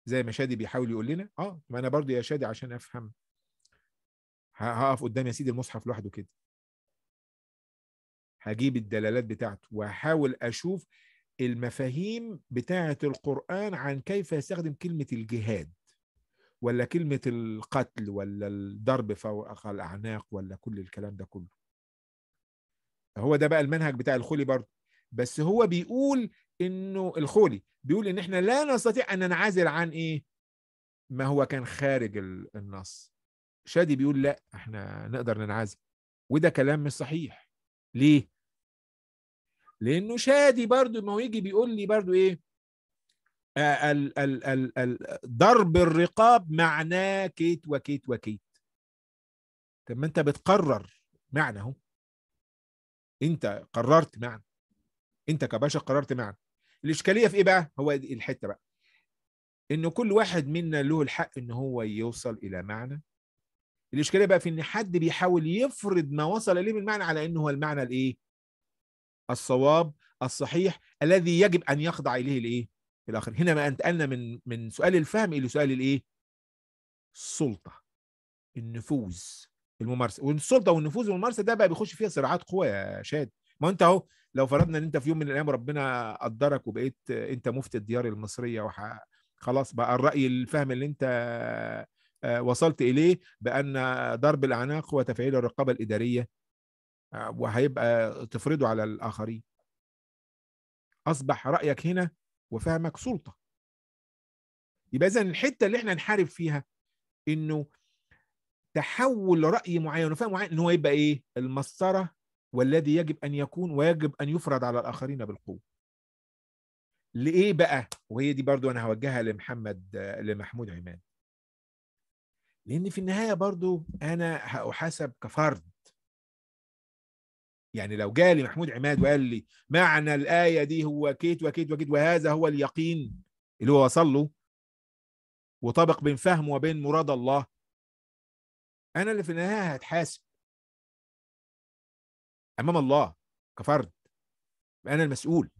زي ما شادي بيحاول يقول لنا اه ما انا برضه يا شادي عشان افهم هقف قدام يا سيدي المصحف لوحده كده هجيب الدلالات بتاعته وهحاول اشوف المفاهيم بتاعه القران عن كيف يستخدم كلمه الجهاد ولا كلمة القتل ولا الضرب فوق الأعناق ولا كل الكلام ده كله هو ده بقى المنهج بتاع الخولي برضه بس هو بيقول انه الخولي بيقول ان احنا لا نستطيع ان ننعزل عن ايه ما هو كان خارج النص شادي بيقول لا احنا نقدر ننعزل وده كلام مش صحيح ليه لانه شادي برضه ما هو يجي بيقول لي برضه ايه آه، ال ال ال ال ضرب الرقاب معناه كيت وكيت وكيت طب ما انت بتقرر معنى اهو انت قررت معنى انت كباشا قررت معنى الاشكاليه في ايه بقى هو الحته بقى ان كل واحد منا له الحق ان هو يوصل الى معنى الاشكاليه بقى في ان حد بيحاول يفرض ما وصل اليه من معنى على انه هو المعنى الايه الصواب الصحيح الذي يجب ان يخضع اليه الايه الى اخره هنا ما انتقلنا من من سؤال الفهم الى سؤال الايه السلطه النفوذ الممارسه والسلطه والنفوذ والممارسه ده بقى بيخش فيها صراعات قوى يا شاد ما انت اهو لو فرضنا ان انت في يوم من الايام ربنا قدرك وبقيت انت مفتي الديار المصريه وح... خلاص بقى الراي الفهم اللي انت آه، وصلت اليه بان ضرب الاعناق هو تفعيل الرقابه الاداريه آه، وهيبقى تفرضه على الاخرين اصبح رايك هنا وفهمك سلطه يبقى اذا الحته اللي احنا نحارب فيها انه تحول راي معين وفهم معين ان هو يبقى ايه المسطره والذي يجب ان يكون ويجب ان يفرض على الاخرين بالقوه لايه بقى وهي دي برضو انا هوجهها لمحمد لمحمود عماد لان في النهايه برضو انا هأحاسب كفرد يعني لو جالي محمود عماد وقال لي معنى الآية دي هو كيت وكيت وكيت وهذا هو اليقين اللي هو وصل له وطبق بين فهمه وبين مراد الله أنا اللي في النهاية هتحاسب أمام الله كفرد أنا المسؤول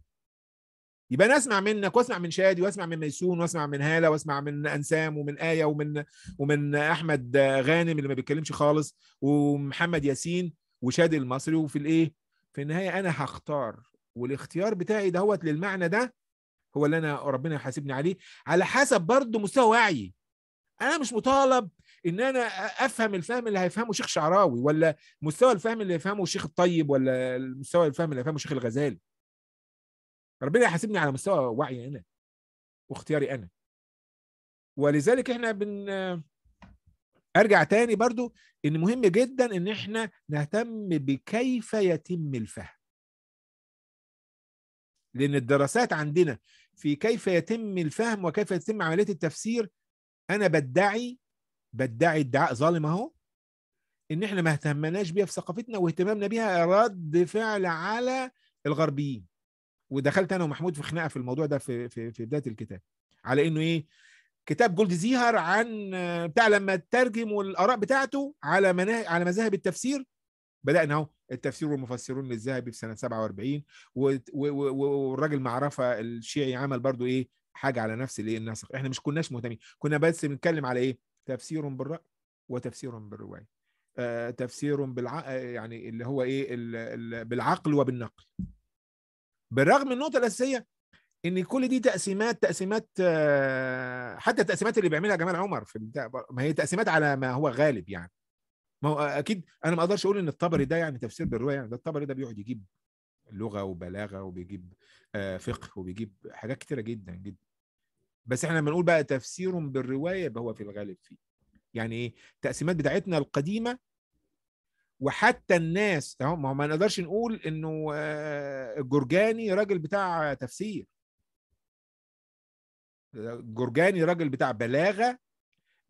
يبقى انا اسمع منك واسمع من شادي واسمع من ميسون واسمع من هاله واسمع من انسام ومن ايه ومن ومن احمد غانم اللي ما بيتكلمش خالص ومحمد ياسين وشادي المصري وفي الايه في النهايه انا هختار والاختيار بتاعي دهوت للمعنى ده هو اللي انا ربنا يحاسبني عليه على حسب برضه مستوى وعي انا مش مطالب ان انا افهم الفهم اللي هيفهمه شيخ شعراوي ولا مستوى الفهم اللي هيفهمه شيخ الطيب ولا مستوى الفهم اللي هيفهمه شيخ الغزالي ربنا يحاسبني على مستوى وعي انا واختياري انا ولذلك احنا بن ارجع تاني برضو ان مهم جدا ان احنا نهتم بكيف يتم الفهم لان الدراسات عندنا في كيف يتم الفهم وكيف يتم عمليه التفسير انا بدعي بدعي ادعاء ظالم اهو ان احنا ما اهتمناش بيها في ثقافتنا واهتمامنا بيها رد فعل على الغربيين ودخلت انا ومحمود في خناقه في الموضوع ده في في, في بدايه الكتاب على انه ايه كتاب جولد زيهر عن آه، بتاع لما ترجموا الاراء بتاعته على مناه... على مذاهب التفسير بدانا اهو التفسير والمفسرون للذهبي في سنه 47 والراجل معرفه الشيعي عمل برضو ايه حاجه على نفس الايه النسق احنا مش كناش مهتمين كنا بس بنتكلم على ايه تفسير بالراي وتفسير بالروايه آه تفسير بالع... آه، يعني اللي هو ايه ال... ال... بالعقل وبالنقل بالرغم من النقطه الاساسيه ان كل دي تقسيمات تقسيمات آه، حتى التقسيمات اللي بيعملها جمال عمر في ما هي تقسيمات على ما هو غالب يعني ما هو اكيد انا ما اقدرش اقول ان الطبري ده يعني تفسير بالروايه يعني ده الطبري ده بيقعد يجيب لغه وبلاغه وبيجيب آه، فقه وبيجيب حاجات كتيره جدا جدا بس احنا لما نقول بقى تفسير بالروايه يبقى هو في الغالب فيه يعني ايه التقسيمات بتاعتنا القديمه وحتى الناس ما نقدرش نقول انه آه، الجرجاني راجل بتاع تفسير جرجاني راجل بتاع بلاغه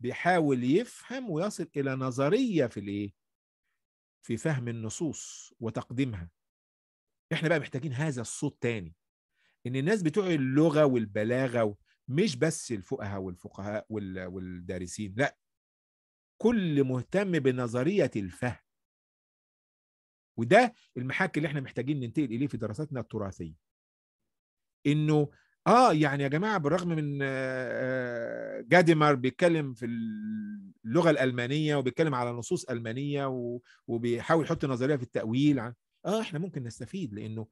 بيحاول يفهم ويصل الى نظريه في الايه في فهم النصوص وتقديمها احنا بقى محتاجين هذا الصوت تاني ان الناس بتوع اللغه والبلاغه مش بس الفقهاء والفقهاء والدارسين لا كل مهتم بنظريه الفهم وده المحك اللي احنا محتاجين ننتقل اليه في دراساتنا التراثيه انه اه يعني يا جماعه بالرغم من آه، آه، جاديمار بيتكلم في اللغه الالمانيه وبيتكلم على نصوص المانيه وبيحاول يحط نظريه في التاويل اه احنا ممكن نستفيد لانه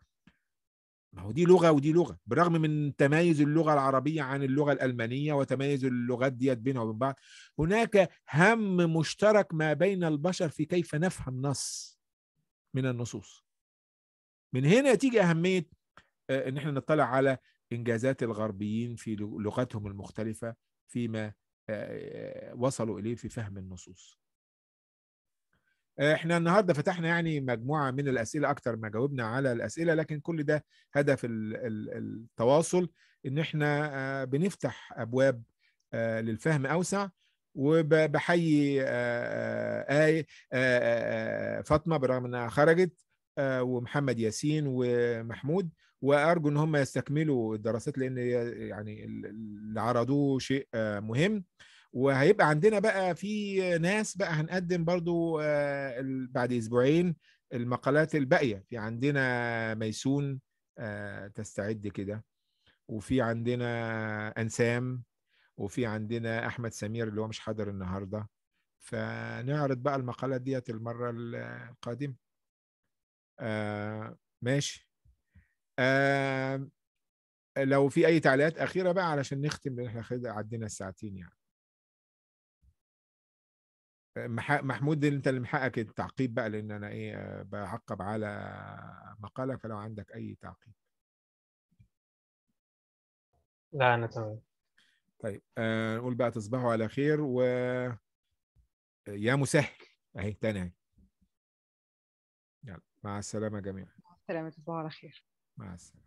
ما هو دي لغه ودي لغه بالرغم من تميز اللغه العربيه عن اللغه الالمانيه وتميز اللغات ديت بينها وبين بعض هناك هم مشترك ما بين البشر في كيف نفهم نص من النصوص من هنا تيجي اهميه آه، ان احنا نطلع على إنجازات الغربيين في لغتهم المختلفة فيما وصلوا إليه في فهم النصوص احنا النهارده فتحنا يعني مجموعه من الاسئله اكتر ما جاوبنا على الاسئله لكن كل ده هدف التواصل ان احنا بنفتح ابواب للفهم اوسع وبحيي آي فاطمه برغم انها خرجت ومحمد ياسين ومحمود وارجو ان هم يستكملوا الدراسات لان يعني اللي عرضوه شيء آه، مهم وهيبقى عندنا بقى في ناس بقى هنقدم برضو آه، بعد اسبوعين المقالات الباقيه في عندنا ميسون آه، تستعد كده وفي عندنا انسام وفي عندنا احمد سمير اللي هو مش حاضر النهارده فنعرض بقى المقالات ديت المره القادمه آه ماشي آه، لو في اي تعليقات اخيره بقى علشان نختم لان احنا عدينا الساعتين يعني محمود انت اللي محقق التعقيب بقى لان انا ايه آه، بعقب على مقالك فلو عندك اي تعقيب لا انا تمام طيب آه، نقول بقى تصبحوا على خير و يا مسهل اهي تاني اهي يلا مع السلامه جميعا مع السلامه تصبحوا على خير Massa.